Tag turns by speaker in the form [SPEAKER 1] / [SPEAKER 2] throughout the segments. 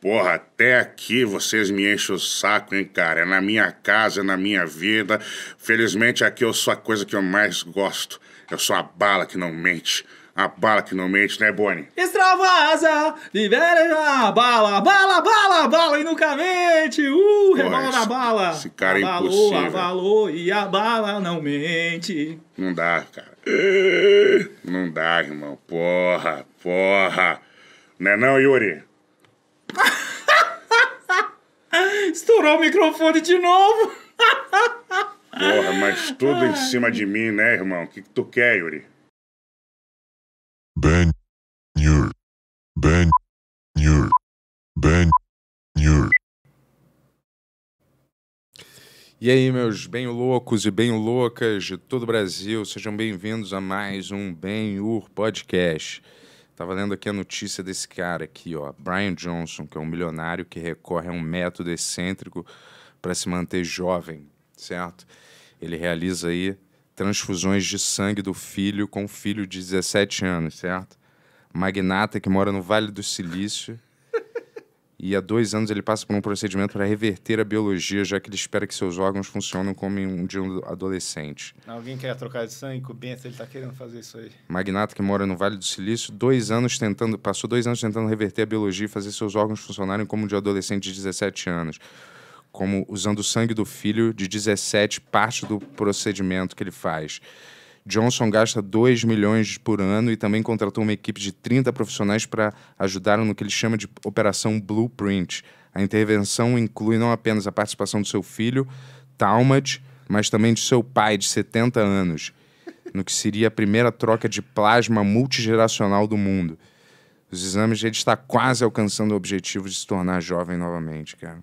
[SPEAKER 1] Porra, até aqui vocês me enchem o saco, hein, cara? É na minha casa, é na minha
[SPEAKER 2] vida. Felizmente aqui eu sou a coisa que eu mais gosto. Eu sou a bala que não mente. A bala que não mente, né, Boni?
[SPEAKER 3] Extravasa!
[SPEAKER 2] Libera
[SPEAKER 3] a bala! Bala, bala, bala e nunca mente! Uh, rebola na bala!
[SPEAKER 2] Esse cara é impossível.
[SPEAKER 4] Avalou e a bala não mente.
[SPEAKER 2] Não dá, cara. Não dá, irmão. Porra, porra. Não é não, Yuri?
[SPEAKER 3] Estourou o microfone de novo.
[SPEAKER 1] Porra, mas tudo em cima de mim, né, irmão? O que, que tu quer, Yuri? Ben Yur. Ben Yur. Ben Yur. E aí,
[SPEAKER 2] meus bem loucos e bem loucas de todo o Brasil, sejam bem-vindos a mais um Ben Ur Podcast. Tava lendo aqui a notícia desse cara aqui, ó, Brian Johnson, que é um milionário que recorre a um método excêntrico para se manter jovem, certo? Ele realiza aí transfusões de sangue do filho com um filho de 17 anos, certo? Magnata que mora no Vale do Silício e há dois anos ele passa por um procedimento para reverter a biologia, já que ele espera que seus órgãos funcionem como um de um adolescente.
[SPEAKER 4] Alguém quer trocar de sangue com o Bento, ele está querendo fazer isso aí.
[SPEAKER 2] Magnata que mora no Vale do Silício, dois anos tentando, passou dois anos tentando reverter a biologia e fazer seus órgãos funcionarem como de adolescente de 17 anos. Como usando o sangue do filho de 17, parte do procedimento que ele faz. Johnson gasta 2 milhões por ano e também contratou uma equipe de 30 profissionais para ajudar no que ele chama de Operação Blueprint. A intervenção inclui não apenas a participação do seu filho, Talmud, mas também de seu pai, de 70 anos, no que seria a primeira troca de plasma multigeracional do mundo. Os exames, ele está quase alcançando o objetivo de se tornar jovem novamente, cara.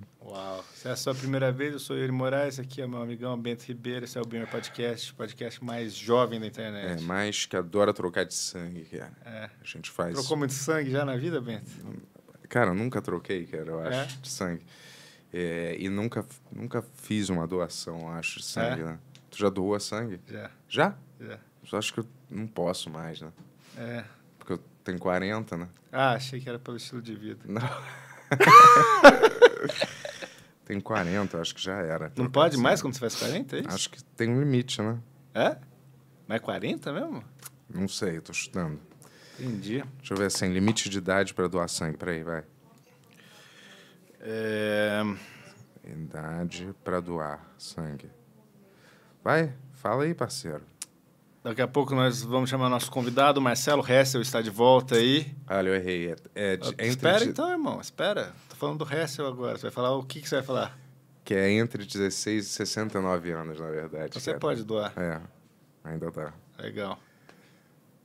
[SPEAKER 4] Se é a sua primeira vez, eu sou Yuri Moraes, aqui é meu amigão Bento Ribeiro, esse é o Beamer Podcast, podcast mais jovem da internet. É,
[SPEAKER 2] mais que adora trocar de sangue, cara. É. A gente faz... Trocou muito
[SPEAKER 4] sangue já na vida, Bento?
[SPEAKER 2] Cara, nunca troquei, cara, eu acho, é? de sangue. É, e nunca, nunca fiz uma doação, eu acho, de sangue, é? né? Tu já doou sangue? Já. Já? Já. Só acho que eu não posso mais, né? É. Porque eu tenho 40, né?
[SPEAKER 4] Ah, achei que era pelo estilo de vida. Não.
[SPEAKER 2] Tenho 40, acho que já era. Não tá pode mais quando você faz 40, é isso? Acho que tem um limite, né?
[SPEAKER 4] É? Mas 40 mesmo?
[SPEAKER 2] Não sei, estou chutando. Entendi. Deixa eu ver assim, limite de idade para doar sangue, peraí, vai. É... Idade para doar sangue. Vai, fala aí, parceiro. Daqui a pouco nós vamos chamar nosso convidado, Marcelo Hessel está de volta aí. Olha, eu errei. É, é, Espera então,
[SPEAKER 4] irmão, espera tô falando do Hessel agora. Você vai falar o que, que você vai falar?
[SPEAKER 2] Que é entre 16 e 69 anos, na verdade. Então você pode doar. É, ainda tá Legal.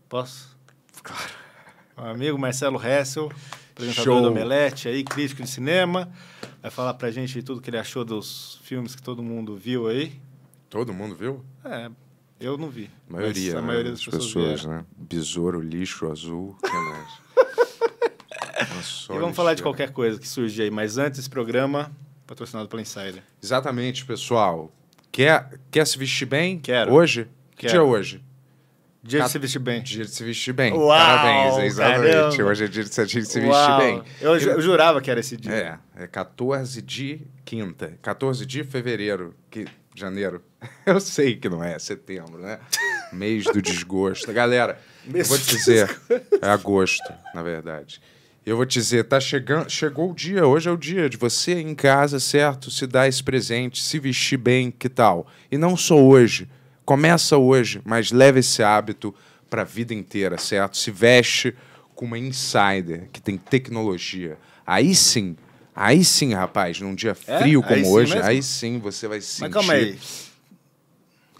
[SPEAKER 4] Posso? Claro. Meu amigo Marcelo Hessel, apresentador Show. do Omelete, aí, crítico de cinema. Vai falar pra gente tudo que ele achou dos filmes que todo mundo viu aí. Todo mundo viu? É, eu não vi. A maioria, a né? maioria
[SPEAKER 1] das pessoas, pessoas né?
[SPEAKER 2] Besouro, lixo azul, que mais? e vamos falar de
[SPEAKER 4] qualquer coisa que surgir aí. Mas antes, esse programa patrocinado pela Insider. Exatamente, pessoal.
[SPEAKER 2] Quer, quer se vestir bem? Quero. Hoje? Que Quero. dia é hoje? Dia Cat... de se vestir bem. Dia de se vestir bem. Uau, Parabéns, exatamente. Caramba. Hoje é dia de se vestir Uau. bem. Eu, eu, jurava que era esse dia. É, é 14 de quinta. 14 de fevereiro. Que, janeiro. Eu sei que não é, setembro, né? Mês do desgosto. Galera,
[SPEAKER 1] eu vou te dizer,
[SPEAKER 2] é agosto, na verdade. Eu vou te dizer, tá chegando, chegou o dia, hoje é o dia de você em casa, certo? Se dar esse presente, se vestir bem, que tal? E não só hoje. Começa hoje, mas leva esse hábito para a vida inteira, certo? Se veste com uma insider que tem tecnologia. Aí sim, aí sim, rapaz, num dia é? frio é? como aí hoje, sim aí sim você vai sentir. Mas calma aí.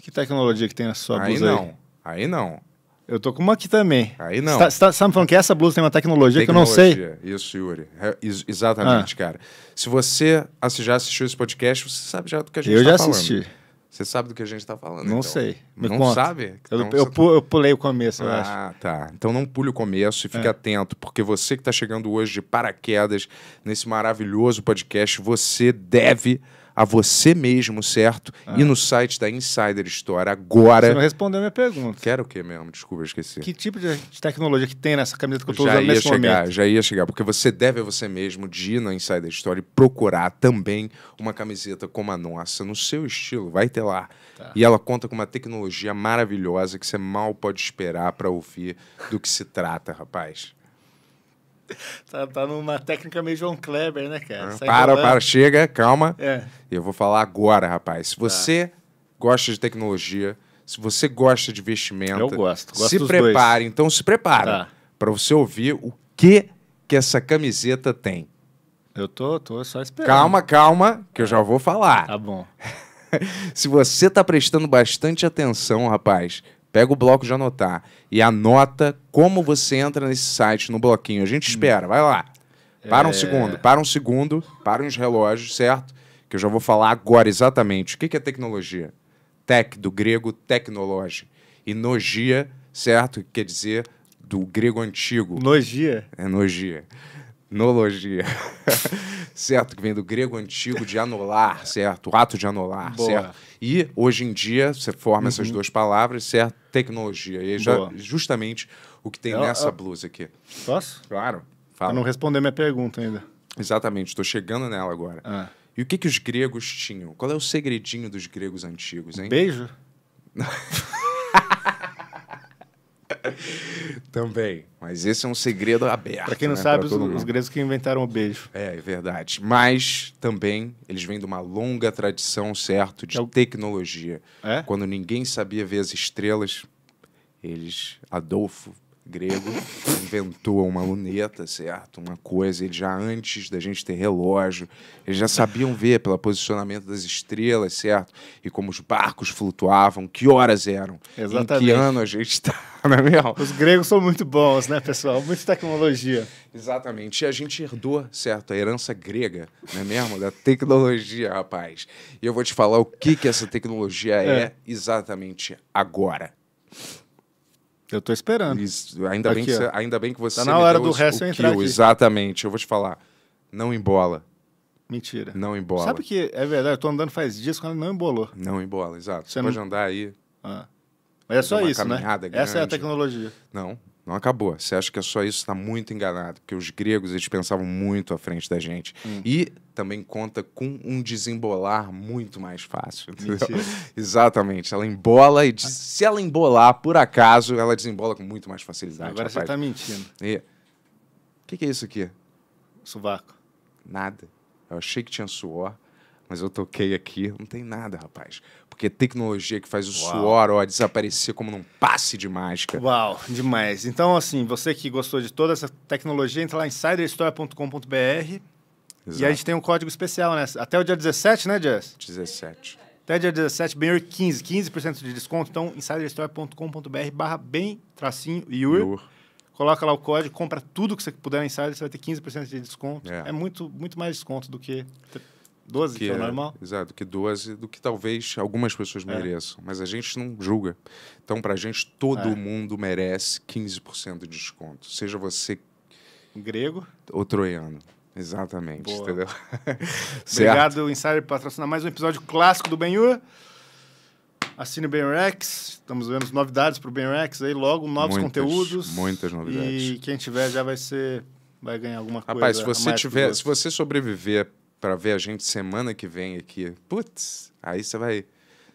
[SPEAKER 2] Que tecnologia que tem na sua blusa aí? Não. aí não. Eu tô com uma aqui também. Aí não. Você
[SPEAKER 4] tá, tá, tá, me falando que essa blusa tem uma tecnologia, tecnologia
[SPEAKER 2] que eu não sei? Isso, Yuri. É, exatamente, ah. cara. Se você já assistiu esse podcast, você sabe já do que a gente eu tá falando. Eu já assisti. Você sabe do que a gente tá falando. Não então. sei. Me não conta. sabe? Então, eu, eu,
[SPEAKER 4] eu, pulei o começo, eu ah, acho. Ah,
[SPEAKER 2] tá. Então não pule o começo e fique é. atento, porque você que está chegando hoje de paraquedas nesse maravilhoso podcast, você deve a você mesmo, certo? Ah. E é. no site da Insider Store agora. Você não respondeu a minha pergunta. Quero o quê mesmo? Desculpa, eu esqueci. Que tipo
[SPEAKER 4] de tecnologia que tem nessa camiseta que eu já usando nesse chegar, momento?
[SPEAKER 2] Já ia chegar, porque você deve a você mesmo de ir na Insider Store e procurar também uma camiseta como a nossa, no seu estilo, vai ter lá. Tá. E ela conta com uma tecnologia maravilhosa que você mal pode esperar para ouvir do que se trata, rapaz.
[SPEAKER 4] tá, tá numa técnica meio João Kleber, né, cara? Ah, Sai para, para, chega,
[SPEAKER 2] calma. É. Eu vou falar agora, rapaz. Se tá. você tá. gosta de tecnologia, se você gosta de vestimenta, eu gosto, gosto se prepare, dois. então se prepara tá. para você ouvir o que que essa camiseta tem. Eu tô, tô só esperando. Calma, calma, que eu já tá. vou falar. Tá bom. se você tá prestando bastante atenção, rapaz, Pega o bloco de anotar e anota como você entra nesse site no bloquinho. A gente hum. espera, vai lá. Para um é. segundo, para um segundo, para os relógios, certo? Que eu já vou falar agora exatamente. O que é tecnologia? Tech, do grego tecnologia. E nogia, certo? Que quer dizer do grego antigo. Nogia? É nogia. Nologia. certo? Que vem do grego antigo de anular, certo? O ato de anular, Boa. certo? E hoje em dia você forma uhum. essas duas palavras, certo? Tecnologia. E é já, justamente o que tem eu, nessa eu... blusa aqui.
[SPEAKER 4] Posso? Claro.
[SPEAKER 2] Fala. Eu não responder minha pergunta ainda. Exatamente, estou chegando nela agora. Ah. E o que, que os gregos tinham? Qual é o segredinho dos gregos antigos, hein? Beijo? Também. Mas esse é um segredo aberto. Para quem não né, sabe, os, os, gregos que inventaram o beijo. É, é verdade. Mas também eles vêm de uma longa tradição, certo, de é o... tecnologia. É? Quando ninguém sabia ver as estrelas, eles. Adolfo grego, inventou uma luneta, certo? Uma coisa, ele já antes da gente ter relógio, eles já sabiam ver pelo posicionamento das estrelas, certo? E como os barcos flutuavam, que horas eram, Exatamente. em que ano a gente está, não é mesmo? Os gregos são muito bons, né, pessoal? Muita tecnologia. Exatamente. E a gente herdou, certo, a herança grega, não é mesmo? Da tecnologia, rapaz. E eu vou te falar o que, que essa tecnologia é, é exatamente agora. Eu estou esperando. Isso, ainda, tá Aqui, bem que, você, ainda bem que você. Tá na hora do resto entrar. Kill, aqui. Exatamente. Eu vou te falar. Não embola. Mentira. Não embola. Sabe
[SPEAKER 4] que é verdade, eu tô andando faz dias quando não embolou.
[SPEAKER 2] Não embola, exato. Você, você não... pode andar aí. Ah. Mas é só isso, né? Grande. Essa é a tecnologia. Não, não acabou. Você acha que é só isso? Está muito enganado, porque os gregos eles pensavam muito à frente da gente. Hum. E também conta com um desembolar muito mais fácil. Exatamente. Ela embola e se ela embolar, por acaso, ela desembola com muito mais facilidade. Agora rapaz. você está mentindo. E... O que, que é isso aqui? Sovaco. Nada. Eu achei que tinha suor, mas eu toquei aqui, não tem nada, rapaz. Porque tecnologia que faz o Uau. suor ó, desaparecer como num passe de mágica.
[SPEAKER 4] Uau, demais. Então, assim, você que gostou de toda essa tecnologia, entra lá em insiderhistoria.com.br e a gente tem um código especial, né? Até o dia 17, né, Jess? 17. Até dia 17, bem 15, 15% de desconto. Então, insiderstore.com.br barra bem tracinho Yur. Coloca lá o código, compra tudo que você puder na Insider, você vai ter 15% de desconto. É. é, muito, muito mais desconto do que
[SPEAKER 2] 12, que, que é, é, normal. Exato, que 12, do que talvez algumas pessoas é. mereçam. É. Mas a gente não julga. Então, para a gente, todo é. mundo merece 15% de desconto. Seja você... Grego. Ou troiano. Exatamente, Boa. entendeu? Obrigado,
[SPEAKER 4] Insider, por patrocinar mais um episódio clássico do Benhur. Assine o Benrex, estamos vendo novidades para o Benrex aí, logo novos muitas, conteúdos. Muitas novidades. E quem tiver já vai ser vai ganhar alguma coisa. Rapaz, se você tiver, se você
[SPEAKER 2] sobreviver para ver a gente semana que vem aqui. Putz, aí você vai,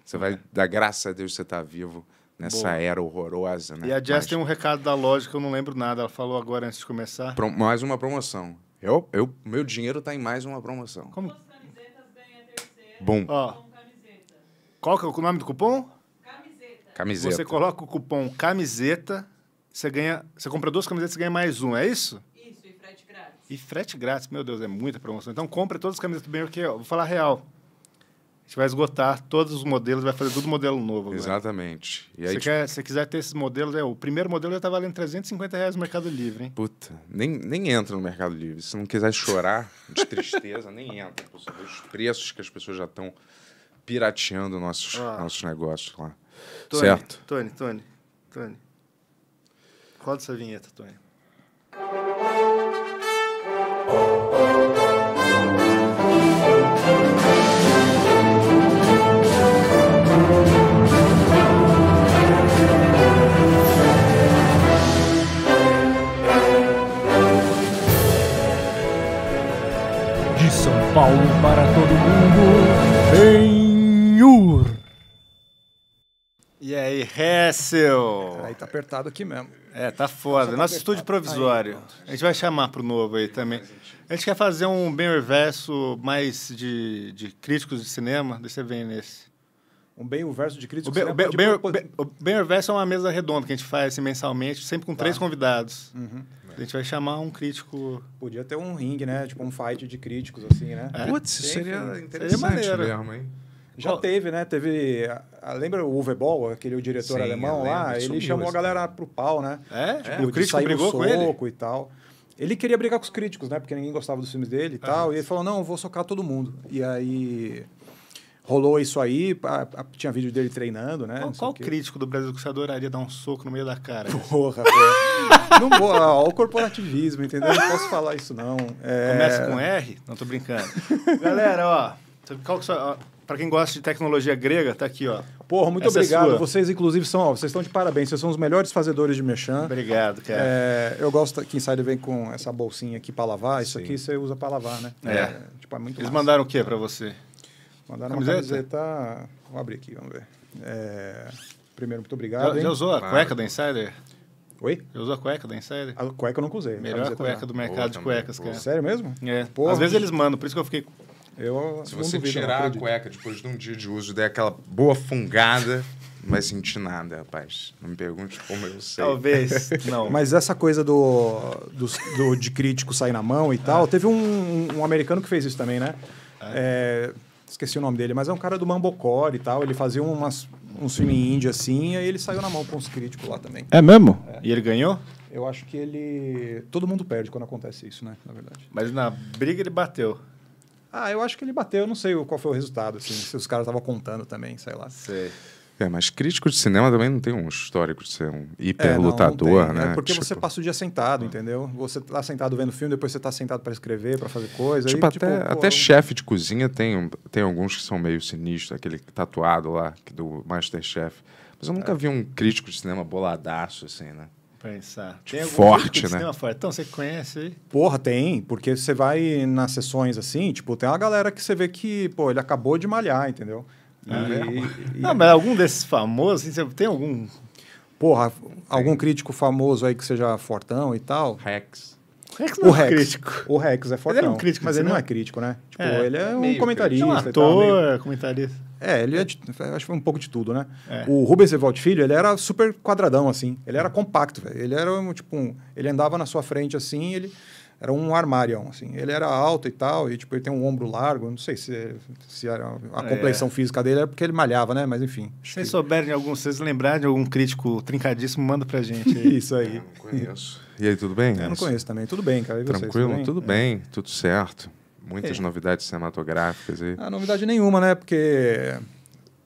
[SPEAKER 2] você vai é. dar graça a Deus você tá vivo nessa Boa. era horrorosa, né? E a Jess Mas... tem
[SPEAKER 4] um recado da loja que eu não lembro nada. Ela falou agora antes de começar. Pro...
[SPEAKER 2] mais uma promoção. Eu, eu, meu dinheiro tá em mais uma promoção. Como? Bom.
[SPEAKER 4] Ó. Qual que é o nome do cupom?
[SPEAKER 2] Camiseta. Camiseta. Você
[SPEAKER 4] coloca o cupom camiseta, você ganha, você compra duas camisetas, você ganha mais um, é isso? Isso, e frete grátis. E frete grátis, meu Deus, é muita promoção. Então compra todas as camisetas do bem, que eu vou falar real. A gente vai esgotar todos os modelos, vai fazer tudo modelo novo. Agora.
[SPEAKER 2] Exatamente. E aí, se, tipo...
[SPEAKER 4] quer, se quiser ter esses modelos, é, o primeiro modelo já tá valendo 350 reais no Mercado Livre, hein?
[SPEAKER 2] Puta, nem, nem entra no Mercado Livre. Se não quiser chorar de tristeza,
[SPEAKER 4] nem entra. os
[SPEAKER 2] preços que as pessoas já estão pirateando nossos, ah. nossos negócios lá. Tony, certo?
[SPEAKER 4] Tony, Tony, Tony. Roda essa vinheta, Tony. Paulo para todo mundo.
[SPEAKER 2] ur!
[SPEAKER 1] E
[SPEAKER 4] aí, Hessel? Aí tá apertado aqui mesmo. É, tá foda. Tá Nosso estúdio provisório. Aí, a gente vai chamar pro novo aí também. A gente quer fazer um bem reverso mais de, de críticos de cinema. Deixa eu ver nesse.
[SPEAKER 5] Um bem reverso de
[SPEAKER 4] críticos de cinema? O bem, pode... bem, bem reverso é uma mesa redonda que a gente faz assim, mensalmente, sempre com tá. três convidados. Uhum. A gente vai chamar um crítico. Podia ter um ringue, né? Tipo um fight de
[SPEAKER 5] críticos, assim, né? É. Putz, seria, seria interessante seria maneiro. mesmo, hein? Já teve, né? Teve. lembra o Uwe Boll, aquele o diretor Sim, alemão lá? Ele Sumiu chamou a assim. galera pro pau, né? É, é tipo, é. o crítico brigou com ele. e tal. Ele queria brigar com os críticos, né? Porque ninguém gostava dos filmes dele e ah. tal. E ele falou: não, eu vou socar todo mundo. E aí rolou isso aí, a, a, tinha vídeo dele treinando, né? Qual, qual crítico do Brasil que você adoraria dar um soco no meio da cara? Porra,
[SPEAKER 4] Não vou, ah, ó, o corporativismo, entendeu? Não posso falar isso, não. É... Começa com R? Não tô brincando. Galera, ó, qual que é sua, ó, para quem gosta de tecnologia grega, tá aqui, ó. Porra, muito Essa é obrigado. É
[SPEAKER 5] vocês, inclusive, são, ó, vocês estão de parabéns. Vocês são os melhores fazedores de mechan. Obrigado, cara. É, eu gosto que Insider vem com essa bolsinha aqui para lavar. Isso Sim. aqui você usa para lavar, né? É. é tipo, é muito Eles massa. mandaram o que para
[SPEAKER 4] você? Mandaram
[SPEAKER 5] camiseta? uma camiseta. Vou abrir aqui, vamos ver. É, primeiro, muito obrigado. Já, já usou a claro. cueca da
[SPEAKER 4] Insider? Oi? Eu uso a cueca da Insider. A cueca eu nunca usei. Melhor cueca do mercado Boa, de cuecas, cara. Sério mesmo? É. Porra, Às vezes eles mandam, por isso que eu fiquei eu Se você duvido, tirar a cueca
[SPEAKER 2] depois de um dia de uso, der aquela boa fungada, não vai sentir nada, rapaz. Não me pergunte como eu sei. Talvez,
[SPEAKER 5] não. Mas essa coisa do, do, do, de crítico sair na mão e tal, ah. teve um, um, americano que fez isso também, né? Ah. É, esqueci o nome dele, mas é um cara do Mambocore e tal. Ele fazia umas, um filme indie assim, e aí ele saiu na mão com os críticos lá também. É mesmo? É. E ele ganhou? Eu acho que ele. Todo mundo perde quando acontece isso, né? Na verdade. Mas na briga ele bateu. Ah, eu acho que ele bateu, eu não sei qual foi o resultado, assim, se os caras estavam contando também, sei lá. Sei.
[SPEAKER 2] É, mas crítico de cinema também não tem um histórico de ser um hiperlutador, é, é, né? É porque tipo...
[SPEAKER 5] você passa o dia sentado, entendeu? Você tá sentado vendo filme, depois você tá sentado para escrever, para fazer coisa. Tipo,
[SPEAKER 2] aí, até, tipo, até pô, chefe de cozinha tem, tem alguns que são meio sinistros, aquele tatuado lá do Masterchef. Mas eu nunca é. vi um crítico de cinema boladaço, assim, né?
[SPEAKER 4] pensar. Tem algum forte, né? Fora? Então, você conhece aí?
[SPEAKER 2] Porra, tem, porque você vai nas
[SPEAKER 5] sessões assim, tipo, tem uma galera que você vê que, pô, ele acabou de malhar, entendeu? e, ah, é? e... Não, mas algum desses famosos, assim, tem algum. Porra, algum crítico famoso aí que seja fortão e tal? Rex. Rex não o é Rex, é crítico. O Rex é fortão. Ele é um crítico, mas ele não, é crítico, né? Tipo, é, ele é, é um comentarista. É um ator,
[SPEAKER 4] meio... comentarista.
[SPEAKER 5] É, ele é de, acho que foi um pouco de tudo, né? É. O Rubens Evald Filho, ele era super quadradão, assim. Ele era compacto, velho. Ele era, tipo, um, ele andava na sua frente, assim, ele era um armário, assim. Ele era alto e tal, e tipo, ele tem um ombro largo, não sei se, se era a é. complexão é.
[SPEAKER 4] física dele era porque ele malhava, né? Mas enfim. Se vocês que... souberem algum, se vocês lembrarem de algum crítico trincadíssimo, manda pra gente. Aí. Isso aí. É, eu não
[SPEAKER 2] conheço. E aí, tudo bem? Eu não conheço também. Tudo bem, cara. E Tranquilo, vocês, tudo, bem? tudo, é. bem? tudo certo. Muitas é. novidades cinematográficas aí. Ah,
[SPEAKER 5] novidade nenhuma, né? Porque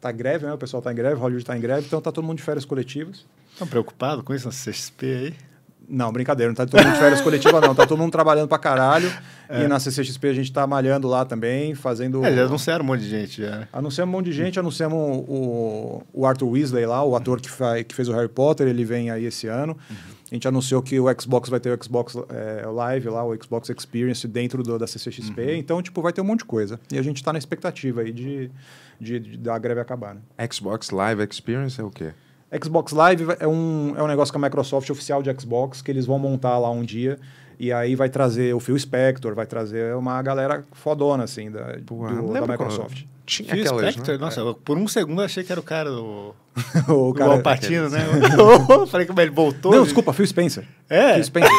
[SPEAKER 5] tá greve, né? O pessoal tá em greve, Hollywood tá em greve, então tá todo mundo de férias coletivas. Estão preocupado com isso na CSP aí? Não, brincadeira, não tá todo mundo de férias coletiva, não. Tá todo mundo trabalhando pra caralho. É. E na CCXP a gente tá malhando lá também, fazendo. É, já anunciaram
[SPEAKER 4] um monte de gente, já. Anunciamos um monte de gente,
[SPEAKER 5] anunciamos o, o Arthur Weasley lá, o ator que, faz, que fez o Harry Potter, ele vem aí esse ano. Uhum. A gente anunciou que o Xbox vai ter o Xbox é, Live lá, o Xbox Experience dentro do, da CCXP. Uhum. Então, tipo, vai ter um monte de coisa. E a gente tá na expectativa aí de, de, de da greve acabar, né?
[SPEAKER 2] Xbox Live Experience é o quê?
[SPEAKER 5] Xbox Live é um, é um negócio com a Microsoft oficial de Xbox, que eles vão montar lá um dia. E aí vai trazer o Phil Spector, vai trazer uma galera fodona, assim, da, Pô, do, da Microsoft. Qual, tinha Phil aquelas, Spector? Né? Nossa,
[SPEAKER 4] é. por um segundo eu achei que era o cara do... o cara... O Alpatino, né? Falei que ele voltou. Não, desculpa, Phil Spencer. É? Phil Spencer.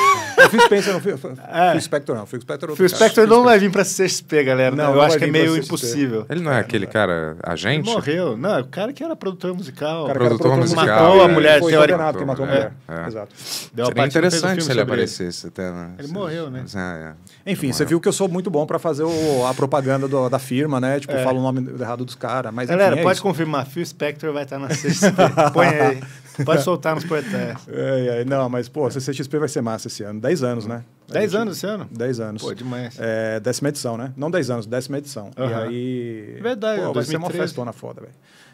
[SPEAKER 4] Phil Spencer não, Phil, é. Phil Spector não. Phil Spector, é Phil Spector não vai vir pra CSP, galera. Não, né? não eu acho que é meio impossível.
[SPEAKER 2] Ele não é, é aquele não cara agente? Ele
[SPEAKER 4] morreu. Não, o cara que era produtor musical. O cara produtor, produtor musical. Matou é, a mulher, foi o Foi que matou a é. mulher. Exato.
[SPEAKER 2] Seria interessante se ele aparecesse. Ele. Até, né? ele morreu, né? Enfim, você
[SPEAKER 5] viu que eu sou muito bom pra fazer a propaganda da firma, né? Tipo, falo o nome errado dos caras. Galera, enfim, é pode isso.
[SPEAKER 4] confirmar, Phil Spector vai estar na CXP. Põe aí. Pode soltar nos portais.
[SPEAKER 5] É, é, não, mas, pô, a CCXP vai ser massa esse ano. dez anos, né? Dez anos esse ano? dez anos. Pô, demais. É, décima edição, né? Não dez anos, décima edição. Uhum. E aí. Verdade, pô, vai ser uma festona foda, velho.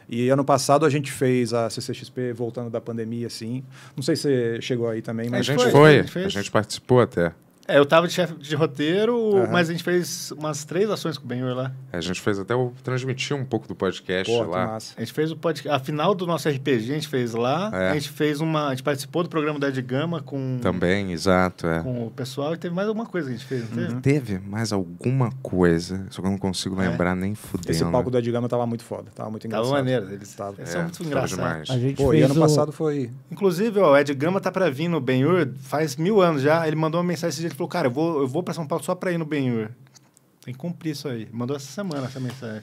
[SPEAKER 5] E ano passado a gente fez a CCXP voltando da pandemia, assim. Não sei se chegou aí também, mas.
[SPEAKER 4] A gente foi, foi. a
[SPEAKER 2] gente participou até.
[SPEAKER 4] É, eu tava de chefe de roteiro, uhum. mas a gente fez umas três ações com o Benhur lá.
[SPEAKER 2] É, a gente fez até o transmitir um pouco do podcast Pô, lá.
[SPEAKER 4] Massa. A gente fez o podcast. A final do nosso RPG a gente fez lá. É. A gente fez uma. A gente participou do programa da Ed Gama com.
[SPEAKER 2] Também, exato. É.
[SPEAKER 4] Com o pessoal e teve mais alguma coisa que a gente fez, não teve?
[SPEAKER 2] Uhum. Teve mais alguma coisa, só que eu não consigo é. lembrar nem fudendo. Esse palco
[SPEAKER 5] do Ed Gama tava muito foda, tava muito engraçado. Tava maneiro, eles tavam. É, muito engraçado. A gente Pô, fez e ano o... passado
[SPEAKER 4] foi. Inclusive, ó, o Ed Gama tá pra vir no Benhur faz mil anos já. Ele mandou uma mensagem falou, cara, eu vou, eu vou para São Paulo só para ir no Benhur. Tem que cumprir isso aí. Mandou essa semana essa mensagem.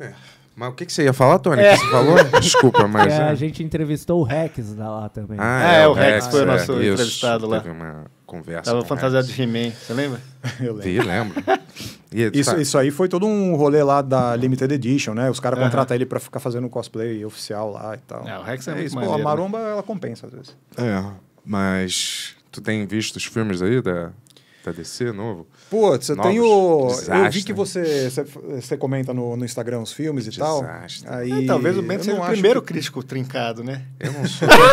[SPEAKER 4] É. Mas
[SPEAKER 2] o que, que você ia falar, Tony? É. você falou? Desculpa, mas. É, a é.
[SPEAKER 3] gente entrevistou o Rex lá, lá também. Ah, ah é, é o, o Rex, Rex foi o é, nosso isso,
[SPEAKER 1] entrevistado lá. Teve uma
[SPEAKER 4] conversa. Tava fantasiado de He-Man, você lembra? Eu lembro. Eu lembro.
[SPEAKER 2] Isso, tá- isso,
[SPEAKER 5] aí foi todo um rolê lá da Limited Edition, né? Os caras uhum. contratam ele pra ficar fazendo cosplay oficial lá e tal. É, o Rex é, é isso. Maneiro, Pô, a né? maromba, né? ela compensa às vezes.
[SPEAKER 2] É, mas Tu tem visto os filmes aí da, da DC novo? pô você tem o Eu vi que
[SPEAKER 5] você, você comenta no, no Instagram os filmes e desastre. tal. Aí... É, talvez o Bento seja
[SPEAKER 2] o primeiro
[SPEAKER 4] que... crítico trincado,
[SPEAKER 5] né? Eu não sou trincado.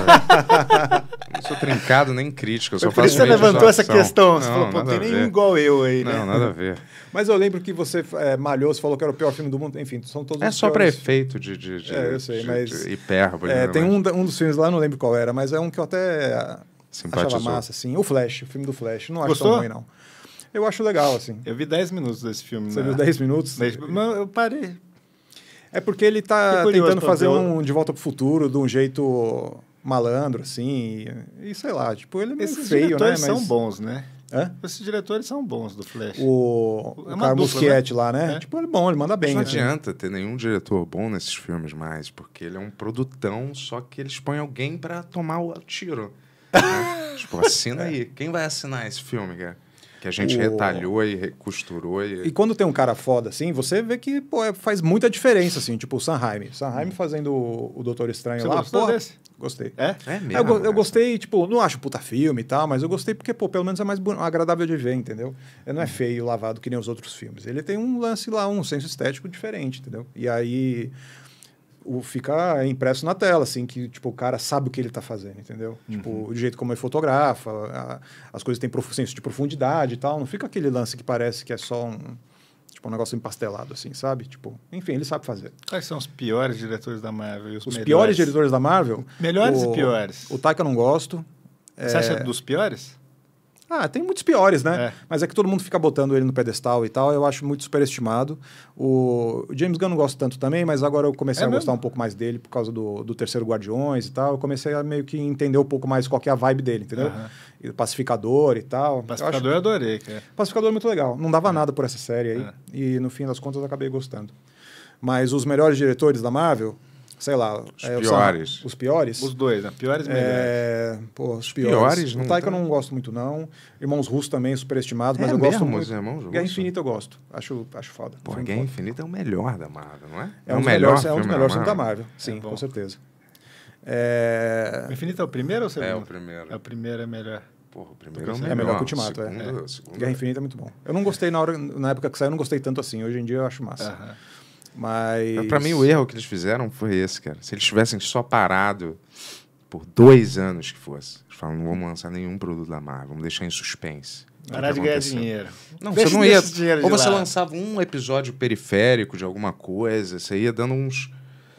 [SPEAKER 5] Né? não sou
[SPEAKER 2] trincado nem crítico. Eu só Por faço isso você levantou essa questão. Você não, falou, pô, tem nenhum igual eu aí, não, né? Não, nada a ver.
[SPEAKER 5] Mas eu lembro que você é, malhou, você falou que era o pior filme do mundo. Enfim, são todos. É só para efeito de, de, de, É, eu sei, de, mas. De hipérbole. É, né, tem um, um dos filmes lá, não lembro qual era, mas é um que eu até
[SPEAKER 4] Simpatizou. Achava massa,
[SPEAKER 5] assim. O Flash, o filme do Flash. Não Gostou? acho tão ruim, não.
[SPEAKER 4] Eu acho legal, assim. Eu vi 10 minutos desse filme. Você né? viu 10 minutos? Mas eu parei. É porque ele tá curioso, tentando fazer um
[SPEAKER 5] De Volta pro Futuro de um jeito malandro, assim. E, e sei lá, tipo, ele é meio Esses feio, né, diretores né? Mas... são bons, né?
[SPEAKER 4] Hã? Esses diretores são bons do Flash. O, é o é Muschietti né? lá, né? É. Tipo, ele é bom, ele manda bem. Não né? adianta
[SPEAKER 2] ter nenhum diretor bom nesses filmes mais, porque ele é um produtão, só que eles expõe alguém para tomar o tiro. Né? tipo, assina aí. É. Quem vai assinar esse filme, cara? Que a gente o... retalhou e costurou. E... e...
[SPEAKER 5] quando tem um cara foda assim, você vê que pô, é, faz muita diferença, assim. Tipo o Sam Raimi. Sam Raimi hum. fazendo o, o Doutor Estranho você lá. Gostou pô, desse? Gostei. É? É mesmo? Eu, eu, gostei, tipo, não acho puta filme e tal, mas eu gostei porque, pô, pelo menos é mais agradável de ver, entendeu? Ele é, não é hum. feio, lavado, que nem os outros filmes. Ele tem um lance lá, um senso estético diferente, entendeu? E aí o, fica impresso na tela, assim, que tipo, o cara sabe o que ele está fazendo, entendeu? Uhum. Tipo, o jeito como ele fotografa, a, as coisas têm prof, senso de profundidade e tal. Não fica aquele lance que parece que é só um. Tipo, um negócio empastelado, assim, sabe? Tipo, enfim, ele sabe fazer.
[SPEAKER 4] Quais são os piores diretores da Marvel? os, os piores
[SPEAKER 5] diretores da Marvel? Melhores o, e piores. O Taika não gosto. Você é... acha
[SPEAKER 4] dos piores?
[SPEAKER 5] Ah, tem muitos piores, né? É. Mas é que todo mundo fica botando ele no pedestal e tal. Eu acho muito superestimado. O James Gunn não gosto tanto também, mas agora eu comecei é a mesmo? gostar um pouco mais dele por causa do, do Terceiro Guardiões e tal. Eu comecei a meio que entender um pouco mais qual é a vibe dele, entendeu? Uhum. Pacificador e tal. Pacificador eu, acho... eu adorei, cara. Pacificador é muito legal. Não dava é. nada por essa série aí. É. E no fim das contas eu acabei gostando. Mas os melhores diretores da Marvel, sei lá. Os é, piores. os piores? Os dois, né? Piores e é, melhores. É, pô, os piores. piores não tá que eu não gosto muito, não. Irmãos Russos também, superestimados, é mas eu mesmo, gosto muito. Irmãos Russos. Guerra Infinita eu gosto. Acho, acho foda. Pô, Guerra Infinita é o melhor da Marvel, não é? É, é um o melhor, É um dos melhores da da Marvel. sim, é com certeza. É... O Infinita é o primeiro ou o segundo? É o
[SPEAKER 2] primeiro.
[SPEAKER 4] É o primeiro, é melhor. Porra, o primeiro é, melhor. é melhor que o Ultimato, segundo, é. Segundo Guerra é.
[SPEAKER 5] Infinita é muito bom. Eu não gostei na, hora, na época que saiu, eu não gostei tanto assim. Hoje em dia eu acho massa. Uh -huh. Mas. Para mim, o erro que eles fizeram
[SPEAKER 2] foi esse, cara. Se eles tivessem só parado por dois anos que fosse, eles falam: não vamos lançar nenhum produto da Marvel, vamos deixar em suspense. Parar de ganhar dinheiro. Não, deixa, você não ia. Ou você lançava um episódio periférico de alguma coisa, você ia dando uns.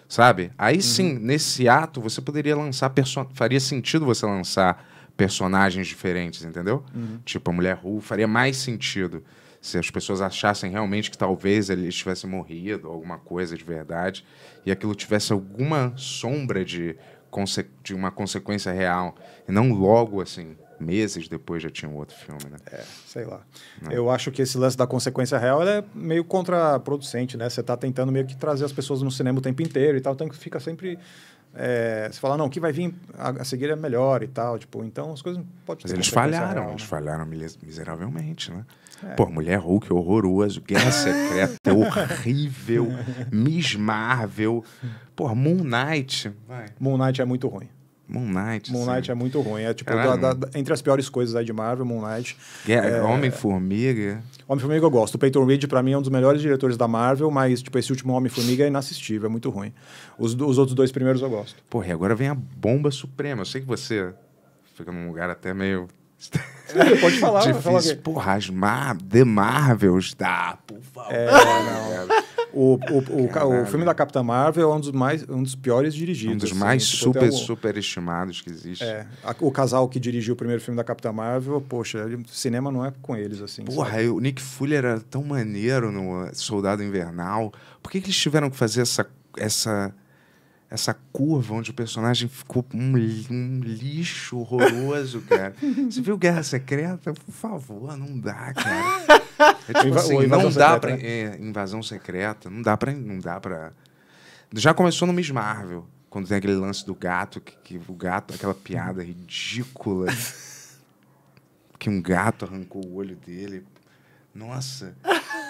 [SPEAKER 2] Sabe? Aí uhum. sim, nesse ato, você poderia lançar. Person... Faria sentido você lançar personagens diferentes, entendeu? Uhum. Tipo, a mulher Hulk faria mais sentido se as pessoas achassem realmente que talvez ele estivesse morrido, alguma coisa de verdade, e aquilo tivesse alguma sombra de, de uma consequência real, e não logo assim, meses depois já tinha um outro filme, né? É,
[SPEAKER 5] sei lá. Eu acho que esse lance da consequência real é meio contraproducente, né? Você está tentando meio que trazer as pessoas no cinema o tempo inteiro e tal, então fica sempre é, você fala, não, o que vai vir a, seguir é melhor e tal. Tipo, então as coisas não podem Mas eles falharam, real, né? eles
[SPEAKER 2] falharam miseravelmente, né? É. Pô, Mulher Hulk horroroso, Guerra Secreta é horrível, Miss Marvel. Pô, Moon Knight. Vai. Moon Knight é muito ruim. Moon Knight. Moon Knight é muito ruim. É tipo, da, da,
[SPEAKER 5] da, entre as piores coisas aí de Marvel, Moon Knight.
[SPEAKER 2] é, Homem-Formiga.
[SPEAKER 5] Homem-Formiga eu gosto. O Peyton Reed, pra mim, é um dos melhores diretores da Marvel, mas, tipo, esse último Homem-Formiga é inassistível, é muito ruim.
[SPEAKER 2] Os, os outros dois primeiros eu gosto. Porra, e agora vem a bomba suprema. Eu sei que você fica num lugar até meio Pode falar, Difícil. Falar Porra, as Mar The Marvel está, por
[SPEAKER 5] favor. É, o, o, o, o, filme da Capitã Marvel é um dos,
[SPEAKER 2] mais, um dos piores
[SPEAKER 5] dirigidos. Um dos assim, mais tipo, super super,
[SPEAKER 2] estimados que existe. É,
[SPEAKER 5] a, o casal que dirigiu o primeiro filme da Capitã Marvel, poxa, ele, cinema não é com eles, assim.
[SPEAKER 2] Porra, eu, o Nick Fuller era tão maneiro no Soldado Invernal. Por que, que eles tiveram que fazer essa... essa essa curva onde o personagem ficou um, um lixo horroroso, cara. Você viu Guerra Secreta? Por favor, não dá, cara. É tipo assim, não dá secreta, pra. Né? É, invasão secreta, não dá pra. Não dá pra... Já começou no Miss Marvel, quando tem aquele lance do gato, que, que o gato, aquela piada ridícula. que um gato arrancou o olho dele. Nossa!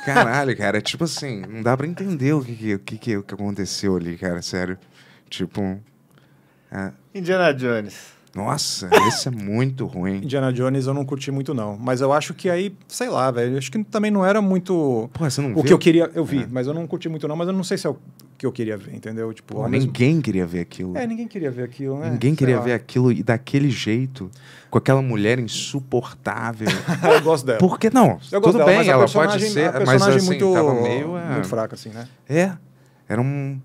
[SPEAKER 2] Caralho, cara, é tipo assim, não dá pra entender o que, que, que, que aconteceu ali, cara, sério. Tipo. É...
[SPEAKER 4] Indiana Jones.
[SPEAKER 2] Nossa, esse é muito ruim.
[SPEAKER 5] Indiana Jones eu não curti muito, não. Mas eu acho que aí, sei lá, velho. Acho que também não era muito.
[SPEAKER 2] Pô, você não O viu? que eu
[SPEAKER 5] queria. Eu vi, é. mas eu não curti muito, não. Mas eu não sei se é o que eu queria ver, entendeu? Tipo, Pô, ninguém
[SPEAKER 2] mesmo... queria ver aquilo. É,
[SPEAKER 5] ninguém queria ver aquilo, né? Ninguém sei queria lá. ver
[SPEAKER 2] aquilo e daquele jeito, com aquela mulher insuportável. eu gosto dela. Porque não? Eu tudo bem, mas ela pode ser. A personagem mas, assim, muito, meio, é... muito fraca, assim, né? É. Era um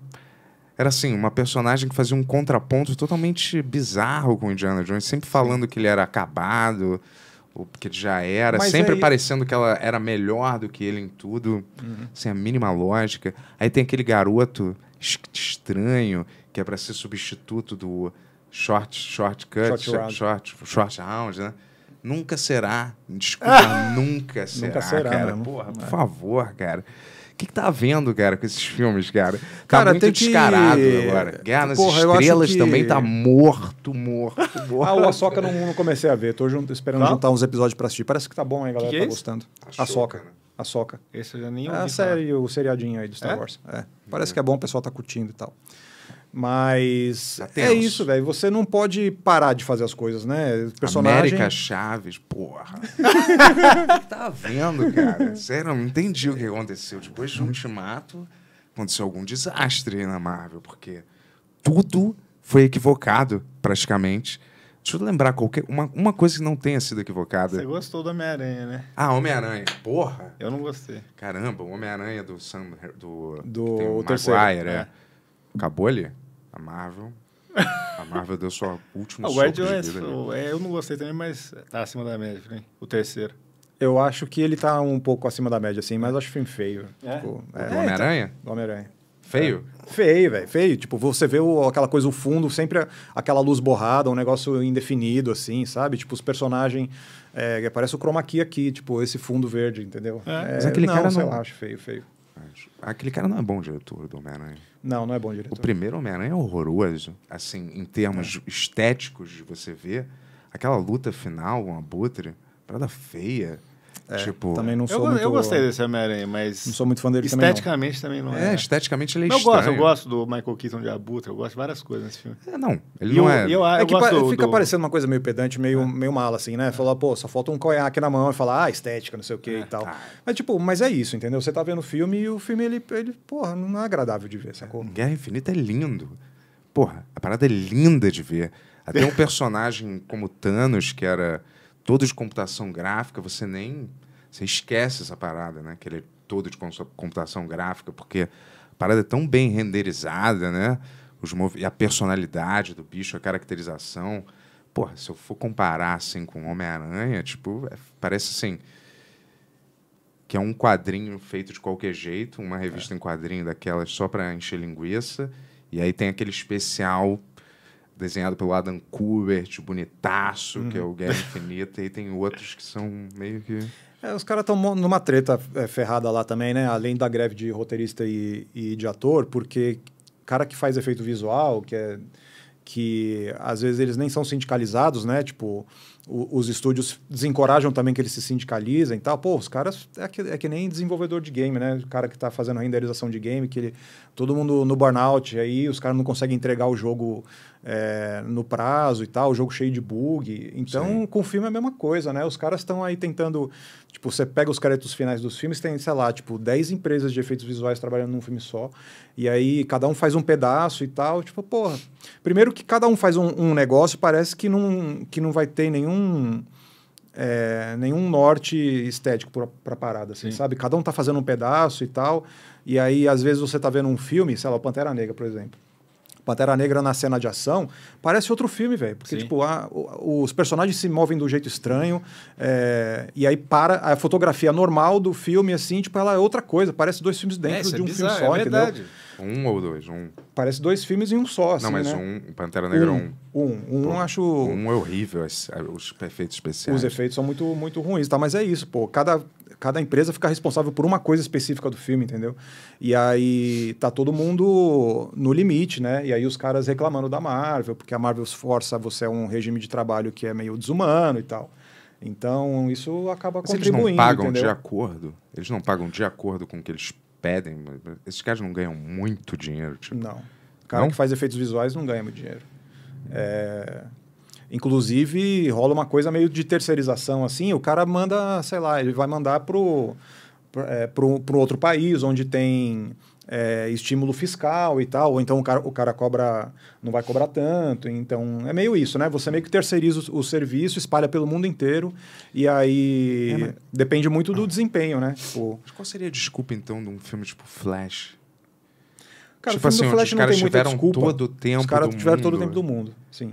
[SPEAKER 2] era assim, uma personagem que fazia um contraponto totalmente bizarro com o Indiana Jones, sempre falando que ele era acabado, ou que ele já era, Mas sempre aí... parecendo que ela era melhor do que ele em tudo, uhum. sem a mínima lógica. Aí tem aquele garoto estranho, que é para ser substituto do short, shortcut, short, round. short, short round, né? Nunca será. Desculpa, ah! nunca será, nunca será cara. Porra, por favor, cara que, que tá havendo, cara, com esses filmes, cara? Tá cara, muito descarado que... agora. Guerra nas Porra, Estrelas que... também tá morto, morto,
[SPEAKER 5] morto. ah, o Açoca não, não comecei a ver. Tô junto, esperando tá? juntar uns episódios pra assistir. Parece que tá bom aí, galera. Que tá é gostando. Tá Açoca. Açoca.
[SPEAKER 4] Esse já nem É a série,
[SPEAKER 5] o seriadinho aí do Star é? Wars. É. Uhum. Parece que é bom, o pessoal tá curtindo e tal. Mas tá é isso, velho. Você não pode parar de fazer as coisas, né? Personagem... América
[SPEAKER 2] Chaves, porra. tá vendo, cara? Sério, eu não entendi o que aconteceu. Depois de Ultimato, aconteceu algum desastre na Marvel, porque tudo foi equivocado, praticamente. Deixa eu lembrar qualquer uma, uma coisa que não tenha sido equivocada. Você gostou do Homem-Aranha, né? Ah, Homem-Aranha. Porra! Eu não gostei. Caramba, o Homem-Aranha do Sam... Do, do o terceiro. Maguire, é. é. Acabou ali? a Marvel. A Marvel deu sua última ah, O Guardiões, é, eu não gostei
[SPEAKER 4] também, mas tá acima da média, hein?
[SPEAKER 5] o terceiro. Eu acho que ele tá um pouco acima da média, assim, mas eu acho o filme feio. É? Tipo, é, o Homem-Aranha? Então, Homem-Aranha. Feio? É. Feio, velho. Feio. Tipo, você vê o, aquela coisa, o fundo, sempre a, aquela luz borrada, um negócio indefinido, assim, sabe? Tipo, os personagens. É, parece o chroma key aqui, tipo, esse fundo verde, entendeu? É. é mas aquele não, cara não. Sei lá, acho feio, feio.
[SPEAKER 2] Mas aquele cara não é bom diretor do Homem-Aranha.
[SPEAKER 5] Não, não é bom diretor. O
[SPEAKER 2] primeiro Homem-Aranha é horroroso. Assim, em termos é. estéticos de você ver. Aquela luta final, uma abutre, parada feia. É, tipo, também não sou eu, muito, eu gostei desse
[SPEAKER 4] Homem-Aranha, mas. Não sou muito fã dele esteticamente também não. também não. é. é. esteticamente ele é eu Gosto, eu gosto do Michael Keaton de Abutre, eu gosto de várias coisas nesse filme. É,
[SPEAKER 2] não, ele e não eu, é. Eu, ah, é que do, fica do...
[SPEAKER 5] parecendo uma coisa meio pedante, meio, é. meio mala, assim, né? Falar, pô, só falta um conhaque na mão e falar, ah, estética, não sei o que é, e tal. Ah. Mas, tipo, mas é isso, entendeu? Você tá vendo o filme e o filme, ele, ele porra, não é agradável de ver, sacou? Guerra Infinita é lindo.
[SPEAKER 2] Porra, a parada é linda de ver. Até um personagem como Thanos, que era todo de computação gráfica, você nem você esquece essa parada, né? Que ele é todo de computação gráfica, porque a parada é tão bem renderizada, né? Os mov... E a personalidade do bicho, a caracterização. Porra, se eu for comparar assim com Homem-Aranha, tipo, é... parece assim que é um quadrinho feito de qualquer jeito, uma revista é. em quadrinho daquelas só para encher linguiça, e aí tem aquele especial desenhado pelo Adam Kubert, bonitaço, uhum. que é o uhum. Guerra Infinita, e tem outros que são meio que...
[SPEAKER 5] É, os caras estão numa treta é, ferrada lá também, né? Além da greve de roteirista e, e de ator, porque cara que faz efeito visual, que é que às vezes eles nem são sindicalizados, né? Tipo, os estúdios desencorajam também que eles se sindicalizem e tal. Pô, os caras é que, é que nem desenvolvedor de game, né? O cara que está fazendo renderização de game, que ele, todo mundo no burnout, aí os caras não conseguem entregar o jogo é, no prazo e tal, o jogo cheio de bug. Então, Sim. com o filme é a mesma coisa, né? Os caras estão aí tentando. Tipo, você pega os créditos finais dos filmes, tem, sei lá, tipo, 10 empresas de efeitos visuais trabalhando num filme só. E aí cada um faz um pedaço e tal. Tipo, porra. Primeiro que cada um faz um, um negócio, parece que não, que não vai ter nenhum nenhum. É, nenhum norte estético para parada, assim, sabe? Cada um tá fazendo um pedaço e tal. E aí, às vezes, você tá vendo um filme, sei lá, Pantera Negra, por exemplo. Pantera Negra na cena de ação, parece outro filme, velho. Porque, Sim. tipo, a, o, os personagens se movem do jeito estranho, é, e aí para a fotografia normal do filme, assim, tipo, ela é outra coisa. Parece dois filmes dentro é, é de um bizarro, filme é só, é verdade. entendeu?
[SPEAKER 2] Um ou dois? Um.
[SPEAKER 5] Parece dois filmes em um só, assim, Não, mas né? um, Pantera Negra um.
[SPEAKER 2] Um, um, um acho... Um é horrível, é os efeitos
[SPEAKER 5] especiais. Os efeitos são muito, muito ruins, tá? Mas é isso, pô. Cada cada empresa fica responsável por uma coisa específica do filme, entendeu? E aí tá todo mundo no limite, né? E aí os caras reclamando da Marvel, porque a Marvel força você a é um regime de trabalho que é meio desumano e tal. Então, isso acaba Mas contribuindo, eles não pagam entendeu? de
[SPEAKER 2] acordo? Eles não pagam de acordo com o que eles pedem? Esses caras não ganham muito dinheiro, tipo? Não. O cara não? que faz
[SPEAKER 5] efeitos visuais não ganha muito dinheiro. É...
[SPEAKER 2] Inclusive, rola uma
[SPEAKER 5] coisa meio de terceirização, assim, o cara manda, sei lá, ele vai mandar para é, pro, pro outro país, onde tem é, estímulo fiscal e tal, ou então o cara, o cara cobra, não vai cobrar tanto, então é meio isso, né? Você meio que terceiriza o, o serviço, espalha pelo mundo inteiro, e aí é, mas... depende muito do ah. desempenho, né? Tipo... Mas qual
[SPEAKER 1] seria a
[SPEAKER 2] desculpa, então, de um filme tipo Flash?
[SPEAKER 1] Cara, tipo o filme assim, do Flash não tem muita desculpa.
[SPEAKER 5] Todo o tempo os caras tiveram mundo. todo o tempo do mundo, sim.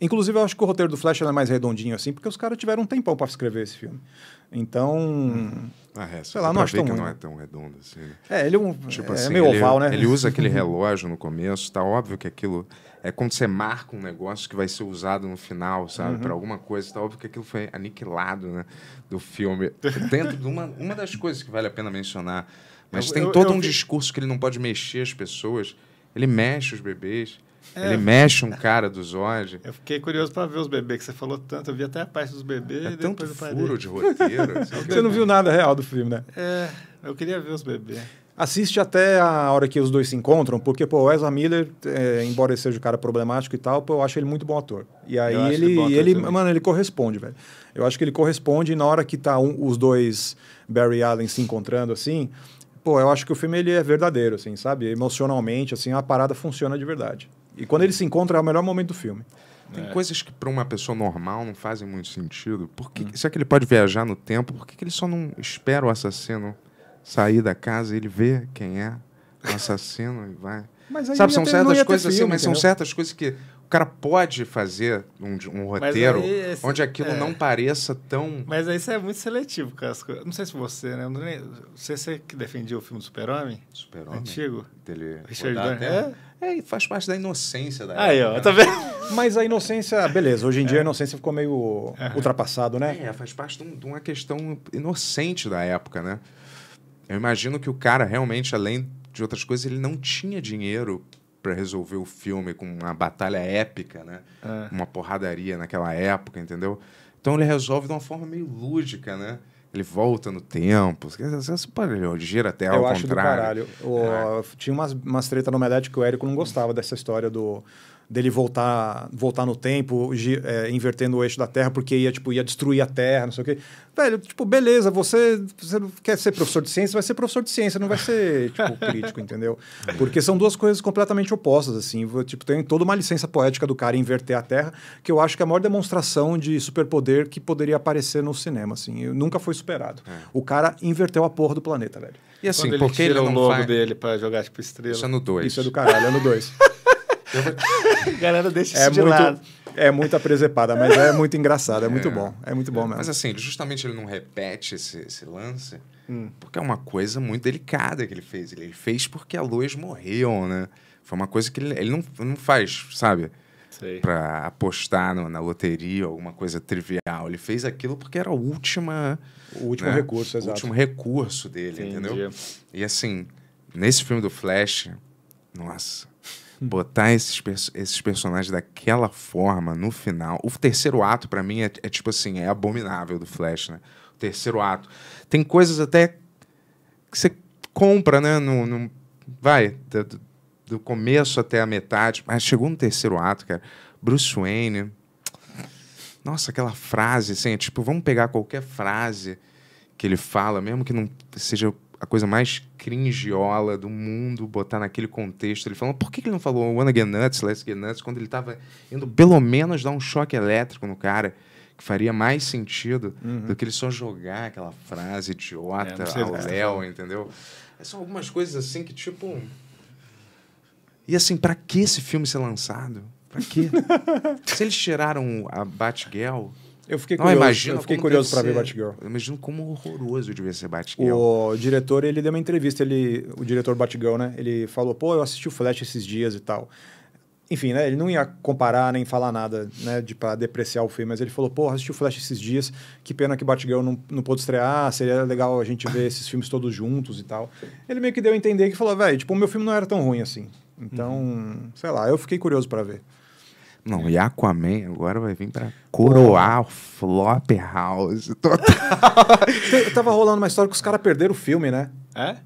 [SPEAKER 5] Inclusive, eu acho que o roteiro do Flash é mais redondinho assim, porque os caras tiveram um tempão para escrever esse filme. Então. Ah, é, sei lá, não acho tão que não é
[SPEAKER 2] tão redondo assim. Né? É, ele é, um, tipo é, assim, é meio ele, oval, né? Ele usa aquele relógio no começo, tá óbvio que aquilo é quando você marca um negócio que vai ser usado no final, sabe, uhum. para alguma coisa, tá óbvio que aquilo foi aniquilado, né, do filme. Dentro de uma uma das coisas que vale a pena mencionar, mas eu, tem eu, todo eu, um discurso que ele não pode mexer as pessoas. Ele mexe os bebês. É, ele mexe um cara do Zod. Eu
[SPEAKER 4] fiquei curioso para ver os bebês, que você falou tanto. Eu vi até a parte dos bebês. É e tanto furo de roteiro. Assim. você não viu nada
[SPEAKER 5] real do filme, né?
[SPEAKER 4] É, eu queria ver os bebês.
[SPEAKER 5] Assiste até a hora que os dois se encontram, porque pô, o Ezra Miller, é, embora ele seja um cara problemático e tal, pô, eu acho ele muito bom ator. E aí ele, ele, ele mano, ele corresponde, velho. Eu acho que ele corresponde e na hora que tá um, os dois Barry Allen se encontrando assim, pô, eu acho que o filme ele é verdadeiro, assim, sabe? Emocionalmente, assim, a parada funciona de
[SPEAKER 2] verdade. E quando eles se encontram, é o melhor momento do filme. Tem é. coisas que para uma pessoa normal não fazem muito sentido. Por que, hum. Se é que ele pode viajar no tempo, por que, que ele só não espera o assassino sair da casa e ele vê quem é o assassino e vai? Mas aí Sabe, são ter, certas coisas assim, filme, assim, mas entendeu? são certas coisas que o cara pode fazer um, um roteiro esse, onde aquilo é. não pareça tão.
[SPEAKER 4] Mas aí isso é muito seletivo com as coisas. Não sei se você, né? Não, sei se é você que defendia o filme Super-Homem. Super-Homem. Antigo. Dele Richard Donner. É? É, faz parte
[SPEAKER 2] da inocência da época, tá né?
[SPEAKER 5] vendo? Mas a inocência, beleza, hoje em é. dia a inocência ficou meio
[SPEAKER 4] uhum.
[SPEAKER 2] ultrapassado, né? É, faz parte de, uma questão inocente da época, né? Eu imagino que o cara realmente, além de outras coisas, ele não tinha dinheiro para resolver o filme com uma batalha épica, né? É. Uma porradaria naquela época, entendeu? Então ele resolve de uma forma meio lúdica, né? Ele volta no tempo. Esse ele gira até ao contrário. Eu acho do caralho.
[SPEAKER 5] O, é. Tinha umas, umas treta no Medete que o Érico não gostava dessa história do dele voltar voltar no tempo, é, invertendo o eixo da Terra, porque ia, tipo, ia destruir a Terra, não sei o quê. Velho, tipo, beleza, você, você quer ser professor de ciência, vai ser professor de ciência, não vai ser, tipo, crítico, entendeu? Porque são duas coisas completamente opostas, assim. Tipo, tem toda uma licença poética do cara inverter a Terra, que eu acho que é a maior demonstração de superpoder que poderia aparecer no cinema, assim. nunca foi superado. É. O cara inverteu a porra do planeta,
[SPEAKER 4] velho. E assim, por ele ele não o logo dele para jogar, tipo, estrela. Isso é no 2. Isso
[SPEAKER 5] é do caralho, é no 2.
[SPEAKER 2] galera deixa é isso muito,
[SPEAKER 5] lado. É muito apresepada, mas é muito engraçado, é, é muito bom. É muito bom mesmo. Mas
[SPEAKER 2] assim, justamente ele não repete esse, esse lance, hum. porque é uma coisa muito delicada que ele fez. Ele fez porque a Lois morreu, né? Foi uma coisa que ele, ele não, não faz, sabe? Sei. pra apostar no, na loteria, alguma coisa trivial. Ele fez aquilo porque era a última. O último né? recurso, exato. O último recurso dele, Entendi. entendeu? E assim, nesse filme do Flash, nossa, botar esses, esses personagens daquela forma no final. O terceiro ato, para mim, é, é, tipo assim, é abominável do Flash, né? O terceiro ato. Tem coisas até que você compra, né? No, no... Vai, do, do começo até a metade. Mas chegou no terceiro ato, cara. Bruce Wayne. Nossa, aquela frase, assim, é tipo, vamos pegar qualquer frase que ele fala, mesmo que não seja a coisa mais cringiola do mundo, botar naquele contexto. Ele falou por que, que ele não falou Wanna Get Nuts, Let's Get Nuts, quando ele estava indo pelo menos dar um choque elétrico no cara, que faria mais sentido uhum. do que ele só jogar aquela frase idiota é, ao Léo, entendeu? São algumas coisas assim que, tipo... E assim, para que esse filme ser lançado? Pra quê? Se eles tiraram a Batgirl eu fiquei curioso, não, eu fiquei curioso para ver Batgirl. Eu imagino como horroroso devia ser Batgirl. O diretor,
[SPEAKER 5] ele deu uma entrevista, ele, o diretor Batgirl, né? Ele falou, pô, eu assisti o Flash esses dias e tal. Enfim, né? Ele não ia comparar nem falar nada, né? De, pra depreciar o filme, mas ele falou, pô, assisti o Flash esses dias, que pena que Batgirl não, não pôde estrear, seria legal a gente ver esses filmes todos juntos e tal. Ele meio que deu a entender que falou, velho, tipo, o meu filme não era tão ruim assim. Então, uhum. sei lá, eu fiquei curioso para ver.
[SPEAKER 2] Não, e Aquaman agora vai vir pra coroar o flop house total.
[SPEAKER 5] Tava rolando uma história que os caras perderam o filme, né? É?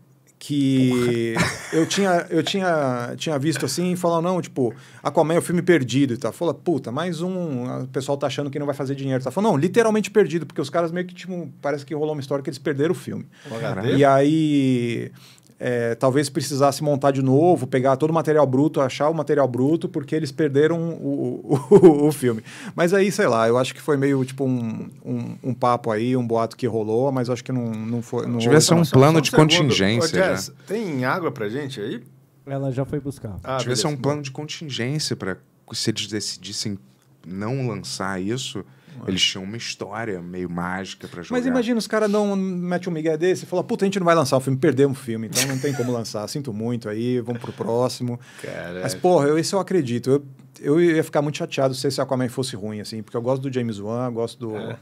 [SPEAKER 5] que eu tinha eu tinha tinha visto assim e falar não tipo Aquaman é o filme perdido e tá fala puta mais um o pessoal tá achando que não vai fazer dinheiro tá falando não literalmente perdido porque os caras meio que tipo parece que rolou uma história que eles perderam o filme e aí é, talvez precisasse montar de novo, pegar todo o material bruto, achar o material bruto, porque eles perderam o, o, o filme. Mas aí, sei lá, eu acho que foi meio tipo um, um, um, papo aí, um boato que rolou, mas acho que não, não foi. Não Tivesse um plano de
[SPEAKER 2] contingência. Né?
[SPEAKER 4] tem água pra gente aí? Ela já foi buscar. Ah, Tivesse beleza. um plano
[SPEAKER 2] de contingência para se eles decidissem não lançar isso eles tinham uma história meio mágica para jogar. Mas imagina,
[SPEAKER 5] os caras não metem um migué desse e falam, puta, a gente não vai lançar o filme, perdemos o filme, então não tem como lançar, sinto muito aí, vamos pro próximo. Caraca. Mas, porra, eu, isso eu acredito. Eu, eu ia ficar muito chateado se esse Aquaman fosse ruim, assim, porque eu gosto do James Wan, gosto do... É.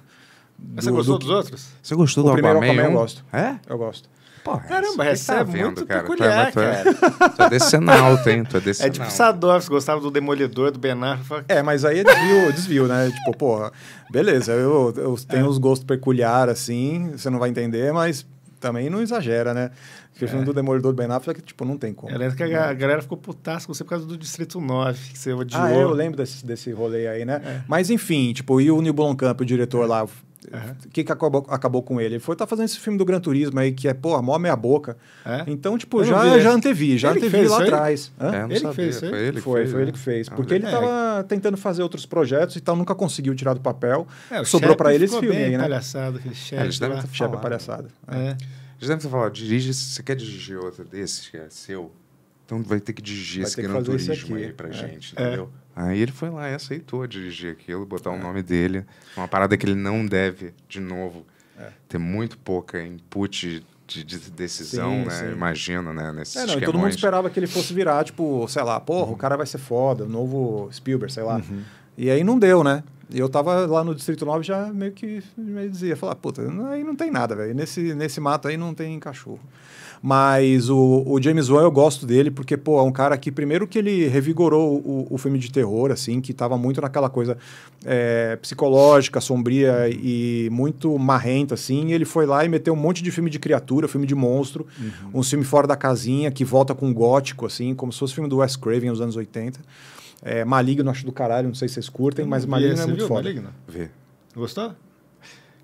[SPEAKER 5] do você gostou do, dos outros? Você gostou o do Aquaman? O primeiro Aquaman eu gosto. É? Eu gosto. Porra, é Caramba, recebe
[SPEAKER 4] tá é vendo, muito cara. tá tu é, tu é- cara. Tu é descendo alto, hein? Tu é descendo É tipo gostava do Demolidor, do Ben Affleck. É, mas aí é desvio, desvio né? Tipo, porra, beleza,
[SPEAKER 5] eu, eu tenho é. uns gostos peculiares, assim, você não vai entender, mas também não exagera, né? que é. o filme do Demolidor do Ben Affleck, tipo, não tem como. Eu lembro
[SPEAKER 4] que a galera ficou putaça com você por causa do Distrito 9, que você ah, odiou. Ah, eu lembro desse, desse rolê aí, né? É.
[SPEAKER 5] Mas, enfim, tipo, e o Neil Blomkamp, o diretor lá, o que, que acabou, acabou com ele? Ele foi tá fazendo esse filme do Gran Turismo aí, que é, pô, a mó meia boca. É? Então, tipo, já, já antevi, já ele antevi lá atrás. É, ele fez, foi ele que foi, fez, foi né? ele que fez. Ah, porque ele é. tava tentando fazer outros projetos e tal, nunca conseguiu tirar do papel. É, Sobrou para ele esse filme aí, né?
[SPEAKER 2] palhaçada, aquele chefe. É, chefe palhaçada. É. Já é. deve ter falado, dirige, você quer dirigir outro desses que é seu? Então vai ter que dirigir vai esse Gran Turismo aí pra gente, entendeu? Aí ele foi lá e aceitou dirigir aquilo, botar é. o nome dele. Uma parada que ele não deve, de novo, é. ter muito pouca input de, de decisão, sim, né? Sim. Imagino, né? Nesses é, não, todo mundo esperava
[SPEAKER 5] que ele fosse virar, tipo, sei lá, porra, uhum. o cara vai ser foda, o novo Spielberg, sei lá. Uhum. E aí não deu, né? E eu tava lá no Distrito 9 já meio que me dizia, falar, puta, aí não tem nada, velho. Nesse, nesse mato aí não tem cachorro. Mas o, o James Wan eu gosto dele porque, pô, é um cara que, primeiro, que ele revigorou o, o filme de terror, assim, que tava muito naquela coisa é, psicológica, sombria e muito marrenta, assim. ele foi lá e meteu um monte de filme de criatura, filme de monstro, uhum. um filme fora da casinha que volta com gótico, assim, como se fosse filme do Wes Craven nos anos 80. É, Maligno, acho do caralho, não sei se vocês curtem, mas Maligno é muito viu? foda. Maligno?
[SPEAKER 2] Vê. Gostou?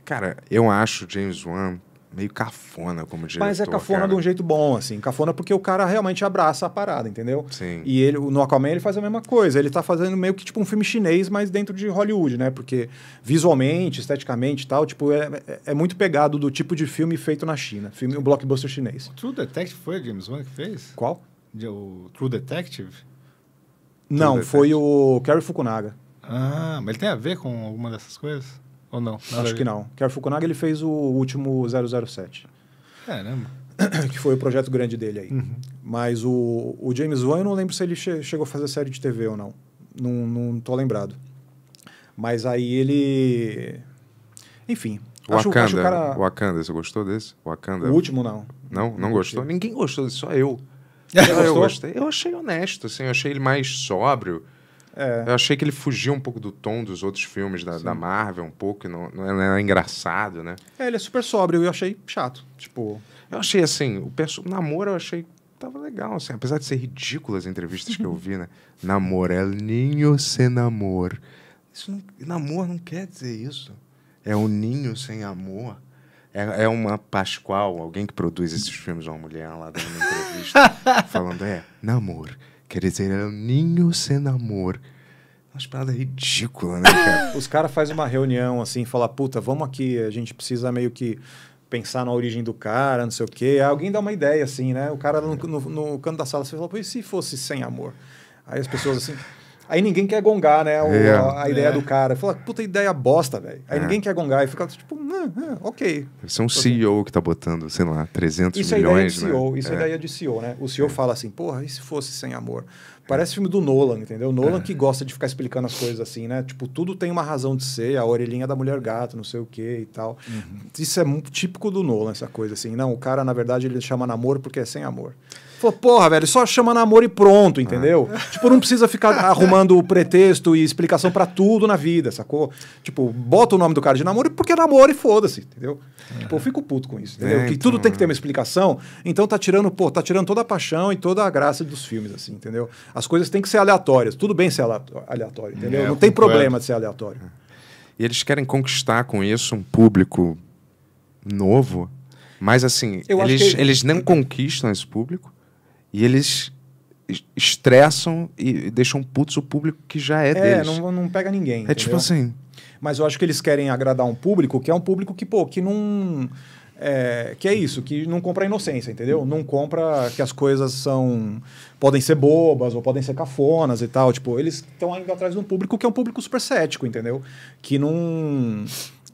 [SPEAKER 2] Cara, eu acho James Wan meio cafona como diretor. Mas é cafona cara. de um
[SPEAKER 5] jeito bom, assim. Cafona porque o cara realmente abraça a parada, entendeu?
[SPEAKER 2] Sim. E ele,
[SPEAKER 5] no Aquaman ele faz a mesma coisa. Ele tá fazendo meio que tipo um filme chinês, mas dentro de Hollywood, né? Porque visualmente, esteticamente e tal, tipo, é, é, é muito pegado do tipo de filme feito na China. Filme, o um blockbuster chinês.
[SPEAKER 4] O True Detective foi o James Wan que fez? Qual? O True Detective?
[SPEAKER 5] Não, True Detective. foi o Cary Fukunaga.
[SPEAKER 4] Ah, mas ele tem a ver com alguma dessas coisas? Ou não? Acho que não.
[SPEAKER 5] Kerr é Fukunaga ele fez o último 007.
[SPEAKER 4] Caramba.
[SPEAKER 5] Que foi o projeto grande dele aí. Uhum. Mas o, o James Wan, eu não lembro se ele che chegou a fazer série de TV ou não. Não, não tô lembrado. Mas aí ele.
[SPEAKER 2] Enfim. O acho, Wakanda. Acho o cara... Wakanda, você gostou desse? Wakanda. O último não. Não? Não, gostou? Ninguém gostou, só eu. eu gostei. Eu achei honesto, assim. Eu achei ele mais sóbrio. É. Eu achei que ele fugiu um pouco do tom dos outros filmes da, da Marvel, um pouco, não, é, não era engraçado, né?
[SPEAKER 5] É, ele é super sóbrio e eu achei chato.
[SPEAKER 2] Tipo. Eu achei assim, o perso... namoro eu achei tava legal, assim, apesar de ser ridículas as entrevistas que eu vi, né? namoro é ninho sem namor. Isso não... Namor não quer dizer isso. É um ninho sem amor. É, é uma Pascoal, alguém que produz esses filmes, uma mulher lá dando uma entrevista, falando, é, namoro Quer dizer, era o ninho sem amor. uma paradas ridícula né, cara? Os caras fazem uma reunião assim, fala,
[SPEAKER 5] puta, vamos aqui, a gente precisa meio que pensar na origem do cara, não sei o quê. Alguém dá uma ideia, assim, né? O cara no, no, no canto da sala, você fala, e se fosse sem amor? Aí as pessoas assim... Aí ninguém quer gongar, né? O, é, a, a, ideia é. do cara. Fala, puta ideia bosta, velho. Aí é. ninguém quer gongar e fica tipo, ok.
[SPEAKER 2] Isso é um CEO tipo assim. que tá botando, sei lá, 300 isso é milhões. Né? É ideia de CEO, né? Isso é. ideia
[SPEAKER 5] de CEO, né? O CEO fala assim, porra, e se fosse sem amor? Parece filme do Nolan, entendeu? Nolan que gosta de ficar explicando as coisas assim, né? Tipo, tudo tem uma razão de ser, a orelhinha da mulher gato, não sei o que e tal. Uhum. Isso é muito típico do Nolan, essa coisa assim. Não, o cara, na verdade, ele chama namoro porque é sem amor. Falou, porra, velho, só chama namoro e pronto, entendeu? Ah. Tipo, não precisa ficar arrumando pretexto e explicação para tudo na vida, sacou? Tipo, bota o nome do cara de namoro porque é namoro e foda-se, entendeu? É. Tipo, eu fico puto com isso, entendeu? É, que então... tudo tem que ter então. uma explicação, então tá tirando, pô, tá tirando toda a paixão e toda a graça dos filmes, assim, entendeu? As coisas têm que ser aleatórias, tudo bem ser aleatório, entendeu? É, não tem problema de ser aleatório. É.
[SPEAKER 2] E eles querem conquistar com isso um público novo, mas assim, eu eles, que... eles não conquistam esse público e eles estressam e deixam putos o público que já é, é deles. É, não,
[SPEAKER 5] não pega ninguém. É tipo entendeu? tipo assim. Mas eu acho que eles querem agradar um público que é um público que, pô, que não. É, que é isso, que não compra inocência, entendeu? Não compra que as coisas são. podem ser bobas ou podem ser cafonas e tal. Tipo, eles estão indo atrás de um público que é um público super cético, entendeu? Que não.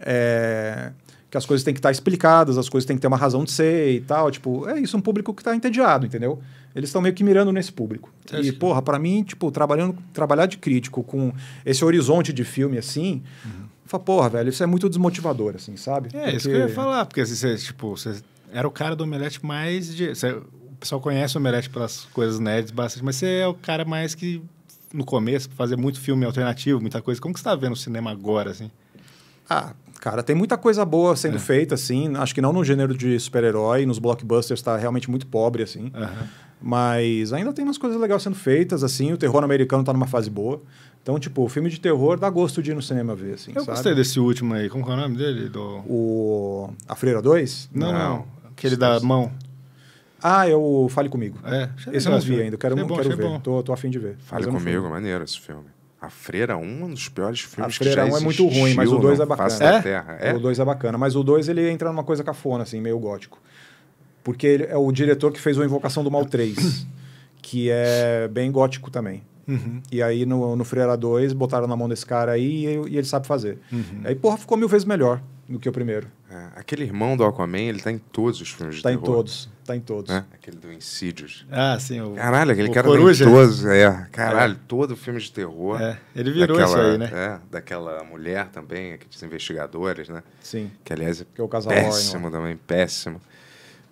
[SPEAKER 5] É, que as coisas têm que estar explicadas, as coisas têm que ter uma razão de ser e tal. Tipo, é isso, um público que está entediado, entendeu? eles estão meio que mirando nesse público. É e, que... porra, para mim, tipo, trabalhando, trabalhar de crítico com esse horizonte de filme assim, uhum. fala, porra, velho, isso é muito desmotivador, assim, sabe? É, porque... isso que eu ia falar, porque assim, você, tipo, você
[SPEAKER 4] era o cara do Omelete mais de. Você, o pessoal conhece o Omelete pelas coisas nerds bastante, mas você é o cara mais que, no começo, fazia muito filme alternativo, muita coisa. Como que você tá vendo o cinema agora, assim? Ah,
[SPEAKER 5] Cara, tem muita coisa boa sendo é. feita, assim. Acho que não no gênero de super-herói, nos blockbusters está realmente muito pobre, assim. Uhum. Mas ainda tem umas coisas legais sendo feitas, assim. O terror americano está numa fase boa. Então, tipo, filme de terror dá gosto de ir no cinema ver, assim, Eu sabe? gostei
[SPEAKER 4] desse último aí. Como é o nome dele? Do... O... A Freira 2? Não, não. não. Aquele da mão.
[SPEAKER 5] Ah, eu é Fale Comigo. É, é. Esse eu não vi ainda. Quero, é bom, quero é ver. Tô, tô afim de ver. Fale Comigo,
[SPEAKER 2] maneiro esse filme. A Freira 1 um, um dos piores filmes que já A Freira 1 é muito ruim, mas o 2 é bacana. É? é? O
[SPEAKER 5] 2 é bacana, mas o 2 ele entra numa coisa cafona, assim, meio gótico. Porque ele é o diretor que fez o Invocação do Mal 3, que é bem gótico também. Uhum. E aí no, no Freira 2 botaram na mão desse cara aí e, e ele sabe fazer. Uhum. Aí, porra, ficou mil vezes melhor do que o primeiro.
[SPEAKER 2] É, aquele irmão do Aquaman, ele tá em todos os filmes tá de terror. Tá em todos tá em todos. É, aquele do Insidious. Ah, sim. O, caralho, aquele o cara Coruja. é. Caralho, é. todo filme de terror. É, ele virou daquela, isso aí, né? É, daquela mulher também, aqueles investigadores, né? Sim. Que, aliás, é, que é o casal péssimo também, péssimo.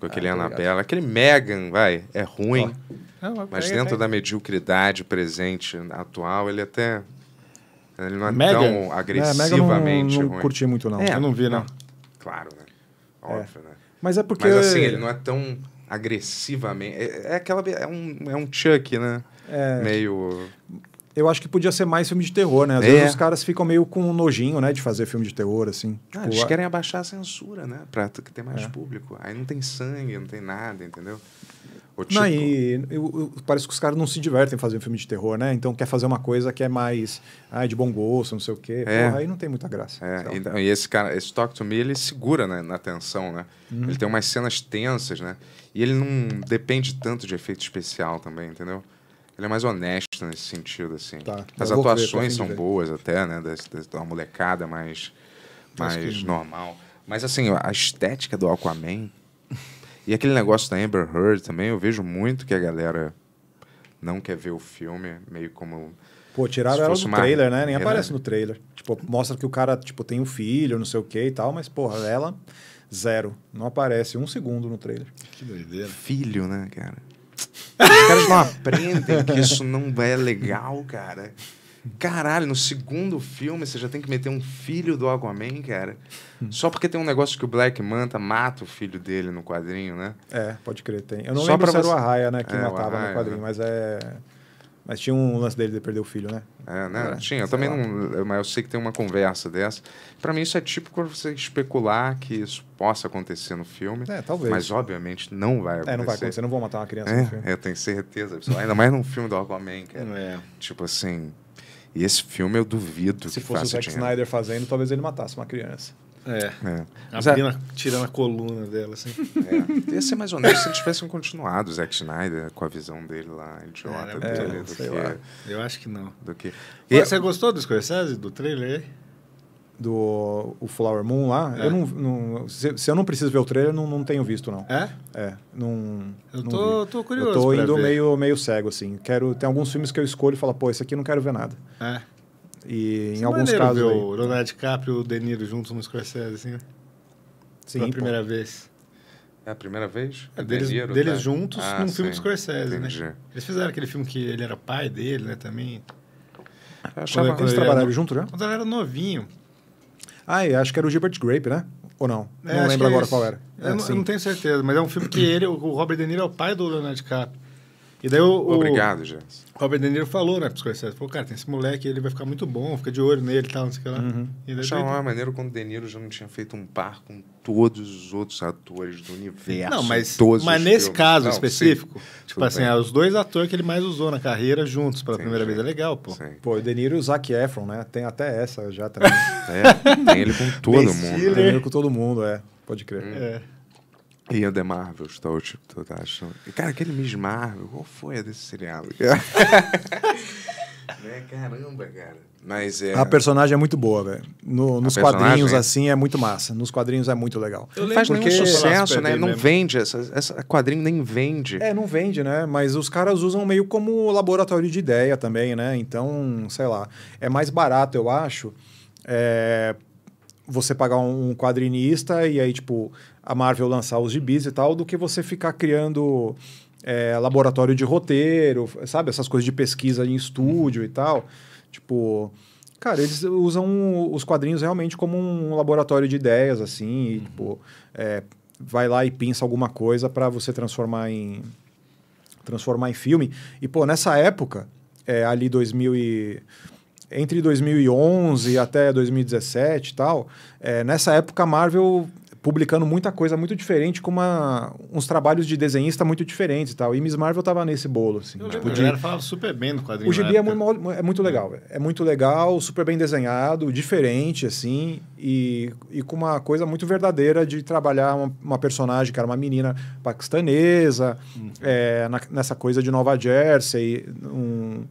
[SPEAKER 2] Com ah, aquele ana Anabela. Aquele Megan, vai, é ruim. Não, mas, dentro tá da mediocridade presente, atual, ele até... Ele não é Megan, tão agressivamente não, não curti muito, não. É, eu não vi, não. Claro, né? É. Óbvio, né? Mas é porque. Mas assim, ele não é tão agressivamente. É, é aquela. É um, é um Chuck, né? É. Meio. Eu acho que podia ser mais filme de terror, né? Às é. vezes os
[SPEAKER 5] caras ficam meio com nojinho, né? De fazer filme de terror, assim.
[SPEAKER 2] Ah, tipo, eles querem abaixar a censura, né? Pra ter mais é. público. Aí não tem sangue, não tem nada, entendeu? Tipo... Não,
[SPEAKER 5] e eu, eu, parece que os caras não se divertem em fazer um filme de terror, né? Então quer fazer uma coisa que é mais ah, de bom gosto, não sei o quê. É. Porra, aí não tem muita graça.
[SPEAKER 2] É. Então, e esse cara, esse Talk to Me, ele segura né, na tensão, né? Uhum. Ele tem umas cenas tensas, né? E ele não depende tanto de efeito especial também, entendeu? Ele é mais honesto nesse sentido, assim. Tá. As atuações são boas até, né? Da, da, da molecada mais, mais normal. Mas assim, a estética do Aquaman e aquele negócio da Amber Heard também, eu vejo muito que a galera não quer ver o filme, meio como. Pô, tiraram ela do trailer, né? Nem ela... aparece no trailer.
[SPEAKER 5] Tipo, mostra que o cara, tipo, tem um filho, não sei o que e tal, mas, porra, ela, zero. Não aparece um segundo no trailer. Que doideira.
[SPEAKER 2] Filho, né, cara? Os caras não aprendem que isso não é legal, cara. Caralho, no segundo filme você já tem que meter um filho do Aquaman, cara. Hum. Só porque tem um negócio que o Black Manta mata o filho dele no quadrinho, né? É, pode crer, tem. Eu não Só lembro pra se você... era o Arraia, né, que é, matava Arraia, no quadrinho, né?
[SPEAKER 5] mas é... Mas tinha um lance dele de perder
[SPEAKER 2] o filho, né? É, né? É, tinha. Eu também lá. não... Mas eu sei que tem uma conversa dessa. Para mim isso é típico você especular que isso possa acontecer no filme. É, talvez. Mas obviamente não vai acontecer. É, não vai acontecer. Não vou matar uma criança é, no filme. Eu tenho certeza. Ainda mais num filme do Aquaman, cara. É. Tipo assim... E esse filme eu duvido Se fosse o Zack dinheiro.
[SPEAKER 5] Snyder fazendo, talvez ele matasse uma criança.
[SPEAKER 4] É. é. menina tirando a coluna dela, assim. É. Ia ser mais honesto se
[SPEAKER 2] eles tivessem continuado o Zack Schneider com a visão dele lá, idiota. É, é, dele, é,
[SPEAKER 4] eu acho que não. Do que... E... Você gostou do Scorsese, do trailer aí? do o Flower Moon lá, é. eu não, não
[SPEAKER 5] se, se, eu não preciso ver o trailer, não, não tenho visto não. É? É, não. Eu não tô, tô curioso. Eu tô indo ver. meio meio cego assim. Quero tem alguns filmes que eu escolho e falo, pô, esse aqui eu
[SPEAKER 4] não quero ver nada. É. E Isso em é alguns casos ver aí, o Leonardo DiCaprio e o De Niro juntos no Scorsese assim. Né? Sim, pela primeira
[SPEAKER 2] vez. É a primeira vez? É, deles, Niro,
[SPEAKER 4] deles tá? juntos ah, num sim. filme do Scorsese, né? Entendi. né? Eles fizeram aquele filme que ele era pai dele, né, também.
[SPEAKER 5] Achava, quando, quando eles trabalharam junto, né?
[SPEAKER 4] Quando ele era novinho.
[SPEAKER 5] Ah, e acho que era o Gilbert Grape, né? Ou não? É, não lembro é agora esse. qual era. Eu, é, não, eu, não,
[SPEAKER 4] tenho certeza, mas é um filme que ele, o Robert De Niro é o pai do Leonardo DiCaprio. E daí o, Obrigado, Jans. O Robert De Niro falou, né, pro Scorsese, falou, cara, tem esse moleque, ele vai ficar muito bom, fica de olho nele e tal, não sei o que lá. Uhum. E Achava uma maneira quando
[SPEAKER 2] o De Niro já não tinha feito um par com todos os outros atores do universo. Não, mas, todos mas nesse filmes. caso não, específico,
[SPEAKER 4] sim, tipo assim, é, os dois atores que ele mais usou na carreira juntos pela sim, primeira sim. vez, é legal, pô. Pô, o De Niro e o Zac Efron, né, tem até essa já também. é, tem ele com todo
[SPEAKER 2] mundo. Né? Tem ele com todo mundo, é, pode crer. Hum. É. E a The Marvels, tá, tipo, tô, tá achando. Cara, aquele Miss Marvel, qual foi a desse seriado? né? Caramba, cara. Mas é... A
[SPEAKER 5] personagem é muito boa, velho. No, nos quadrinhos, assim, é muito massa. Nos quadrinhos é muito legal. Eu Faz porque... nenhum sucesso, né? Não mesmo. vende. Essa, essa quadrinho nem vende. É, não vende, né? Mas os caras usam meio como laboratório de ideia também, né? Então, sei lá. É mais barato, eu acho, é... você pagar um quadrinista e aí, tipo a Marvel lançar os gibis e tal, do que você ficar criando é, laboratório de roteiro, sabe? Essas coisas de pesquisa em estúdio e tal. Tipo, cara, eles usam os quadrinhos realmente como um laboratório de ideias, assim, e, uhum. tipo, é, vai lá e pinça alguma coisa para você transformar em transformar em filme. E, pô, nessa época, é, ali 2000 e entre 2011 até 2017 e tal, é, nessa época a Marvel publicando muita coisa muito diferente, com uma, uns trabalhos de desenhista muito diferentes e tal. E Miss Marvel tava nesse bolo, assim. Eu
[SPEAKER 4] tipo, de... falava super bem no quadrinho. O gibi é muito,
[SPEAKER 5] é muito legal. É. é muito legal, super bem desenhado, diferente, assim, e, e com uma coisa muito verdadeira de trabalhar uma, uma personagem que era uma menina paquistanesa, uhum. é, na, nessa coisa de Nova Jersey, um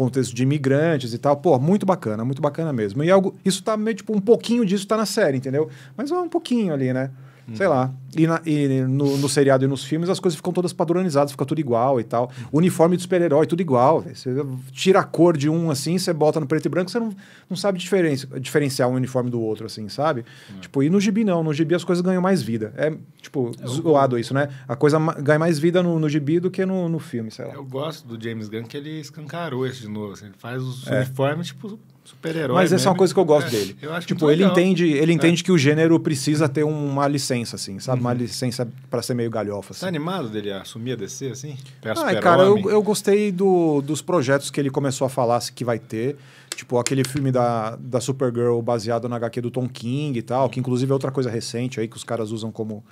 [SPEAKER 5] contexto de imigrantes e tal. Pô, muito bacana, muito bacana mesmo. E algo, isso tá meio tipo um pouquinho disso tá na série, entendeu? Mas é um pouquinho ali, né? Uhum. Sei lá. E, na, e no, no, seriado e nos filmes as coisas ficam todas padronizadas, fica tudo igual e tal. Uhum. Uniforme de super-herói, tudo igual. Você tira a cor de um assim, você bota no preto e branco, você não, não sabe diferenci diferenciar um uniforme do outro, assim, sabe? Uhum. Tipo, e no gibi não. No gibi as coisas ganham mais vida. É, tipo, eu, zoado isso, né? A coisa ganha mais vida no, no gibi do que no, no filme, sei lá. Eu
[SPEAKER 4] gosto do James Gunn que ele escancarou isso de novo. Assim. Ele faz os é. uniformes, tipo, Super-herói. Mas essa mesmo. é uma coisa que eu gosto é, dele. Eu tipo, ele legal. entende, ele é. entende é. que o
[SPEAKER 5] gênero precisa ter uma licença, assim, sabe? Uhum. Uma licença para ser meio galhofa. Tá assim. Tá
[SPEAKER 4] animado dele assumir a DC, assim? ah, cara, eu,
[SPEAKER 5] eu gostei do, dos projetos que ele começou a falar que vai ter. Tipo, aquele filme da, da Supergirl baseado na HQ do Tom King e tal, que inclusive é outra coisa recente aí que os caras usam como,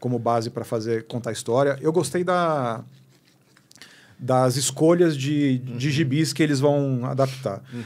[SPEAKER 5] como base para fazer contar história. Eu gostei da das escolhas de, uhum. de gibis que eles vão adaptar. Uhum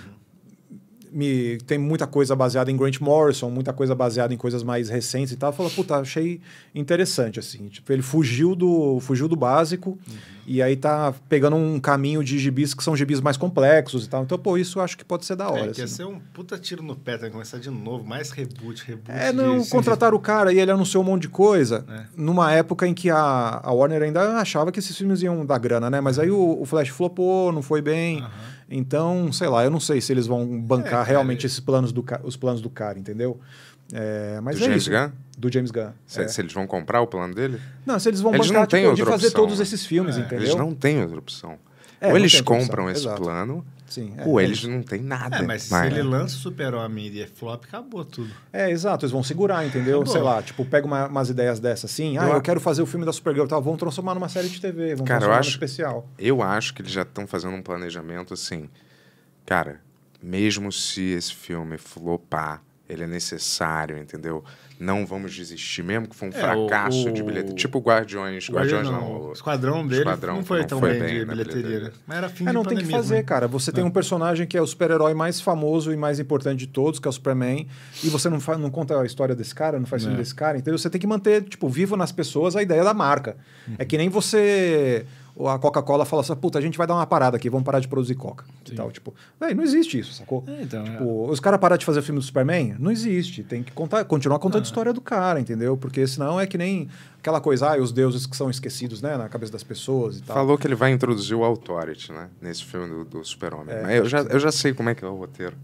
[SPEAKER 5] me tem muita coisa baseada em Grant Morrison, muita coisa baseada em coisas mais recentes e tal. Fala, puta, achei interessante assim. Tipo, ele fugiu do fugiu do básico uhum. e aí tá pegando um caminho de gibis que são gibis mais complexos e tal. Então, pô, isso eu acho que pode ser da é, hora. É, assim, ser
[SPEAKER 4] um puta tiro no pé, tem tá? que começar de novo, mais reboot, reboot. É, não, de,
[SPEAKER 5] contrataram de... o cara e ele anunciou um monte de coisa é. numa época em que a, a Warner ainda achava que esses filmes iam dar grana, né? Mas aí o, o Flash flopou, não foi bem. Uhum. Então, sei lá, eu não sei se eles vão bancar é, realmente é... esses planos do os planos do cara, entendeu? É, mas do é James isso. Gunn? Do James Gunn.
[SPEAKER 2] Se, é. se, eles vão comprar o plano dele? Não, se eles vão eles bancar, não têm tipo, outra de fazer opção, todos né? esses filmes, é. entendeu? Eles não têm outra opção. É, Ou eles compram opção, esse exato. plano, Sim, é, o eles não tem nada. É, mas se ele
[SPEAKER 4] lança o Super-Homem e é flop, acabou tudo. É, exato. Eles vão
[SPEAKER 5] segurar, entendeu? Acabou. Sei lá, tipo, pega uma, umas ideias dessas assim. Ah, eu, eu quero fazer o filme da Supergirl tal. Vão transformar numa série de TV, vão cara, transformar eu acho, especial.
[SPEAKER 2] Eu acho que eles já estão fazendo um planejamento assim. Cara, mesmo se esse filme flopar, ele é necessário, entendeu? não vamos desistir, mesmo que foi um é, fracasso o, de bilheteria. Tipo Guardiões, Guardiões não, não o Esquadrão dele esquadrão, não foi não tão foi bem, bem de bilheteria. bilheteria.
[SPEAKER 4] Mas era fim é, não tem que fazer, né?
[SPEAKER 5] cara. Você tem é. um personagem que é o super-herói mais famoso e mais importante de todos, que é o Superman, e você não, não conta a história desse cara, não faz filme é. desse cara, entendeu? Você tem que manter, tipo, vivo nas pessoas a ideia da marca. Uhum. É que nem você a Coca-Cola fala assim, puta, a gente vai dar uma parada aqui, vamos parar de produzir Coca. E tal. Tipo, véio, não existe isso, sacou? É, então, tipo, é. os caras parar de fazer filme do Superman? Não existe. Tem que contar, continuar contando a é. história do cara, entendeu? Porque senão é que nem aquela coisa, ah, os deuses que são esquecidos, né, na cabeça das pessoas e tal. Falou que ele vai introduzir
[SPEAKER 2] o Authority, né, nesse filme do, do Super-Homem. É, né? eu, já, eu já sei como é que é o roteiro.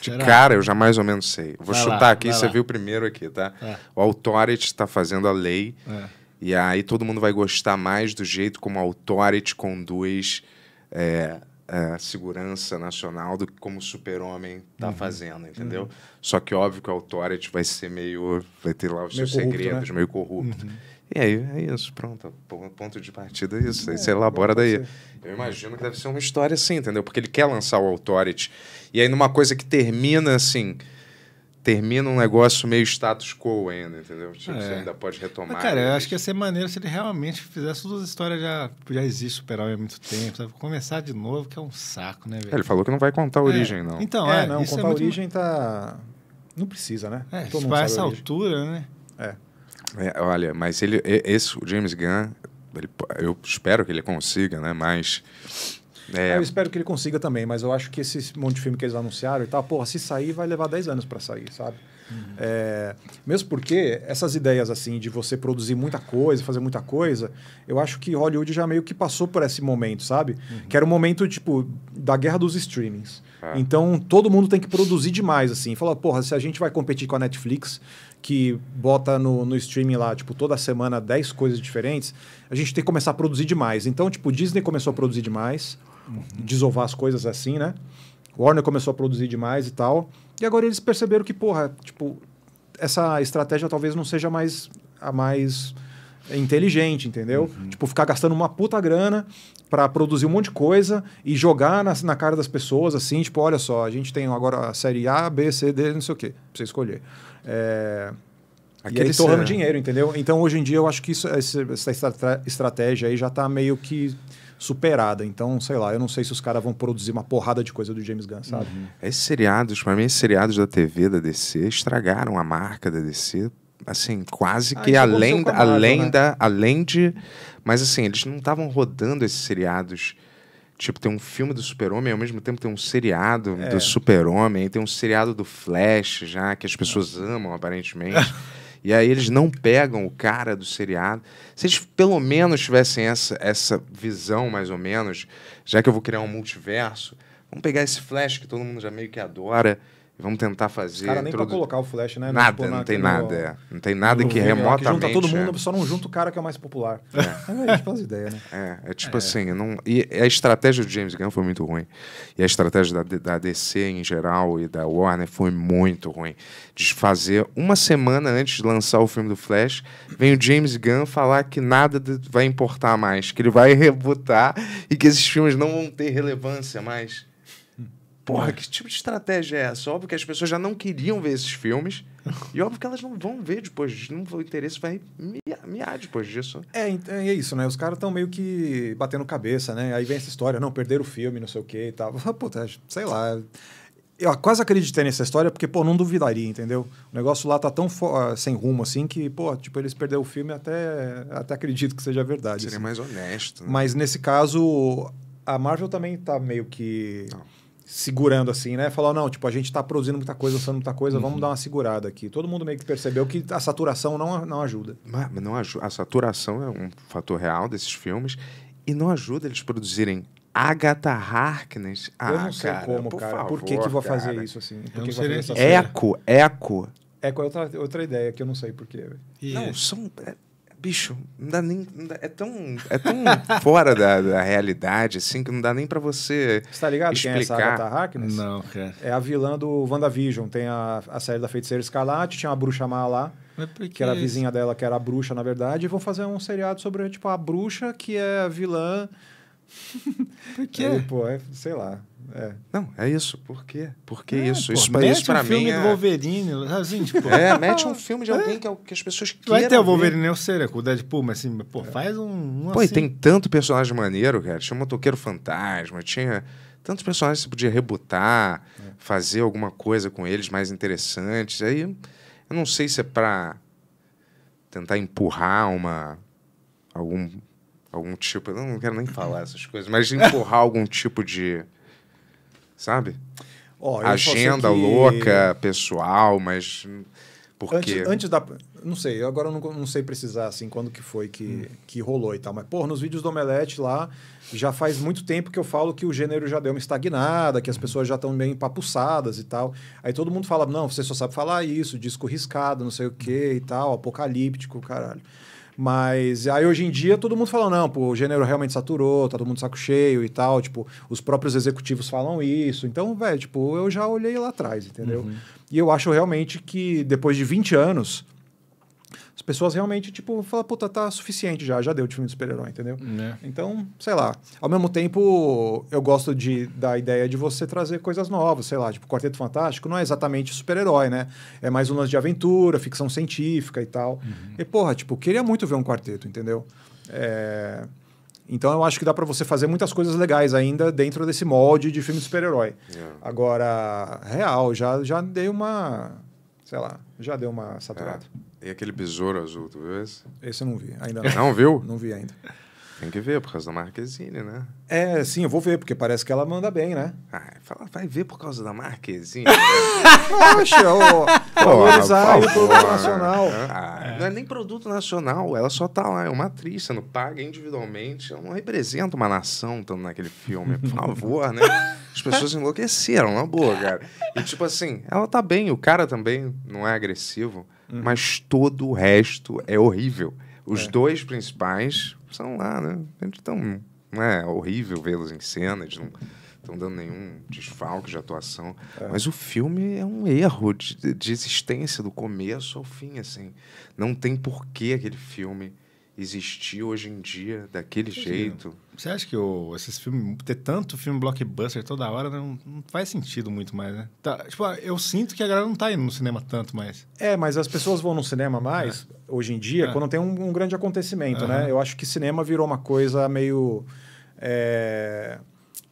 [SPEAKER 2] De Será? cara, eu já mais ou menos sei. Vou vai chutar lá, aqui, você lá. viu primeiro aqui, tá? É. O Authority está fazendo a lei. É e aí todo mundo vai gostar mais do jeito como a Authority conduz é, a segurança nacional do que como o super-homem está uhum. fazendo, entendeu? Uhum. Só que óbvio que o Authority vai ser meio... vai ter lá os meio seus corrupto, segredos, né? meio corrupto. Uhum. E aí é isso, pronto. Ponto de partida é isso. É, aí você elabora daí. Eu imagino que deve ser uma história assim, entendeu? Porque ele quer lançar o Authority. E aí numa coisa que termina assim termina um negócio meio status quo ainda, entendeu? Tipo, é. Você ainda pode retomar. Mas, cara, eu
[SPEAKER 4] acho que ia ser maneiro se ele realmente fizesse todas as histórias já, já existe Super-Homem há muito tempo, sabe? Começar de novo, que é um saco, né, velho? É, ele falou que não
[SPEAKER 2] vai contar a é. origem, é. não. Então, é, é não, é contar a muito... origem
[SPEAKER 4] tá... Não precisa, né? É, Todo mundo a essa
[SPEAKER 5] altura, né? É.
[SPEAKER 2] Olha, mas ele, esse, o James Gunn, ele, eu espero que ele consiga, né? Mas é. Eu
[SPEAKER 5] espero que ele consiga também, mas eu acho que esse monte de filme que eles anunciaram e tal, porra, se sair, vai levar 10 anos para sair, sabe? Uhum. É, mesmo porque essas ideias assim de você produzir muita coisa, fazer muita coisa, eu acho que Hollywood já meio que passou por esse momento, sabe? Uhum. Que era o um momento tipo da guerra dos streamings. Ah. Então todo mundo tem que produzir demais assim. Fala, porra, se a gente vai competir com a Netflix, que bota no, no streaming lá, tipo, toda semana 10 coisas diferentes, a gente tem que começar a produzir demais. Então, tipo, Disney começou a produzir demais uhum. desovar as coisas assim, né? Warner começou a produzir demais e tal. E agora eles perceberam que, porra, tipo, essa estratégia talvez não seja mais a mais inteligente, entendeu? Uhum. Tipo, ficar gastando uma puta grana para produzir um monte de coisa e jogar na, na cara das pessoas, assim, tipo, olha só, a gente tem agora a série A, B, C, D, não sei o quê, pra você escolher. É...
[SPEAKER 2] Aquele e aí, é torrando dinheiro,
[SPEAKER 5] entendeu? Então, hoje em dia, eu acho que isso, essa estratégia aí já tá meio que superada. Então, sei lá, eu não sei se os caras vão produzir uma porrada de coisa do James Gunn, sabe? Uhum.
[SPEAKER 2] Esses seriados, para mim, esses seriados da TV, da DC, estragaram a marca da DC, assim, quase ah, que então além, da, Marvel, além, né? da, além de... Mas, assim, eles não estavam rodando esses seriados... Tipo, tem um filme do Super-Homem, ao mesmo tempo tem um seriado é. do Super-Homem, tem um seriado do Flash já, que as é. pessoas amam, aparentemente. E aí eles não pegam o cara do seriado. Se eles pelo menos tivessem essa, essa visão, mais ou menos, já que eu vou criar um multiverso, vamos pegar esse Flash que todo mundo já meio que adora vamos tentar fazer. Cara, nem introdu... pra colocar o flash, né? Nada, tipo, não tem nada. é. Não tem nada que vídeo, remotamente. junta todo é. mundo, é. só não junta o cara que é o mais popular. É, é tipo as
[SPEAKER 5] ideias,
[SPEAKER 1] né?
[SPEAKER 2] É, é tipo é. assim. Não... E a estratégia do James Gunn foi muito ruim. E a estratégia da, da DC em geral e da Warner foi muito ruim. De fazer uma semana antes de lançar o filme do Flash, vem o James Gunn falar que nada vai importar mais, que ele vai rebutar e que esses filmes não vão ter relevância mais porra, é. que tipo de estratégia é essa? Óbvio que as pessoas já não queriam ver esses filmes. e óbvio que elas não vão ver depois disso. Não, o interesse vai miar depois disso.
[SPEAKER 5] É, é isso, né? Os caras estão meio que batendo cabeça, né? Aí vem essa história, não, perderam o filme, não sei o quê e tal. Puta, sei lá. Eu quase acreditei nessa história porque, pô, não duvidaria, entendeu? O negócio lá tá tão ah, sem rumo assim que, pô, tipo, eles perderam o filme até, até acredito que seja verdade. Seria assim. mais
[SPEAKER 2] honesto. Né?
[SPEAKER 5] Mas nesse caso, a Marvel também tá meio que. Não segurando assim, né? falou não, tipo, a gente está produzindo muita coisa, usando muita coisa, uhum. vamos dar uma segurada aqui. Todo mundo meio que percebeu
[SPEAKER 2] que a saturação não, não ajuda. Mas, não ajuda. A saturação é um fator real desses filmes e não ajuda eles produzirem Agatha Harkness. Ah, eu não ah, sei cara, como,
[SPEAKER 5] por cara. Favor, por que, que vou fazer cara. isso assim? Por que que eco, eco. Eco é outra, outra
[SPEAKER 2] ideia que eu não sei porquê. Não, são. É, bicho, não dá nem. Não dá, é tão, é tão fora da, da, realidade, assim, que não dá nem para você. Você tá ligado explicar. quem é essa Agatha Harkness? Não, cara.
[SPEAKER 5] É a vilã do WandaVision. Tem a, a série da Feiticeira Escarlate, tinha uma bruxa má lá.
[SPEAKER 1] Que, que era a vizinha
[SPEAKER 5] dela, que era a bruxa, na verdade, e vão fazer um seriado sobre, tipo, a bruxa que é a vilã. Por quê? pô, é, sei lá. É.
[SPEAKER 2] Não, é isso. Por quê? Por que é, isso? Pô, isso mete isso um filme é... do
[SPEAKER 5] Wolverine. Assim, tipo... É, mete um filme
[SPEAKER 2] de é. alguém que, é que as pessoas queiram Vai ter o Wolverine, ver. eu sei, né? o Deadpool, mas assim, pô, é. faz
[SPEAKER 4] um, um Pô, assim. e tem
[SPEAKER 2] tanto personagem maneiro, cara. Tinha o um Motoqueiro Fantasma, tinha tantos personagens que você podia rebutar, fazer alguma coisa com eles mais interessantes. Aí, eu não sei se é pra tentar empurrar uma... algum algum tipo... Eu não quero nem falar essas coisas, mas empurrar algum tipo de sabe? Oh, Agenda que... louca, pessoal, mas. Porque... Antes, antes da.
[SPEAKER 5] Não sei, agora não, não sei precisar assim quando que foi que, hum. que rolou e tal. Mas, pô, nos vídeos do Omelete lá, já faz muito tempo que eu falo que o gênero já deu uma estagnada, que as pessoas já estão meio empapuçadas e tal. Aí todo mundo fala: não, você só sabe falar isso, disco riscado, não sei o quê e tal, apocalíptico, caralho. Mas aí hoje em dia todo mundo fala, não, pô, o gênero realmente saturou, tá todo mundo saco cheio e tal. Tipo, os próprios executivos falam isso. Então, velho, tipo, eu já olhei lá atrás, entendeu? Uhum. E eu acho realmente que depois de 20 anos, pessoas realmente, tipo, falam, puta, tá suficiente já, já deu de filme de super-herói, entendeu? É. Então, sei lá. Ao mesmo tempo, eu gosto de, da ideia de você trazer coisas novas, sei lá, tipo, Quarteto Fantástico não é exatamente super-herói, né? É mais um lance de aventura, ficção científica e tal. Uhum. E, porra, tipo, queria muito ver um quarteto, entendeu? É... Então eu acho que dá para você fazer muitas coisas legais ainda dentro desse molde de filme de super-herói. É. Agora, real, já, já dei uma sei lá, já deu uma saturada.
[SPEAKER 2] É. E aquele besouro azul, tu viu esse? Esse eu não vi, ainda não. Não viu? Não vi ainda. Tem que ver, por causa da Marquezine, né?
[SPEAKER 5] É, sim, eu vou ver, porque parece que ela manda bem, né? Ah, fala, vai ver
[SPEAKER 2] por causa da Marquezine. Né? Poxa, ô, valorizar o é produto ah, nacional. Ah, é. Não é nem produto nacional, ela só tá lá, é uma atriz, você não paga individualmente, ela não representa uma nação estando naquele filme, por favor, né? As pessoas enlouqueceram, na boa, cara. E tipo assim, ela tá bem, o cara também não é agressivo, uhum. mas todo o resto é horrível. Os é. dois principais, são lá, né? Eles estão. É horrível vê-los em cena, eles não estão dando nenhum desfalque de atuação. É. Mas o filme é um erro de, de existência do começo ao fim, assim. Não tem porquê aquele filme existir hoje em dia daquele jeito. Você acha que o,
[SPEAKER 4] esses filmes, ter tanto filme blockbuster toda hora não, não faz sentido muito mais, né? Tá, tipo, ah, eu sinto que a galera não tá indo no cinema tanto mais. É, mas as pessoas vão
[SPEAKER 5] no cinema mais, é. hoje em dia, é. quando tem um, um grande acontecimento, uhum. né? Eu acho que cinema virou uma coisa meio... É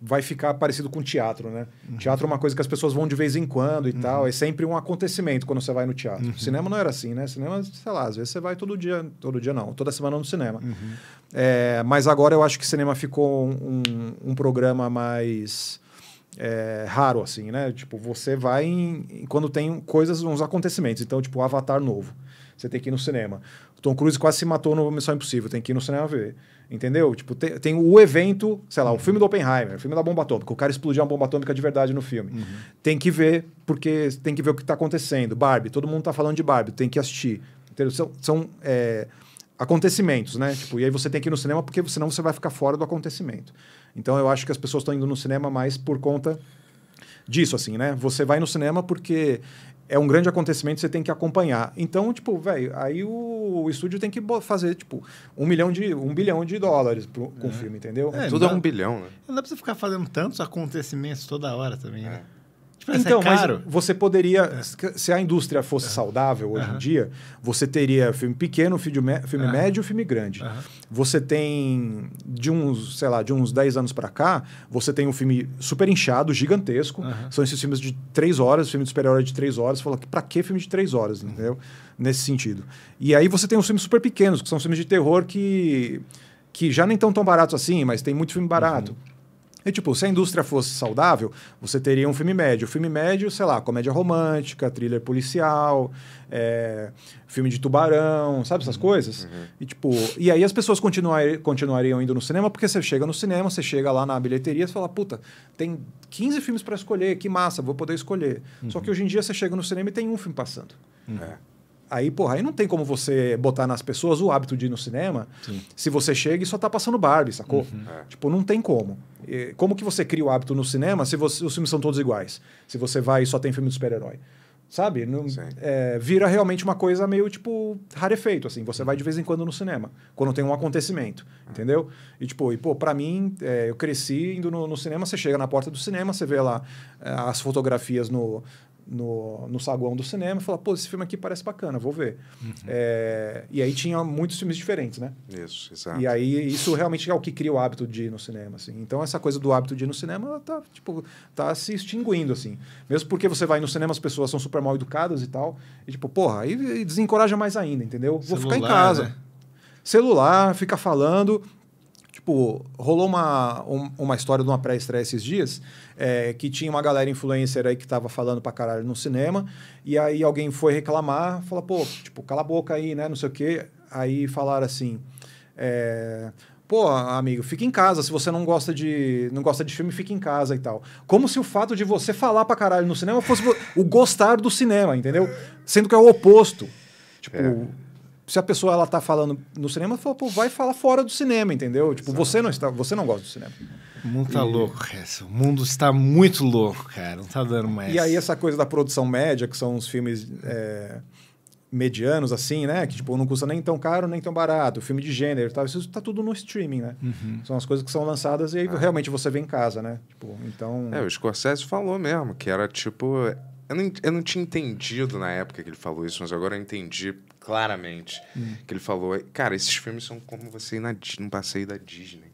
[SPEAKER 5] vai ficar parecido com teatro, né? Uhum. Teatro é uma coisa que as pessoas vão de vez em quando e uhum. tal. É sempre um acontecimento quando você vai no teatro. Uhum. Cinema não era assim, né? Cinema, sei lá, às vezes você vai todo dia, todo dia não, toda semana no cinema. Uhum. É, mas agora eu acho que cinema ficou um, um programa mais é, raro, assim, né? Tipo, você vai em, quando tem coisas, uns acontecimentos. Então, tipo, Avatar novo. Você tem que ir no cinema. Tom Cruise quase se matou no Missão Impossível, tem que ir no cinema ver. Entendeu? Tipo, tem, tem o evento, sei lá, uhum. o filme do Oppenheimer, o filme da bomba atômica, o cara explodiu uma bomba atômica de verdade no filme. Uhum. Tem que ver, porque tem que ver o que está acontecendo. Barbie, todo mundo está falando de Barbie, tem que assistir. Entendeu? São, são é, acontecimentos, né? Tipo, e aí você tem que ir no cinema, porque senão você vai ficar fora do acontecimento. Então eu acho que as pessoas estão indo no cinema mais por conta disso, assim, né? Você vai no cinema porque é um grande acontecimento, você tem que acompanhar. Então, tipo, velho, aí o, o, estúdio tem que fazer, tipo, um milhão de, um bilhão de dólares pro, com o é. filme, entendeu? É, Tudo é um
[SPEAKER 2] bilhão, né?
[SPEAKER 4] Não dá pra você ficar fazendo tantos acontecimentos toda hora também, né? É.
[SPEAKER 1] Tipo, é então, é mas
[SPEAKER 5] você poderia. É. Se a indústria fosse é. saudável hoje uhum. em dia, você teria filme pequeno, filme, filme uhum. médio e filme grande. Uhum. Você tem, de uns, sei lá, de uns 10 anos para cá, você tem um filme super inchado, gigantesco. São esses filmes de 3 horas, filme de superior é de 3 horas. Você que pra que filme de 3 horas? Uhum. Entendeu? Nesse sentido. E aí você tem os filmes super pequenos, que são filmes de terror que, que já nem estão tão baratos assim, mas tem muito filme barato. Uhum. E, tipo, se a indústria fosse saudável, você teria um filme médio. Filme médio, sei lá, comédia romântica, thriller policial, é, filme de tubarão, sabe essas uhum. coisas? Uhum. E, tipo, e aí as pessoas continuar, continuariam indo no cinema, porque você chega no cinema, você chega lá na bilheteria e fala, puta, tem 15 filmes para escolher, que massa, vou poder escolher. Uhum. Só que hoje em dia você chega no cinema e tem um filme passando. Uhum. É. Aí, porra, aí não tem como você botar nas pessoas o hábito de ir no cinema Sim. se você chega e só tá passando Barbie, sacou? Uhum. É. Tipo, não tem como. E como que você cria o hábito no cinema se você, os filmes são todos iguais? Se você vai e só tem filme de super-herói? Sabe? Não, é, vira realmente uma coisa meio, tipo, rarefeito, assim. Você vai de vez em quando no cinema, quando tem um acontecimento, é. entendeu? E, tipo, e, pô, pra mim, é, eu cresci indo no, no, cinema, você chega na porta do cinema, você vê lá é, as fotografias no, no, no saguão do cinema e falar, pô, esse filme aqui parece bacana, vou ver. Uhum. É, e aí tinha muitos filmes diferentes, né?
[SPEAKER 2] Isso, exato. E
[SPEAKER 5] aí isso realmente é o que cria o hábito de ir no cinema, assim. Então essa coisa do hábito de ir no cinema, ela tá, tipo, tá se extinguindo, assim. Mesmo porque você vai no cinema, as pessoas são super mal educadas e tal. E tipo, porra, aí desencoraja mais ainda, entendeu? Vou ficar em casa. Né? Celular, fica falando... Tipo, rolou uma, um, uma história de uma pré-estreia esses dias, é, que tinha uma galera influencer aí que tava falando pra caralho no cinema, e aí alguém foi reclamar, fala, pô, tipo, cala a boca aí, né, não sei o quê. Aí falaram assim, é, pô, amigo, fica em casa, se você não gosta de não gosta de filme, fica em casa e tal. Como se o fato de você falar pra caralho no cinema fosse o gostar do cinema, entendeu? Sendo que é o oposto. Tipo, é se a pessoa ela tá falando no cinema, fala, pô, vai falar fora do cinema, entendeu? Tipo, Exato.
[SPEAKER 4] você não está, você não gosta do cinema. O mundo tá e... louco, essa. O mundo está muito louco, cara. Não tá dando mais. E aí
[SPEAKER 5] essa coisa da produção média, que são os filmes é, medianos, assim, né? Que, tipo, não custa nem tão caro, nem tão barato. O filme de gênero e tal. Isso tá tudo no streaming, né? Uhum. São as coisas que são lançadas e aí ah. realmente você vê em casa, né?
[SPEAKER 2] Tipo, então... É, o Scorsese falou mesmo que era, tipo... Eu não, eu não tinha entendido na época que ele falou isso, mas agora eu entendi claramente. Hum. Que ele falou, cara, esses filmes são como você ir na, num passeio da Disney.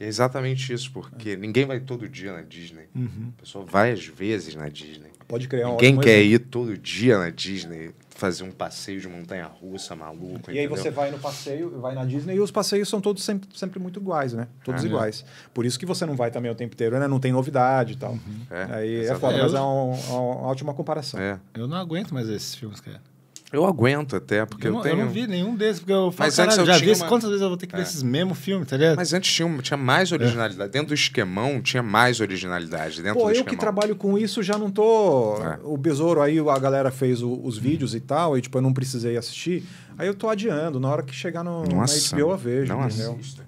[SPEAKER 2] É. é exatamente isso, porque é. ninguém vai todo dia na Disney. Uhum. A pessoa vai às vezes na Disney. Pode criar Ninguém quer exemplo. ir todo dia na Disney fazer um passeio de montanha russa maluco. E entendeu? aí você vai no
[SPEAKER 5] passeio, vai na Disney e os passeios são todos sempre, sempre muito iguais, né? Todos ah, iguais. É. Por isso que você não vai também o tempo inteiro, né? Não tem novidade e tal. Uhum. É, aí é exatamente. é foda, mas é uma, uma, uma ótima comparação.
[SPEAKER 4] Eu não aguento mais esses filmes, cara.
[SPEAKER 2] Eu aguento até, porque eu, eu tenho... Eu não
[SPEAKER 4] vi nenhum desses, porque eu faço Mas antes eu já vi uma... quantas vezes eu vou ter que é. ver esses
[SPEAKER 2] mesmos filmes, tá ligado? Mas antes tinha, tinha mais é. originalidade. É. Dentro do esquemão, tinha mais originalidade. Dentro Pô, do eu esquemão. que
[SPEAKER 4] trabalho com
[SPEAKER 5] isso, já não tô... É. O Besouro, aí a galera fez o, os vídeos hum. e tal, e tipo, eu não precisei assistir. Aí eu tô adiando, na hora que chegar no, na HBO eu vejo, não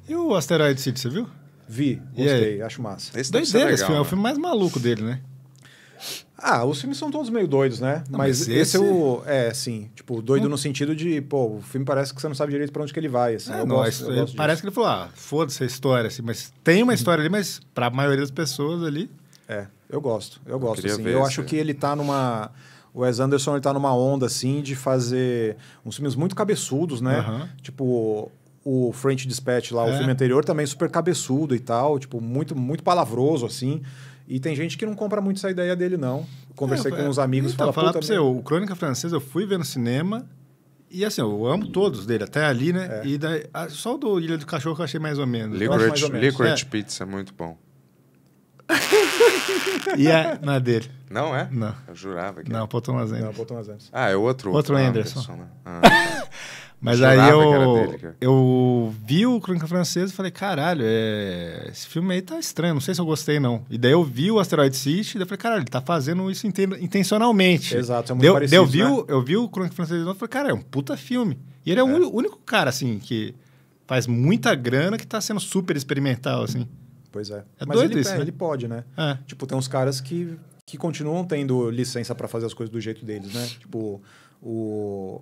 [SPEAKER 4] E o Asteroid City, você viu? Vi, gostei, acho massa. Esse, Doideira, legal, esse filme, né? é o filme né? mais maluco dele, né?
[SPEAKER 5] Ah, os filmes são todos meio doidos, né? Não, mas, mas esse... esse... é o. É, sim. Tipo, doido hum. no sentido de, pô, o filme parece que você não sabe direito pra onde que ele vai. Assim. É, eu não, gosto, eu gosto parece
[SPEAKER 4] que ele falou, ah, foda-se a história, assim, mas tem uma história ali, mas pra maioria das pessoas ali. É, eu gosto. Eu gosto, assim. eu assim. Eu acho que
[SPEAKER 5] ele tá numa. O Wes Anderson ele tá numa onda, assim, de fazer uns filmes muito cabeçudos, né? Tipo, o French Dispatch lá, é. o filme anterior, também super cabeçudo e tal, tipo, muito, muito palavroso, assim. E tem gente que não compra muito essa ideia dele, não. Conversei é, com é, uns amigos e então, fala, falar pra você, o
[SPEAKER 4] Crônica Francesa eu fui ver no cinema e assim, eu amo todos dele, até ali, né? É. E daí, só o do Ilha do Cachorro que eu achei mais ou menos. Liquid ou é.
[SPEAKER 2] Pizza, é muito bom. e é na dele. Não é? Não. Eu jurava que Não, é. Paulton Não, Paulton Ah, é outro. Outro ah, Anderson. Anderson né? ah, mas aí eu,
[SPEAKER 4] dele, eu vi o Crônica Francesa e falei, caralho, é... esse filme aí tá estranho, não sei se eu gostei não. E daí eu vi o Asteroid City e daí eu falei, caralho, ele tá fazendo isso intencionalmente. Exato, é muito deu, parecido, deu, eu, vi né? o, eu vi o Crônica Francesa e falei, cara, é um puta filme. E ele é, é, o único cara, assim, que faz muita grana que tá sendo super experimental, assim. Pois é. É Mas doido ele, isso, é, né? ele pode, né? É. Tipo, tem uns caras que, que
[SPEAKER 5] continuam tendo licença para fazer as coisas do jeito deles, né? Tipo, o...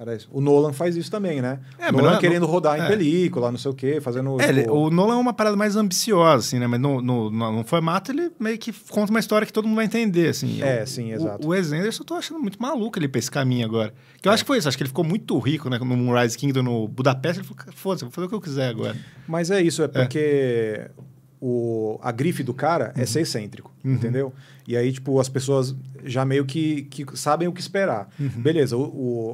[SPEAKER 5] Era isso. O Nolan faz isso também, né? É, o Nolan mas, é- querendo rodar em é. película, não sei o quê, fazendo. É, ele, tipo
[SPEAKER 4] o Nolan é uma parada mais ambiciosa, assim, né? Mas no, no, no, formato ele meio que conta uma história que todo mundo vai entender, assim. É, o, sim, exato. O, o Wes Anderson eu tô achando muito maluco ele pra esse caminho agora. Que eu é. acho que foi isso, acho que ele ficou muito rico, né? No Moonrise Kingdom, no Budapeste, ele falou, foda-se, vou fazer o que eu quiser agora. Mas
[SPEAKER 5] é isso, é, é. porque o, a grife do cara é uhum. é ser excêntrico, uhum. entendeu? E aí, tipo, as pessoas já meio que, que sabem o que esperar. Uhum. Beleza, o,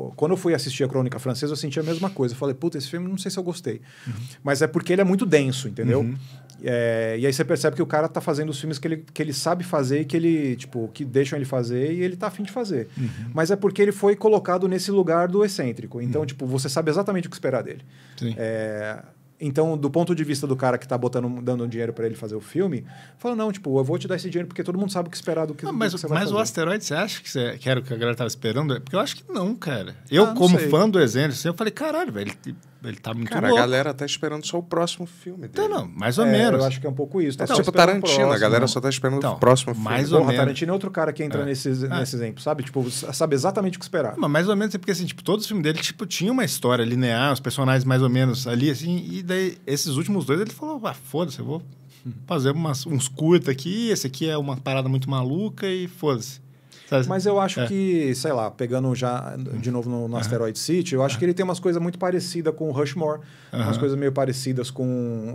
[SPEAKER 5] o, quando eu fui assistir a Crônica Francesa, eu senti a mesma coisa. Eu falei, puta, esse filme não sei se eu gostei. Uhum. Mas é porque ele é muito denso, entendeu? Uhum. É, e aí você percebe que o cara tá fazendo os filmes que ele, que ele sabe fazer e que ele, tipo, que deixam ele fazer e ele tá afim de fazer. Uhum. Mas é porque ele foi colocado nesse lugar do excêntrico. Então, tipo, você sabe exatamente o que esperar dele. Sim. É, então, do ponto de vista do cara que tá botando, dando dinheiro para ele fazer o filme, fala, não, tipo, eu vou te dar esse dinheiro porque todo mundo sabe o que esperar do que, ah, mas, do que você vai Mas fazer. o
[SPEAKER 4] asteroide, você acha que, você, que era o que a galera tava esperando? É porque eu acho que não, cara. Eu, ah, como sei. fã do exército eu falei, caralho, velho, ele tá muito Cara, louco. a
[SPEAKER 2] galera tá esperando só o próximo filme então, dele. Então, não, mais ou é, menos. Eu acho que é um pouco isso. Tá é tipo Tarantino, a galera só tá esperando então, o próximo
[SPEAKER 4] mais
[SPEAKER 5] Ou Porra, menos. Tarantino é outro cara que entra é. nesses, é. nesses exemplos, sabe? Tipo, sabe exatamente o que esperar.
[SPEAKER 4] Mas mais ou menos, porque assim, tipo, todos os filmes dele, tipo, tinha uma história linear, os personagens mais ou menos ali, assim, e daí esses últimos dois ele falou, ah, foda-se, eu vou fazer umas, uns curta aqui, esse aqui é uma parada muito maluca e foda-se.
[SPEAKER 5] Tá. Mas eu acho é. que, sei lá, pegando já de novo no, no Asteroid City, eu acho é. que ele tem umas coisas muito parecidas com o Rushmore, uhum. umas coisas meio parecidas com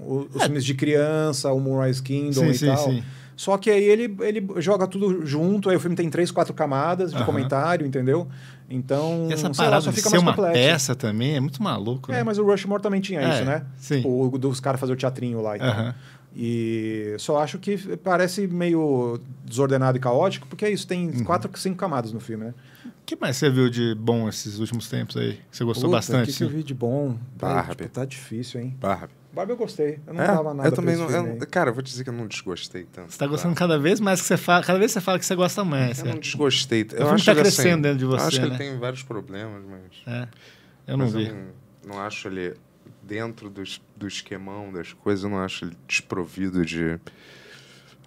[SPEAKER 5] o, os é. filmes de criança, o Moonrise Kingdom sim, e sim, tal. Sim. Só que aí ele, ele joga tudo junto, aí o filme tem três, quatro camadas de comentário, entendeu? Então, e essa parada lá, só fica de ser mais complexo. uma peça
[SPEAKER 4] também é muito maluco. É, né?
[SPEAKER 5] mas o Rushmore também tinha é, isso, né?
[SPEAKER 4] Sim. Tipo, o, dos caras
[SPEAKER 5] fazer o teatrinho lá e tal. E só acho que parece meio desordenado e caótico, porque é isso, tem uhum. quatro, cinco camadas no filme, né? O que mais você viu de bom esses últimos
[SPEAKER 2] tempos aí? Você gostou Puta, bastante? O que, que, eu vi de bom? Tá, Barbie. Tipo, tá difícil, hein? Barbie.
[SPEAKER 5] Barbie eu gostei.
[SPEAKER 4] Eu não é? tava nada. Eu também não. Eu,
[SPEAKER 2] cara, eu vou te dizer que eu não desgostei tanto. Você tá, tá? gostando
[SPEAKER 4] cara. cada vez mais que você fala. Cada vez você fala que você gosta mais. Eu não desgostei. Eu acho tá que crescendo assim, dentro de você. Eu acho né? que ele
[SPEAKER 2] né? tem vários problemas, mas. É. Eu não mas vi. Eu não, não acho ele dentro do, do esquemão das coisas, eu não acho ele desprovido de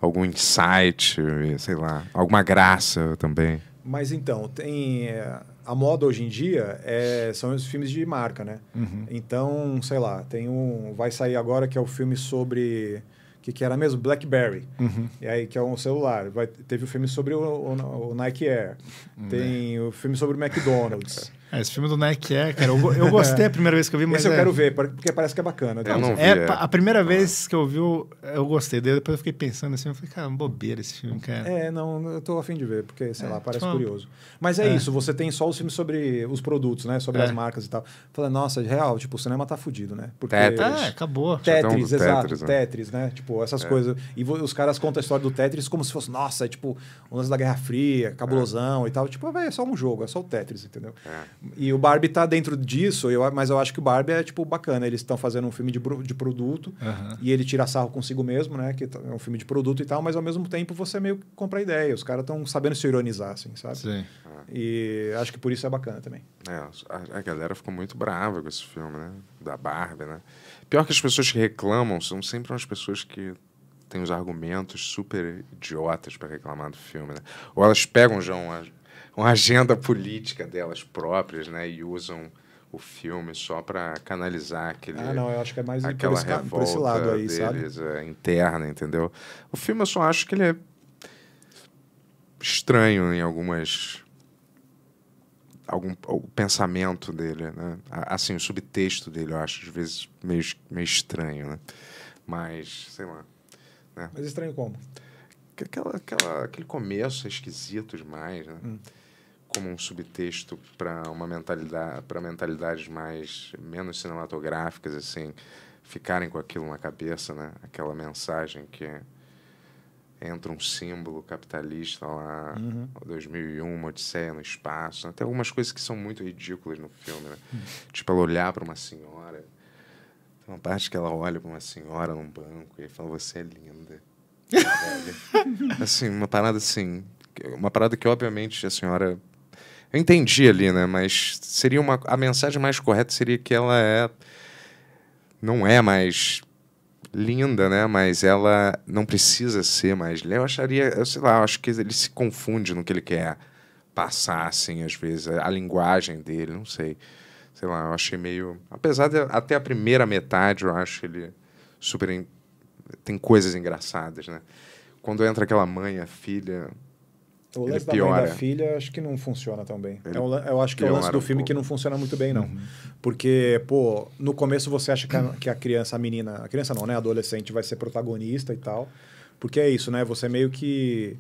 [SPEAKER 2] algum insight, sei lá, alguma graça também.
[SPEAKER 5] Mas então, tem. É, a moda hoje em dia é, são os filmes de marca, né? Uhum. Então, sei lá, tem um. Vai sair agora que é o filme sobre. Que, que era mesmo? Blackberry. Uhum. E aí, que é um celular. Vai, teve o filme sobre o, o, o Nike Air. Uhum. Tem o filme sobre o McDonald's.
[SPEAKER 4] É, esse filme do Neck é, cara. Eu, eu gostei a primeira vez que eu vi, mas. Esse eu é... quero
[SPEAKER 5] ver, porque parece que é bacana. Tá? Eu não é, vi, é, a
[SPEAKER 4] primeira vez que eu vi, eu gostei. depois eu fiquei pensando assim, eu falei, cara, é bobeira esse filme, cara. É, não, eu tô afim de ver, porque, sei é, lá, parece tipo, curioso. Mas é, isso, você tem só os filmes sobre os produtos,
[SPEAKER 5] né? Sobre as marcas e tal. Fala, nossa, real, tipo, o cinema tá fudido, né? Porque Tetris. É, acabou. Tetris, exato. Tetris, né? Tetris, né? Tipo, essas coisas. E os caras contam a história do Tetris como se fosse, nossa, tipo, o lance da Guerra Fria, cabulosão e tal. Tipo, véio, é só um jogo, é só o Tetris, entendeu? É. E o Barbie tá dentro disso, eu, mas eu acho que o Barbie é, tipo, bacana. Eles estão fazendo um filme de, de produto uhum. e ele tira sarro consigo mesmo, né? Que tá, é um filme de produto e tal, mas ao mesmo tempo você meio que compra ideia. Os caras estão sabendo se ironizar, assim, sabe? Sim. E acho que por isso é bacana também.
[SPEAKER 2] É, a, a, galera ficou muito brava com esse filme, né? Da Barbie, né? Pior que as pessoas que reclamam são sempre umas pessoas que têm os argumentos super idiotas para reclamar do filme, né? Ou elas pegam já um uma agenda política delas próprias, né? E usam o filme só para canalizar aquele ah não eu acho que é mais aquela por esse, revolta por esse lado aí deles, sabe é, interna entendeu o filme eu só acho que ele é estranho em algumas algum o pensamento dele né assim o subtexto dele eu acho às vezes meio meio estranho né mas sei lá né? mas estranho como aquela, aquela aquele começo é esquisito demais né hum como um subtexto para uma mentalidade para mentalidades mais menos cinematográficas assim ficarem com aquilo na cabeça né aquela mensagem que entra um símbolo capitalista lá uhum. 2001 Odisseia no espaço até né? algumas coisas que são muito ridículas no filme né? uhum. tipo ela olhar para uma senhora tem uma parte que ela olha para uma senhora num banco e fala você é
[SPEAKER 1] linda
[SPEAKER 2] assim uma parada assim uma parada que obviamente a senhora eu entendi ali, né? Mas seria uma. A mensagem mais correta seria que ela é. Não é mais linda, né? Mas ela não precisa ser mais linda. Eu acharia. Eu sei lá, eu acho que ele se confunde no que ele quer passar, assim, às vezes. A linguagem dele, não sei. Sei lá, eu achei meio. Apesar de até a primeira metade, eu acho ele super. Tem coisas engraçadas, né? Quando entra aquela mãe, a filha, o lance da mãe da
[SPEAKER 5] filha acho que não funciona tão bem. eu, é eu acho que é o lance do filme um que não funciona muito bem, não. Uhum. Porque, pô, no começo você acha que a, que a criança, a menina... A criança não, né? A adolescente vai ser protagonista e tal. Porque é isso, né? Você meio que...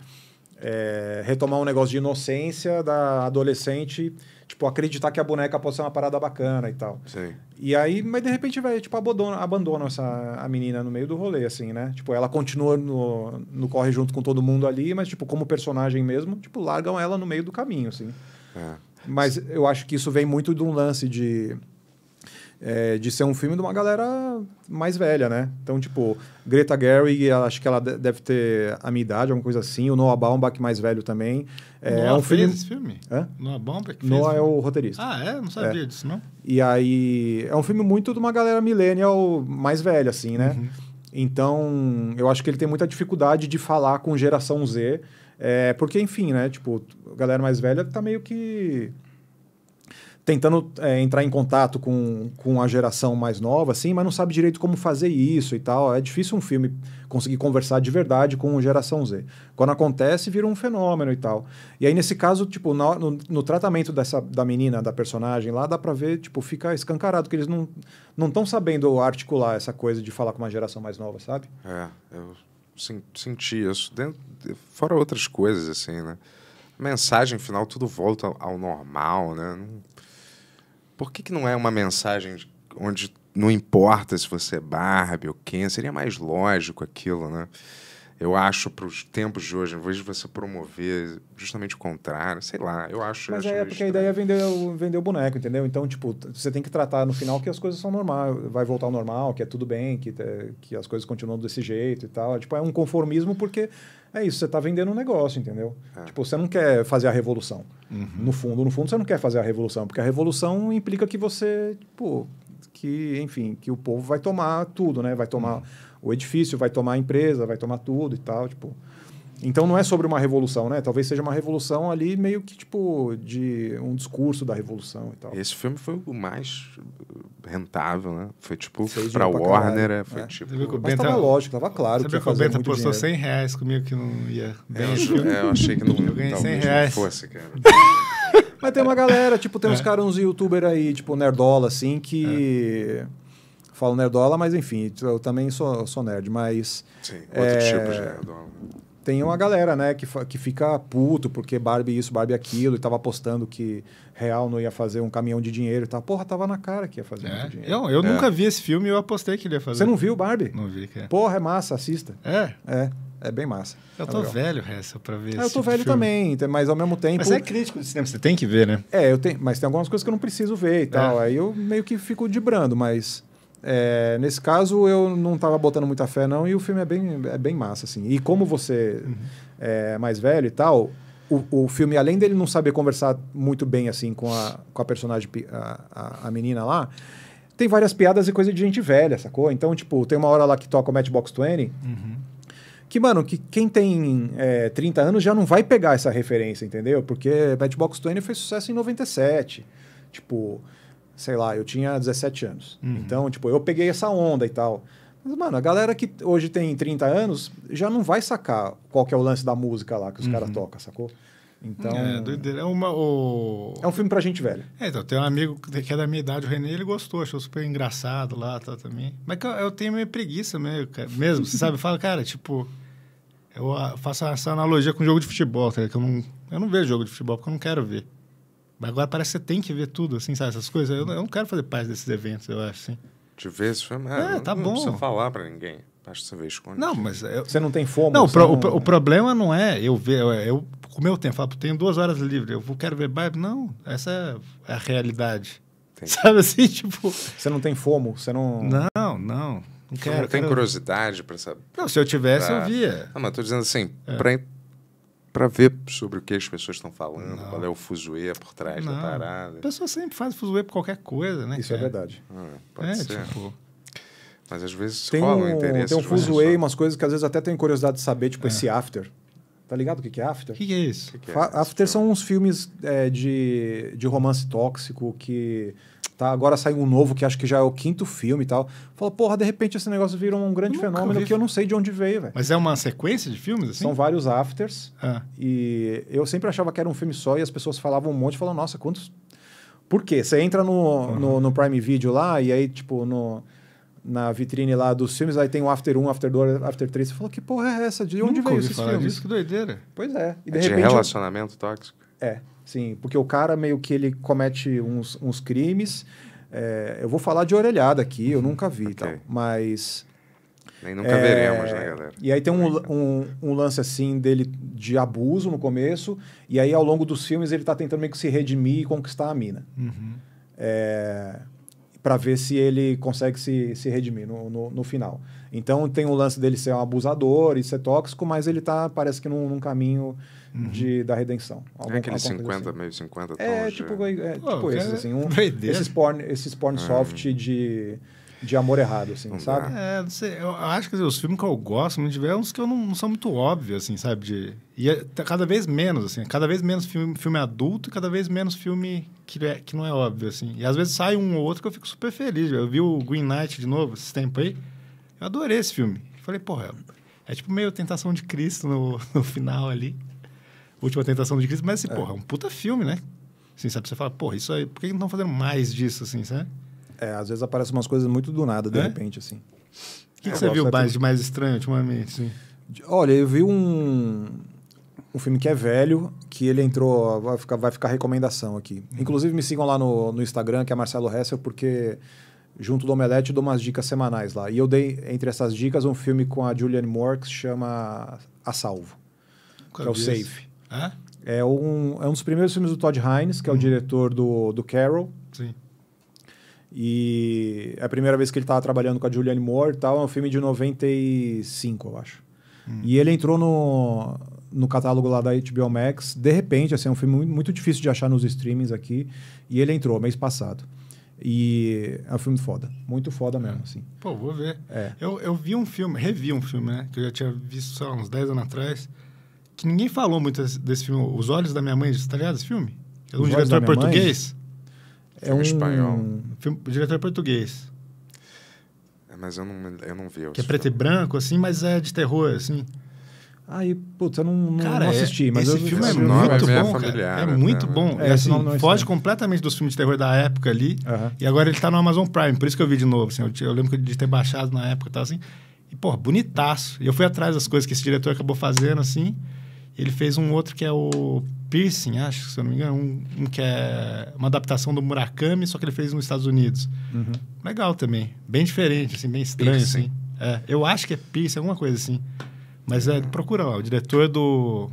[SPEAKER 5] É, retomar um negócio de inocência da adolescente tipo, acreditar que a boneca possa ser uma parada bacana e tal. Sim. E aí, mas de repente, vai tipo, abandona, abandona essa, a menina no meio do rolê, assim, né? Tipo, ela continua no, no corre junto com todo mundo ali, mas, tipo, como personagem mesmo, tipo, largam ela no meio do caminho, assim. É. Mas eu acho que isso vem muito de um lance de é, de ser um filme de uma galera mais velha, né? Então, tipo, Greta Gerwig, acho que ela deve ter a minha idade, alguma coisa assim. O Noah Baumbach, mais velho também. É, é Noah é um fez filme... esse filme? Hã? Noah Baumbach fez? Noah é o roteirista. Ah, é? Não sabia é. disso, não. E aí, é um filme muito de uma galera millennial mais velha, assim, né? Uhum. Então, eu acho que ele tem muita dificuldade de falar com geração Z. É, porque, enfim, né? Tipo, a galera mais velha tá meio que tentando é, entrar em contato com, com a geração mais nova, assim, mas não sabe direito como fazer isso e tal. É difícil um filme conseguir conversar de verdade com geração Z. Quando acontece, vira um fenômeno e tal. E aí, nesse caso, tipo, no, no, no tratamento dessa, da menina, da personagem lá, dá pra ver, tipo, fica escancarado que eles não estão sabendo articular essa coisa de falar com uma geração mais nova, sabe?
[SPEAKER 2] É, eu senti isso. Dentro, fora outras coisas, assim, né? mensagem final, tudo volta ao normal, né? Não por que, que não é uma mensagem onde não importa se você é Barbie ou quem? Seria mais lógico aquilo, né? Eu acho para os tempos de hoje, em vez de você promover justamente o contrário, sei lá, eu acho. Mas acho é porque
[SPEAKER 5] estranho. a ideia é vender o, vender o boneco, entendeu? Então, tipo, você tem que tratar no final que as coisas são normais, vai voltar ao normal, que é tudo bem, que, que as coisas continuam desse jeito e tal. É, tipo, é um conformismo porque é isso, você está vendendo um negócio, entendeu? É. Tipo, você não quer fazer a revolução. Uhum. No fundo, no fundo, você não quer fazer a revolução, porque a revolução implica que você, tipo, que, enfim, que o povo vai tomar tudo, né? Vai tomar. Uhum o edifício, vai tomar a empresa, vai tomar tudo e tal, tipo. Então não é sobre uma revolução, né? Talvez seja uma revolução ali meio que tipo de um discurso da revolução e
[SPEAKER 2] tal. Esse filme foi o mais rentável, né? Foi tipo para Warner, caralho. É, né? foi tipo, é. tipo.
[SPEAKER 4] Mas Benta... tava lógico, tava claro. Você que viu que o Benta postou 100 reais comigo que não ia. É, eu, é, eu achei que não. Eu ganhei 100 reais.
[SPEAKER 2] Fosse, cara.
[SPEAKER 5] Mas tem uma galera, tipo, tem é. uns caras, uns youtuber aí, tipo, nerdola, assim, que. É falo nerdola, mas enfim, eu também sou, sou nerd, mas.
[SPEAKER 1] Sim, outro é, tipo
[SPEAKER 5] de Tem uma galera, né, que, que fica puto porque Barbie isso, Barbie aquilo, e tava apostando que Real não ia fazer um caminhão de dinheiro e tal. Porra, tava na cara que ia fazer
[SPEAKER 4] é. dinheiro. Eu, eu é. nunca vi esse filme e eu apostei que ele ia fazer. Você não viu Barbie? Não vi, cara.
[SPEAKER 5] Porra, é massa, assista. É? É. É bem massa. Eu é tô velho,
[SPEAKER 4] Ressa, pra ver. É, eu tô tipo velho filme.
[SPEAKER 5] também, mas ao mesmo tempo. Mas você é
[SPEAKER 4] crítico de cinema, você tem que ver, né?
[SPEAKER 5] É, eu tenho, mas tem algumas coisas que eu não preciso ver e é. tal. É. Aí eu meio que fico debrando, mas. É, nesse caso, eu não estava botando muita fé, não, e o filme é bem, é bem massa, assim. E como você uhum. é mais velho e tal, o, o filme, além dele não saber conversar muito bem, assim, com a, com a personagem, a, a, a menina lá, tem várias piadas e coisa de gente velha, sacou? Então, tipo, tem uma hora lá que toca o Matchbox 20, uhum. que, mano, que quem tem é, 30 anos já não vai pegar essa referência, entendeu? Porque Matchbox 20 fez sucesso em 97, tipo sei lá, eu tinha 17 anos. Uhum. Então, tipo, eu peguei essa onda e tal. Mas, mano, a galera que hoje tem 30 anos já não vai sacar qual que é o lance da música lá que os uhum. caras tocam, sacou? Então. É, doideira. É, uma, o... é um filme pra gente velho.
[SPEAKER 4] É, então, tem um amigo que é da minha idade, o Renê, ele gostou, achou super engraçado lá tá, também. Mas eu, eu tenho minha preguiça mesmo, cara. mesmo você sabe? Fala, cara, tipo. Eu faço essa analogia com jogo de futebol, tá? Que eu não, eu não vejo jogo de futebol porque eu não quero ver. Mas agora parece que você tem que ver tudo, assim, sabe? Essas coisas. Eu, eu não quero fazer parte desses eventos, eu acho, assim. De vez foi mais. É, ah, tá não, bom. Não precisa falar para ninguém. acho que você vê esconde. Não, mas. Eu... Você não tem fome? Não, pro, não... O, o, problema não é eu ver. Eu, eu, com o meu tempo, falo, tenho duas horas livres, eu quero ver Bible. Não, essa é a realidade.
[SPEAKER 5] Sabe assim, tipo. Você não tem fomo, você não. Não, não. Não quero. Você não tem quero...
[SPEAKER 2] curiosidade para saber. Não, se eu tivesse, pra... eu via. Ah, mas tô dizendo assim, é para ver sobre o é que as pessoas estão falando, não. qual é o fuzuê por trás não. da parada. A
[SPEAKER 4] pessoa sempre faz fuzuê por qualquer coisa,
[SPEAKER 5] né? Isso é cara? é verdade. Ah, pode é, ser.
[SPEAKER 2] Tipo... Mas às vezes tem rola um, interesse. Tem um fuzuê
[SPEAKER 5] e umas coisas que às vezes até tenho curiosidade de saber, tipo é. esse after. Tá ligado o que, que é after? O que, que, é isso? Que, que é after são uns filmes é, de, de romance tóxico que tá? Agora saiu um novo que acho que já é o quinto filme e tal. Fala, porra, de repente esse negócio virou um grande Nunca fenômeno vi. que eu não sei de
[SPEAKER 4] onde veio, velho. Mas é uma sequência de filmes assim? São vários
[SPEAKER 5] afters. Ah. E eu sempre achava que era um filme só e as pessoas falavam um monte, falando, nossa, quantos por quê? Você entra no, uhum. no, no, Prime Video lá e aí, tipo, no, na vitrine lá dos filmes, aí tem o After 1, After 2, After 3. Você falou, que porra é essa? De onde Nunca veio esse filme? isso
[SPEAKER 4] que doideira. Pois é. E
[SPEAKER 2] de, é de repente, relacionamento eu... tóxico?
[SPEAKER 5] É. Sim, porque o cara meio que ele comete uns, uns crimes. É, eu vou falar de orelhada aqui, eu uhum. nunca vi okay. tal, mas...
[SPEAKER 1] Nem nunca é, veremos, né, é, galera?
[SPEAKER 5] E aí tem um, um, um, lance, assim, dele de abuso no começo, e aí ao longo dos filmes ele tá tentando meio que se redimir e conquistar a mina. Uhum. É, para ver se ele consegue se, se redimir no, no, no final. Então tem o um lance dele ser um abusador e ser tóxico, mas ele tá, parece que num, num caminho uhum. de, da redenção.
[SPEAKER 2] Algum, é 50, assim. meio 50 é, tons É,
[SPEAKER 4] tipo, é, é
[SPEAKER 2] tipo é esses, assim. Um, esses
[SPEAKER 5] porn, esses porn soft de de amor errado, assim, não sabe?
[SPEAKER 4] É, não sei. Eu acho que assim, os filmes que eu gosto, não tiver uns que eu não, não são muito óbvios, assim, sabe? De, e é, tá cada vez menos, assim, cada vez menos filme, filme adulto e cada vez menos filme que, é, que não é óbvio, assim. E às vezes sai um ou outro que eu fico super feliz. Eu vi o Green Knight de novo, esse tempo aí. Eu adorei esse filme. Falei, porra, é, é tipo meio Tentação de Cristo no, no final ali. Última Tentação de Cristo, mas assim, é. porra, é um puta filme, né? Assim, sabe? Você fala, porra, isso aí, por que não estão fazendo mais disso, assim, sabe? É, às vezes aparecem umas coisas muito do nada, de é? repente, assim. O que, que é, você viu mais, de mais estranho ultimamente, assim?
[SPEAKER 5] Olha, eu vi um, um filme que é velho, que ele entrou, vai ficar, vai ficar recomendação aqui. Uhum. Inclusive, me sigam lá no, no Instagram, que é Marcelo Hessel, porque junto do Omelete eu dou umas dicas semanais lá. E eu dei, entre essas dicas, um filme com a Julianne Moore que se chama A Salvo, que é o Safe. É? É um, é um dos primeiros filmes do Todd Haynes, que é o hum. diretor do, do Carol. Sim. E é a primeira vez que ele estava trabalhando com a Julianne Moore e tal. É um filme de 95, eu acho. Hum. E ele entrou no, no catálogo lá da HBO Max. De repente, assim, é um filme muito difícil de achar nos streamings aqui. E ele entrou mês passado. E é um filme foda. Muito foda mesmo, é. assim.
[SPEAKER 4] Pô, vou ver. É. Eu, eu vi um filme, revi um filme, né? Que eu já tinha visto, sei lá, uns 10 anos atrás que ninguém falou muito desse, desse filme, Os Olhos da Minha Mãe, tá ligado esse filme? É um diretor português. É um espanhol. Filme, diretor português.
[SPEAKER 2] É, mas eu não, eu não vi. Que é filme. preto e
[SPEAKER 4] branco, assim, mas é de terror, assim.
[SPEAKER 5] Aí, putz, eu não, não, cara, não é, assisti, mas esse eu, filme é, esse muito é, bom, familiar, é muito né?
[SPEAKER 4] bom, É muito bom. assim, foge completamente dos filmes de terror da época ali. Uh -huh. E agora ele está no Amazon Prime, por isso que eu vi de novo. Assim, eu, eu lembro de ter baixado na época e tá, assim. E, pô, bonitaço. E eu fui atrás das coisas que esse diretor acabou fazendo, assim. Ele fez um outro que é o Piercing, acho, se eu não me engano, um, um que é uma adaptação do Murakami, só que ele fez nos Estados Unidos. Uhum. Legal também, bem diferente, assim, bem estranho, piercing. assim. É, eu acho que é Piercing, alguma coisa assim. Mas é, procura lá, o diretor do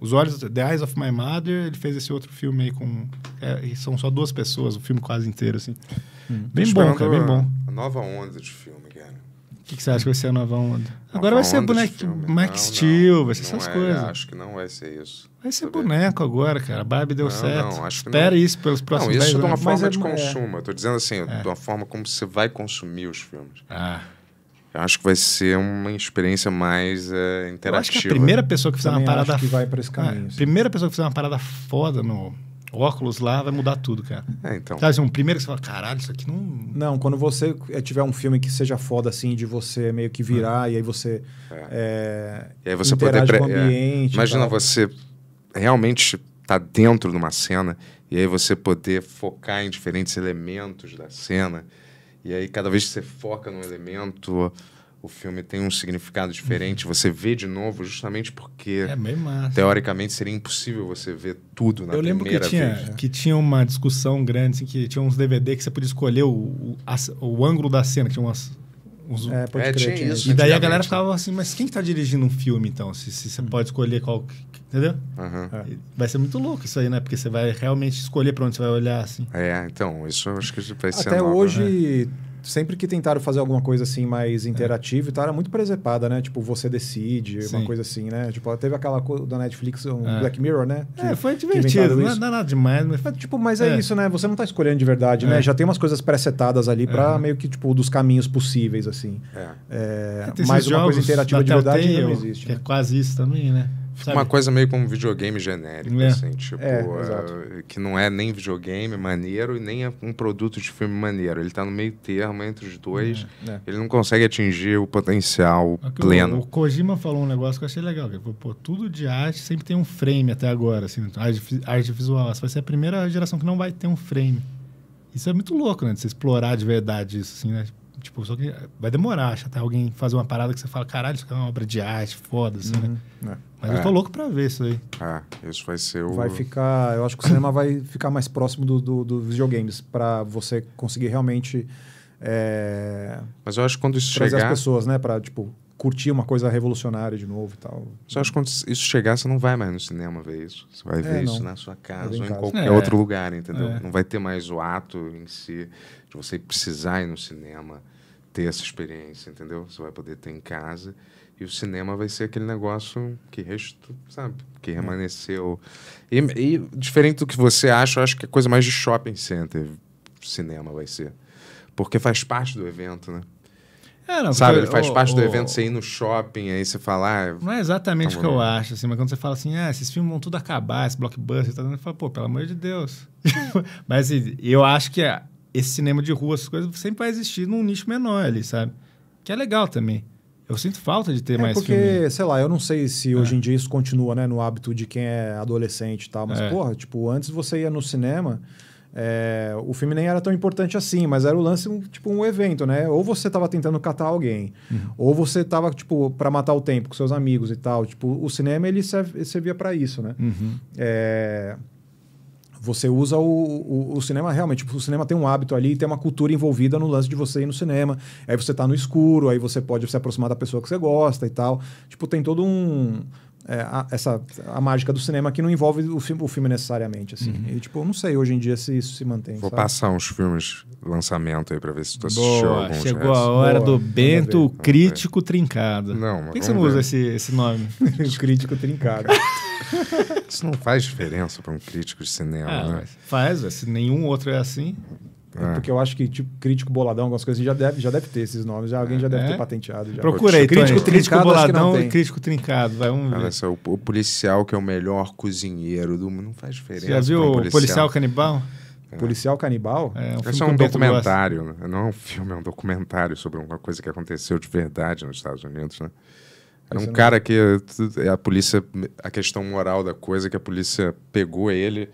[SPEAKER 4] Os Olhos, The Eyes of My Mother, ele fez esse outro filme aí com... É, são só duas pessoas, o filme quase inteiro, assim. Hum. Bem bom, cara, bem bom.
[SPEAKER 2] A nova onda de filme.
[SPEAKER 4] O que, que, você acha que vai ser a nova onda? Agora nova vai ser boneco Max Steel, vai ser essas é, coisas. Acho
[SPEAKER 2] que não vai ser
[SPEAKER 4] isso. Vai ser boneco agora, cara. A Barbie deu não, certo. Não, Espera não. isso pelos próximos
[SPEAKER 2] não,
[SPEAKER 1] isso de uma forma é de é... consumo.
[SPEAKER 2] Eu tô dizendo assim, é. de uma forma como você vai consumir os filmes. Ah. Eu acho que vai ser uma experiência mais interativa. É, Eu acho que a primeira pessoa
[SPEAKER 4] que fizer Também uma parada. Acho que vai para esse é, caminho. A Primeira pessoa que fizer uma parada foda no óculos lá, vai mudar tudo, cara. É, então. Sabe, um primeiro que você fala, caralho, isso aqui
[SPEAKER 5] não. Não, quando você eh, tiver um filme que seja foda, assim, de você meio que virar, é. e aí você. É. É, e aí você poder. Pre... É. ambiente, Imagina você
[SPEAKER 2] realmente tá dentro de uma cena, e aí você poder focar em diferentes elementos da cena. E aí, cada vez que você foca num elemento, o filme tem um significado uhum. diferente, você vê de novo justamente porque é teoricamente seria impossível você ver tudo na Eu lembro que tinha, vez, né?
[SPEAKER 4] que tinha uma discussão grande, assim, que tinha uns DVD que você podia escolher o, o, a, o ângulo da cena, que tinha umas... Uns, é, pode é, crer, tinha isso, E daí a galera ficava assim, mas quem está que tá dirigindo um filme então? Se, se você uhum. pode escolher qual... Entendeu?
[SPEAKER 2] Uhum.
[SPEAKER 4] Vai ser muito louco isso aí, né? Porque você vai realmente escolher para onde você vai olhar, assim.
[SPEAKER 2] É, então, isso acho que vai ser Até nova, hoje...
[SPEAKER 4] Né? sempre que tentaram fazer alguma coisa assim mais é. interativa é. e
[SPEAKER 5] tal, era muito presepada, né? Tipo, você decide, Sim. uma coisa assim, né? Tipo, teve aquela coisa da Netflix, um é. Black Mirror, né? É, que, é, foi divertido. Não, não
[SPEAKER 4] é nada demais, mas... mas tipo, mas é. é. isso,
[SPEAKER 5] né? Você não tá escolhendo de verdade, né? É. Já tem umas coisas presetadas ali para meio que, tipo, dos caminhos possíveis, assim. É. mas uma coisa interativa de verdade não
[SPEAKER 4] existe. Que né? É quase isso também, né? Sabe? Uma coisa
[SPEAKER 2] meio como videogame genérico, é. assim, tipo, é, uh, que não é nem videogame maneiro e nem é um produto de filme maneiro. Ele está no meio termo entre os dois. É, é. Ele não consegue atingir o potencial Aqui, pleno. O, o,
[SPEAKER 4] Kojima falou um negócio que eu achei legal, que falou, pô, tudo de arte sempre tem um frame até agora, assim, arte, arte visual. Essa vai ser a primeira geração que não vai ter um frame. Isso é muito louco, né? De você explorar de verdade isso, assim, né? Tipo, só que vai demorar acho, até alguém fazer uma parada que você fala, caralho, isso é uma obra de arte, foda, assim, né? uhum. né? É. Mas é. eu tô é.
[SPEAKER 2] louco pra ver isso aí. É, isso vai ser o. Vai
[SPEAKER 5] ficar. Eu acho que o cinema vai ficar mais próximo dos do, do videogames, para você conseguir realmente. É... Mas eu acho que quando isso chegar. as pessoas, né? Pra, tipo, curtir uma coisa revolucionária de novo e tal.
[SPEAKER 2] Só acho que quando isso chegar, você não vai mais no cinema ver isso. Você vai é, ver não. isso na sua casa ou em casa. qualquer é. outro lugar, entendeu? É. Não vai ter mais o ato em si de você precisar ir no cinema, ter essa experiência, entendeu? Você vai poder ter em casa e o cinema vai ser aquele negócio que resto, sabe? Que é. remanesceu. E, e, diferente do que você acha, eu acho que é coisa mais de shopping center cinema vai ser. Porque faz parte do evento, né? É, não, Sabe, ele faz o, parte o, do evento, você ir no shopping, aí você falar. Ah, não é exatamente tá o que eu acho,
[SPEAKER 4] assim, mas quando você fala assim, ah, esses filmes vão tudo acabar, esse blockbuster, tá dando, fala, pô, pelo amor de Deus.
[SPEAKER 2] mas eu acho que
[SPEAKER 4] ah, esse cinema de rua, essas coisas, sempre vai existir num nicho menor ali, sabe? Que é legal também. Eu sinto falta de ter é mais porque, filme.
[SPEAKER 5] sei lá, eu não sei se é. hoje em dia isso continua, né? No hábito de quem é adolescente e tal. Mas, é. porra, tipo, antes você ia no cinema... É, o filme nem era tão importante assim, mas era o lance, um, tipo, um evento, né? Ou você estava tentando catar alguém, uhum. ou você estava, tipo, para matar o tempo com seus amigos e tal. Tipo, o cinema, ele servia para isso, né? Uhum. É você usa o, o, o, cinema realmente. Tipo, o cinema tem um hábito ali, tem uma cultura envolvida no lance de você ir no cinema. Aí você tá no escuro, aí você pode se aproximar da pessoa que você gosta e tal. Tipo, tem todo um. É, a, essa, a mágica do cinema que não envolve o, o filme necessariamente, assim. Uhum. E, tipo, eu não sei hoje em dia se isso se mantém. Vou sabe? passar
[SPEAKER 2] uns filmes lançamento aí pra ver se tu assistiu Boa, alguns. Chegou a hora Boa, do Bento Crítico Trincado. Não, Por que, que você não usa
[SPEAKER 4] esse, esse nome? Crítico Trincado.
[SPEAKER 2] Isso não faz diferença para um crítico de cinema, é, né?
[SPEAKER 4] Faz, é, se nenhum outro é assim.
[SPEAKER 5] É. é. Porque eu acho que, tipo, crítico boladão, algumas coisas já deve, já deve ter esses nomes, já, alguém já deve é, ter patenteado. Já.
[SPEAKER 4] Procura aí, crítico, crítico trincado, boladão e crítico trincado.
[SPEAKER 2] Vai, vamos Cara, o, policial que é o melhor cozinheiro do mundo, não faz diferença. Você já viu um policial. o policial
[SPEAKER 4] canibal? É. Policial Canibal? É, um, é um documentário,
[SPEAKER 2] né? não é um filme, é um documentário sobre uma coisa que aconteceu de verdade nos Estados Unidos, né? É um cara que é, a polícia, a questão moral da coisa, é que a polícia pegou ele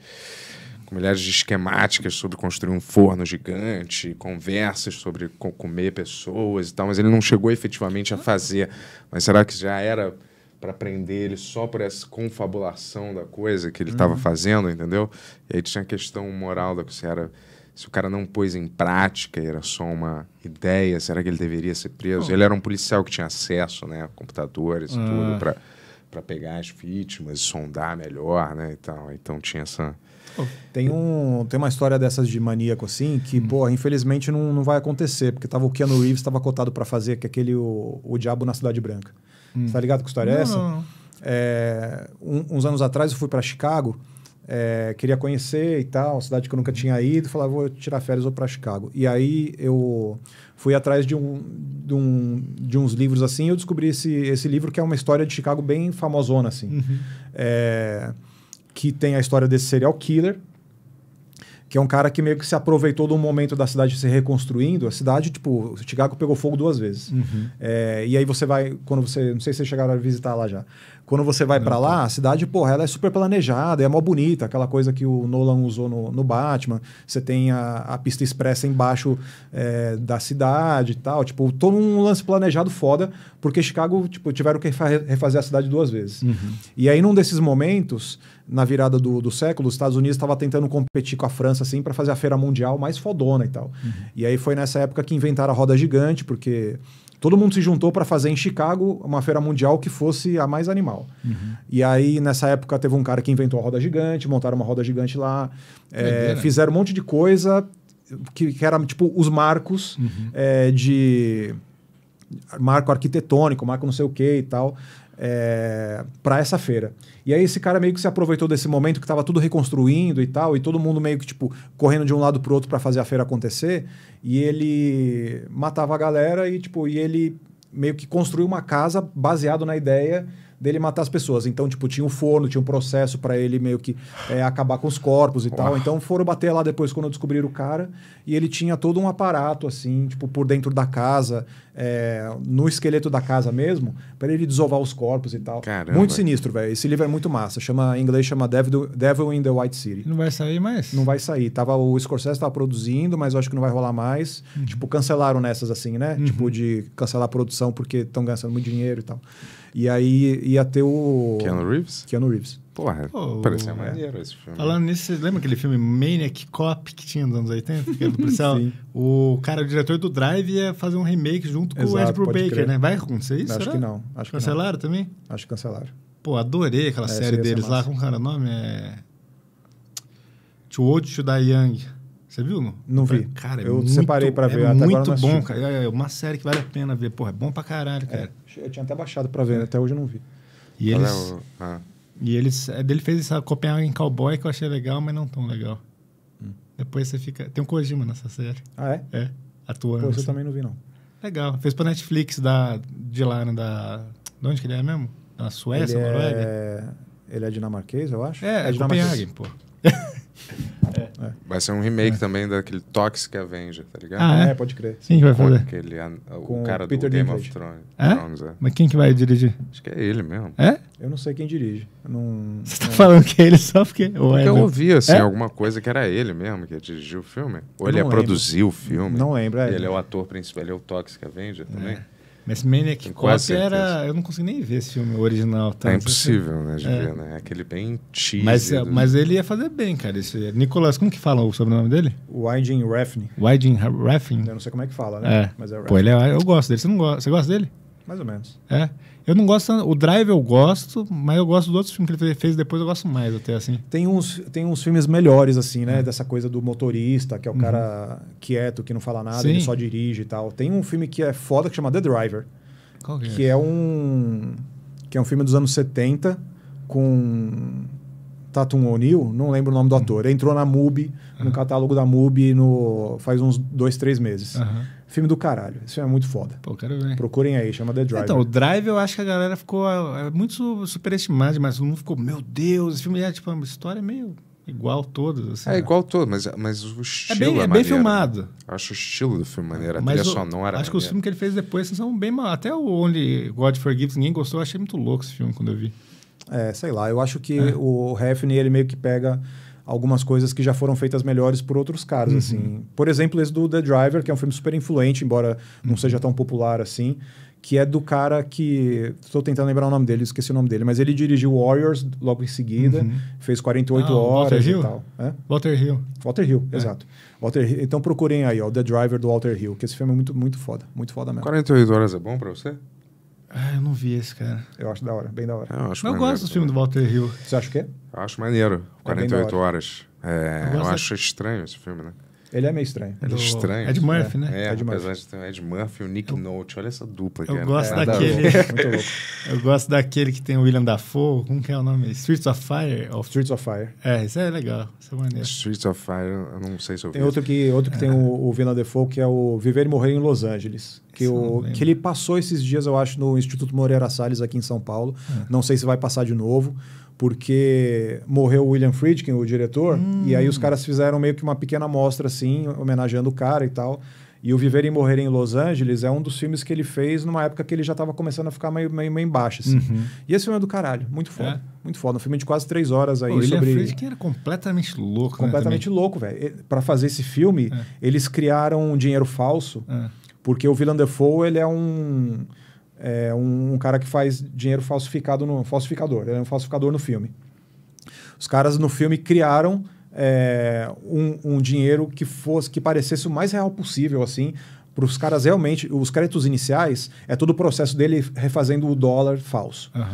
[SPEAKER 2] com milhares de esquemáticas sobre construir um forno gigante, conversas sobre comer pessoas e tal, mas ele não chegou efetivamente a ah. fazer. Mas será que já era para prender ele só por essa confabulação da coisa que ele estava uhum. fazendo, entendeu? E aí tinha a questão moral da coisa, era se o cara não pôs em prática, era só uma ideia, será que ele deveria ser preso? Oh. Ele era um policial que tinha acesso, né, a computadores e ah. tudo para para pegar as vítimas, sondar melhor, né, e tal. Então tinha essa
[SPEAKER 5] tem, um, tem uma história dessas de maníaco assim que, hum. pô, infelizmente não, não vai acontecer, porque tava o Keanu Reeves estava cotado para fazer que aquele o, o Diabo na Cidade Branca. Hum. Você tá hum. ligado que história é não. é essa? É, um, uns anos atrás eu fui para Chicago é, queria conhecer e tal, cidade que eu nunca tinha ido. Falava, vou tirar férias ou para Chicago. E aí eu fui atrás de, um, de, um, de uns livros assim. Eu descobri esse, esse livro que é uma história de Chicago bem famosona assim, uhum. é, que tem a história desse serial killer. Que é um cara que meio que se aproveitou do momento da cidade se reconstruindo. A cidade, tipo, Chicago pegou fogo duas vezes. Uhum. É, e aí você vai, quando você. Não sei se vocês chegaram a visitar lá já quando você vai para lá, tá. a cidade, porra, ela é super planejada, é mó bonita, aquela coisa que o Nolan usou no, no Batman. Você tem a, a pista expressa embaixo é, da cidade e tal. Tipo, todo um lance planejado foda, porque Chicago, tipo, tiveram que refazer a cidade duas vezes. Uhum. E aí, num desses momentos, na virada do, do século, os Estados Unidos estava tentando competir com a França, assim, para fazer a feira mundial mais fodona e tal. Uhum. E aí foi nessa época que inventaram a roda gigante, porque Todo mundo se juntou para fazer em Chicago uma feira mundial que fosse a mais animal. Uhum. E aí, nessa época, teve um cara que inventou a roda gigante, montaram uma roda gigante lá, é, fizeram um monte de coisa que, que era tipo os marcos uhum. é, de marco arquitetônico, marco não sei o que e tal é, para essa feira. E aí esse cara meio que se aproveitou desse momento que estava tudo reconstruindo e tal, e todo mundo meio que tipo correndo de um lado pro outro para fazer a feira acontecer, e ele matava a galera e tipo, e ele meio que construiu uma casa baseado na ideia dele matar as pessoas. Então, tipo, tinha um forno, tinha um processo para ele meio que é, acabar com os corpos e Uau. tal. Então foram bater lá depois quando descobriram o cara. E ele tinha todo um aparato, assim, tipo, por dentro da casa, é, no esqueleto da casa mesmo, para ele desovar os corpos e tal. Caramba. Muito sinistro, velho. Esse livro é muito massa. Chama, em inglês chama Devil, Devil in the White City. Não vai sair mais? Não vai sair. Tava, o Scorsese estava produzindo, mas eu acho que não vai rolar mais. Uhum. Tipo, cancelaram nessas, assim, né? Uhum. Tipo, de cancelar a produção porque estão gastando muito dinheiro e tal. E aí ia ter o. Keanu Reeves? Keanu Reeves. Porra,
[SPEAKER 1] Pô, parecia maneiro esse filme.
[SPEAKER 4] Falando nisso, você lembra aquele filme Maniac Cop que tinha nos anos 80? Que era do policial? o cara, o diretor do Drive, ia fazer um remake junto com Exato, o Ed Brubaker, crer. né? Vai acontecer isso? Acho será? que não. Acho cancelaram que não. também? Acho que cancelaram. Pô, adorei aquela é, série deles lá. Como era o nome? É. To Old To Die Young. Você viu? Não, não vi. Cara, é eu muito, separei para é ver. É muito bom, cara. É uma série que vale a pena ver. Porra, é bom pra caralho, é. cara. É. Eu tinha até baixado para ver, até hoje eu não vi. E eles, ah. e eles. É, ele fez essa em Cowboy que eu achei legal, mas não tão legal. Hum. Depois você fica. Tem um Kojima nessa série. Ah, é? É. Atuando. Pô, você assim. também não vi, não. Legal. Fez pra Netflix da, de lá, né? Da, de onde que ele é mesmo? na Suécia, ele Noruega?
[SPEAKER 5] É... Ele é dinamarquês, eu
[SPEAKER 4] acho. É, é, é pô.
[SPEAKER 2] É. Vai ser um remake é. também daquele Toxic Avenger, tá ligado? Ah, é, é pode crer. sim vai fazer? Aquele, a, o Com cara Peter do Game Dinklage. of Thrones. É?
[SPEAKER 4] Thrones é. Mas quem que vai dirigir? Acho que é ele mesmo. É?
[SPEAKER 2] Eu não sei quem dirige. não, Você tá falando que é ele só porque... Ou porque é eu ouvi, assim, alguma coisa que era ele mesmo que dirigiu o filme. Ou ele ia produzir o filme. Não lembro. Ele é o ator principal, ele é o Toxic Avenger também.
[SPEAKER 4] Mas Maniac Cop era. Eu não consigo nem ver esse filme original. Tá? É impossível, né, de é. ver,
[SPEAKER 2] né? Aquele bem
[SPEAKER 4] cheesy. Mas, do... mas ele ia fazer bem, cara. Esse... Nicolas, como que fala o sobrenome dele? Wyding Refn. Wyding Refn. Eu não sei como é que fala, né? É. Mas é Pô, ele é... eu gosto dele. Você, não gosta... Você gosta dele? Mais ou menos. É. Eu não gosto. O Drive eu gosto, mas eu gosto dos outros filmes que ele fez depois, eu gosto
[SPEAKER 5] mais até assim. Tem uns, tem uns filmes melhores, assim, né? Uhum. Dessa coisa do motorista, que é o uhum. cara quieto, que não fala nada, Sim. ele só dirige e tal. Tem um filme que é foda que chama The Driver. Qual que, é que é? é um. Que é um filme dos anos 70 com. Tatum O'Neill, não lembro o nome do uhum. ator. Ele entrou na MUBI, uhum. no catálogo da MUBI, no, faz uns dois, três meses. Uhum. Filme do caralho. Esse filme é muito foda. Pô, quero ver. Procurem aí, chama The Drive.
[SPEAKER 2] Então, o
[SPEAKER 4] Drive eu acho que a galera ficou é, é muito superestimada, mas não ficou, meu Deus, esse filme é tipo uma história meio igual todos Assim, é né?
[SPEAKER 2] igual todos, mas, mas o é estilo. É, é bem, é bem filmado. Acho o estilo do filme maneiro, a mas trilha sonora. Acho que os filmes
[SPEAKER 4] que ele fez depois assim, são bem. Mal. Até o Only God Forgives, ninguém gostou, eu achei muito louco esse filme quando eu vi. É, sei lá, eu acho que é. o
[SPEAKER 5] Hefner, ele meio que pega algumas coisas que já foram feitas melhores por outros caras, uhum. assim. Por exemplo, esse do The Driver, que é um filme super influente, embora não uhum. seja tão popular assim, que é do cara que... Estou tentando lembrar o nome dele, esqueci o nome dele, mas ele dirigiu Warriors logo em seguida, uhum. fez 48 ah, horas Walter e Hill? tal.
[SPEAKER 4] É? Walter Hill.
[SPEAKER 5] Walter Hill, é. exato. Walter Então procurem aí, ó, The Driver do Walter Hill, que esse filme é muito, muito foda, muito foda mesmo. 48
[SPEAKER 2] horas é bom para você?
[SPEAKER 4] Ah, eu não vi esse, cara.
[SPEAKER 5] Eu acho da hora, bem da
[SPEAKER 2] hora. Eu, acho eu gosto
[SPEAKER 4] dos filmes do Walter Hill. Você acha o quê? Eu acho maneiro. 48 é horas.
[SPEAKER 2] É, eu, eu acho estranho esse filme, né? Ele é meio estranho. É Ele é do... estranho. Ed Murphy, né? É, Ed Murphy. Apesar de ter Ed Murphy e o Nick eu... Nolte. Olha essa dupla aqui. Eu gosto é,
[SPEAKER 4] daquele... eu gosto daquele que tem o William Dafoe. Como que é o nome? Streets of Fire? Of... Streets of Fire. É, isso é legal. Isso é maneiro.
[SPEAKER 2] Streets of Fire, eu não sei se eu vi. Tem outro que, outro
[SPEAKER 4] que tem é. o,
[SPEAKER 5] o William Dafoe, que é o Viver e Morrer em Los Angeles que, o, que ele passou esses dias, eu acho, no Instituto Moreira Salles aqui em São Paulo. É. Não sei se vai passar de novo, porque morreu o William Friedkin, o diretor, hum. e aí os hum. caras fizeram meio que uma pequena amostra, assim, homenageando o cara e tal. E o Viver e Morrer em Los Angeles é um dos filmes que ele fez numa época que ele já estava começando a ficar meio, meio, meio embaixo. Assim. Uhum. E esse filme é do caralho, muito foda. É? Muito foda. Um filme de quase três horas aí sobre. William Friedkin era completamente louco, né, Completamente né, louco, velho. Para fazer esse filme, é. eles criaram um dinheiro falso. É porque o Willem Dafoe, ele é um, é um, cara que faz dinheiro falsificado no... Falsificador. Ele é um falsificador no filme. Os caras no filme criaram é, um, um, dinheiro que fosse que parecesse o mais real possível, assim, para os caras realmente. Os créditos iniciais é todo o processo dele refazendo o dólar falso. Uhum.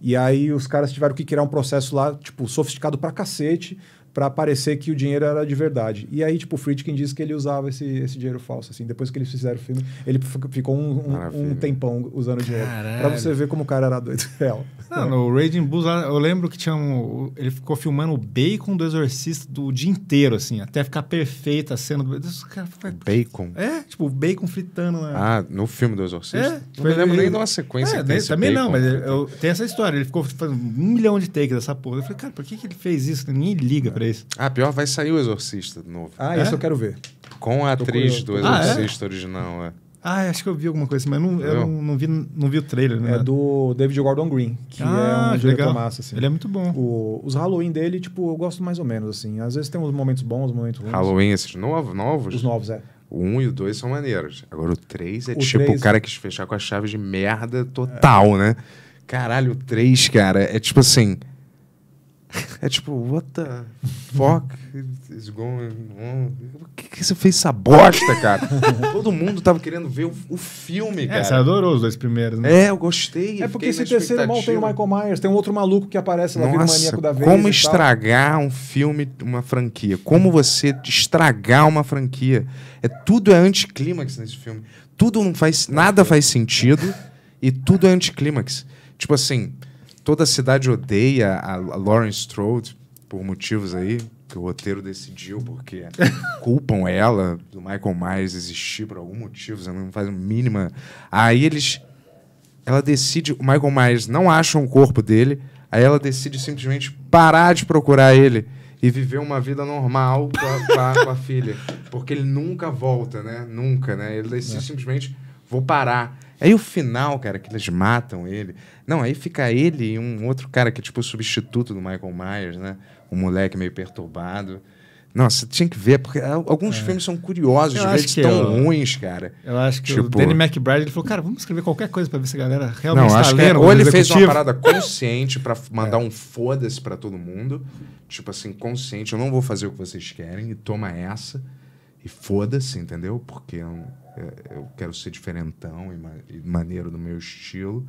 [SPEAKER 5] E aí os caras tiveram que criar um processo lá, tipo, sofisticado para cacete, para parecer que o dinheiro era de verdade. E aí, tipo, o Friedkin disse que ele usava esse, esse dinheiro falso, assim. Depois que eles fizeram o filme, ele ficou um, um, um tempão usando dinheiro. para você ver como o cara era doido. Real. Não, no
[SPEAKER 4] Raging Bulls, eu lembro que tinha um, ele ficou filmando o Bacon do Exorcista do dia inteiro, assim, até ficar perfeita a cena do... Cara,
[SPEAKER 2] bacon? É,
[SPEAKER 4] tipo, bacon fritando.
[SPEAKER 2] Né? Ah, no filme do Exorcista? É, tipo, não me tipo, lembro ele, nem de uma sequência. É, também não, mas né?
[SPEAKER 4] eu, tem essa história. Ele ficou fazendo um milhão de takes dessa porra. Eu falei, cara, por que, que
[SPEAKER 2] ele fez isso? Ninguém liga é. pra 3. Ah, pior, vai sair o Exorcista de novo. Ah, é? isso eu quero ver. Com a atriz do Exorcista ah, é? original, é.
[SPEAKER 4] Ah, é, acho que eu vi alguma coisa mas não, eu não, não, vi, não vi
[SPEAKER 5] o trailer, né? É do David Gordon Green, que ah, é um ah, diretor massa, assim. Ele é muito bom. O, os Halloween dele, tipo, eu gosto mais ou menos, assim. Às vezes tem uns momentos bons, momentos ruins. Halloween,
[SPEAKER 2] esses novos? novos? Os novos, é. O 1 um e o 2 são maneiros. Agora o 3 é o tipo três... o cara quis fechar com a chave de merda total, é. né? Caralho, o 3, cara, é tipo assim... É tipo, what the fuck is going on? Por que, que você fez essa
[SPEAKER 4] bosta, cara? Todo mundo tava
[SPEAKER 2] querendo ver o, o filme, é, cara. você adorou
[SPEAKER 4] os dois primeiros, né? É, eu gostei. É porque esse terceiro mal tem o
[SPEAKER 5] Michael Myers, tem um outro maluco que aparece na Nossa, maníaco da vez. Como estragar
[SPEAKER 2] um filme, uma franquia? Como você estragar uma franquia? É, tudo é anticlímax nesse filme. Tudo não faz. Nada faz sentido e tudo é anticlímax. Tipo assim, toda a cidade odeia a Lawrence Strode por motivos aí que o roteiro decidiu, porque culpam ela do Michael Myers existir por algum motivo, não faz a mínima. Aí eles. Ela decide. O Michael Myers não acha um corpo dele, aí ela decide simplesmente parar de procurar ele e viver uma vida normal com a, com a, com a filha. Porque ele nunca volta, né? Nunca, né? Ele decide é. simplesmente. Vou parar. Aí o final, cara, que eles matam ele. Não, aí fica ele e um outro cara que é tipo o substituto do Michael Myers, né? Um moleque meio perturbado. Nossa, tinha que ver, porque alguns é. filmes são curiosos, às vezes tão eu, ruins, cara. Eu acho que tipo, o Danny
[SPEAKER 4] McBride ele falou, cara, vamos escrever qualquer coisa pra ver se a galera
[SPEAKER 2] realmente não, tá acho que é, Ou ele executivo. fez uma parada consciente para mandar é. um foda-se pra todo mundo, tipo assim, consciente, eu não vou fazer o que vocês querem, e toma essa, e foda-se, entendeu? Porque eu, é, eu quero ser diferentão e, maneiro do meu estilo.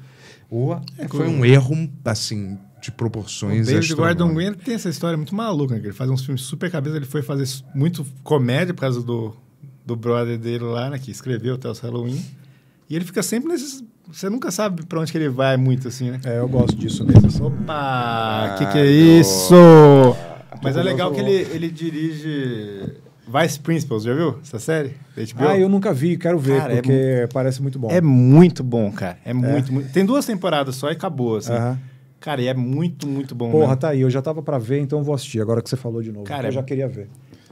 [SPEAKER 2] Ou é, é foi um erro, assim, de proporções. O David Gordon Green tem
[SPEAKER 4] essa história muito maluca, né? ele faz uns filmes super cabeça, ele foi fazer muito comédia por causa do, do brother dele lá, né? Que escreveu até os Halloween. E ele fica sempre nesses. Você nunca sabe pra onde que ele vai muito, assim, né? É, eu gosto disso mesmo. Opa! Ah, que que é isso? Mas é legal que ele, ele dirige Vice Principals, já viu essa série? HBO? Ah, eu nunca vi, quero ver, cara, é porque é, parece muito bom. É muito bom, cara. É, é. Muito, Tem duas temporadas só e acabou, assim. Uh -huh. Cara, e é muito, muito bom. Porra, mesmo. tá aí. Eu já tava para ver,
[SPEAKER 5] então vou assistir. Agora que você falou de novo, cara, eu já é
[SPEAKER 4] queria ver.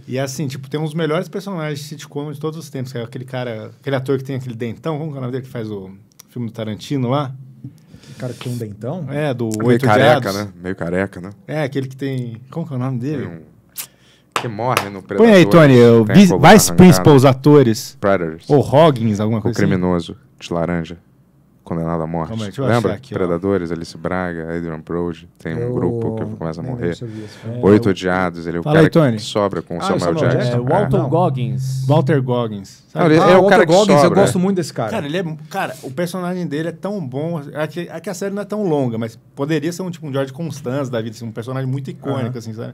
[SPEAKER 4] E assim, tipo, tem uns melhores personagens de sitcom de todos os tempos, que é aquele cara, aquele ator que tem aquele dentão, como é o nome dele que faz o filme do Tarantino lá? Aquele cara que tem um dentão? É, do
[SPEAKER 2] Meio careca, né? Meio careca, né?
[SPEAKER 4] É, aquele que tem. Como é o nome dele? Tem um que morre no Predador. Põe aí, Tony, né? o Vice Principal,
[SPEAKER 2] atores. Predators. Ou Hoggins, alguma coisa O assim. criminoso assim. de laranja, condenado à morte. Calma, deixa eu Lembra? Aqui, Predadores, ó. Alice Braga, Adrian Brody. Tem um eu... grupo que começa a morrer. É, Oito é, odiados, ele é o cara aí, que sobra com o seu ah, Samuel é Jackson. Jackson. É, Walter ah. Goggins. Walter
[SPEAKER 4] Goggins. Não, ele, ah, é o Walter cara Goggins, sobra. eu gosto muito desse cara. Cara, ele é, cara, o personagem dele é tão bom. É que, é que a série não é tão longa, mas poderia ser um tipo um George Constance da vida, assim, um personagem muito icônico, uh -huh. assim, sabe?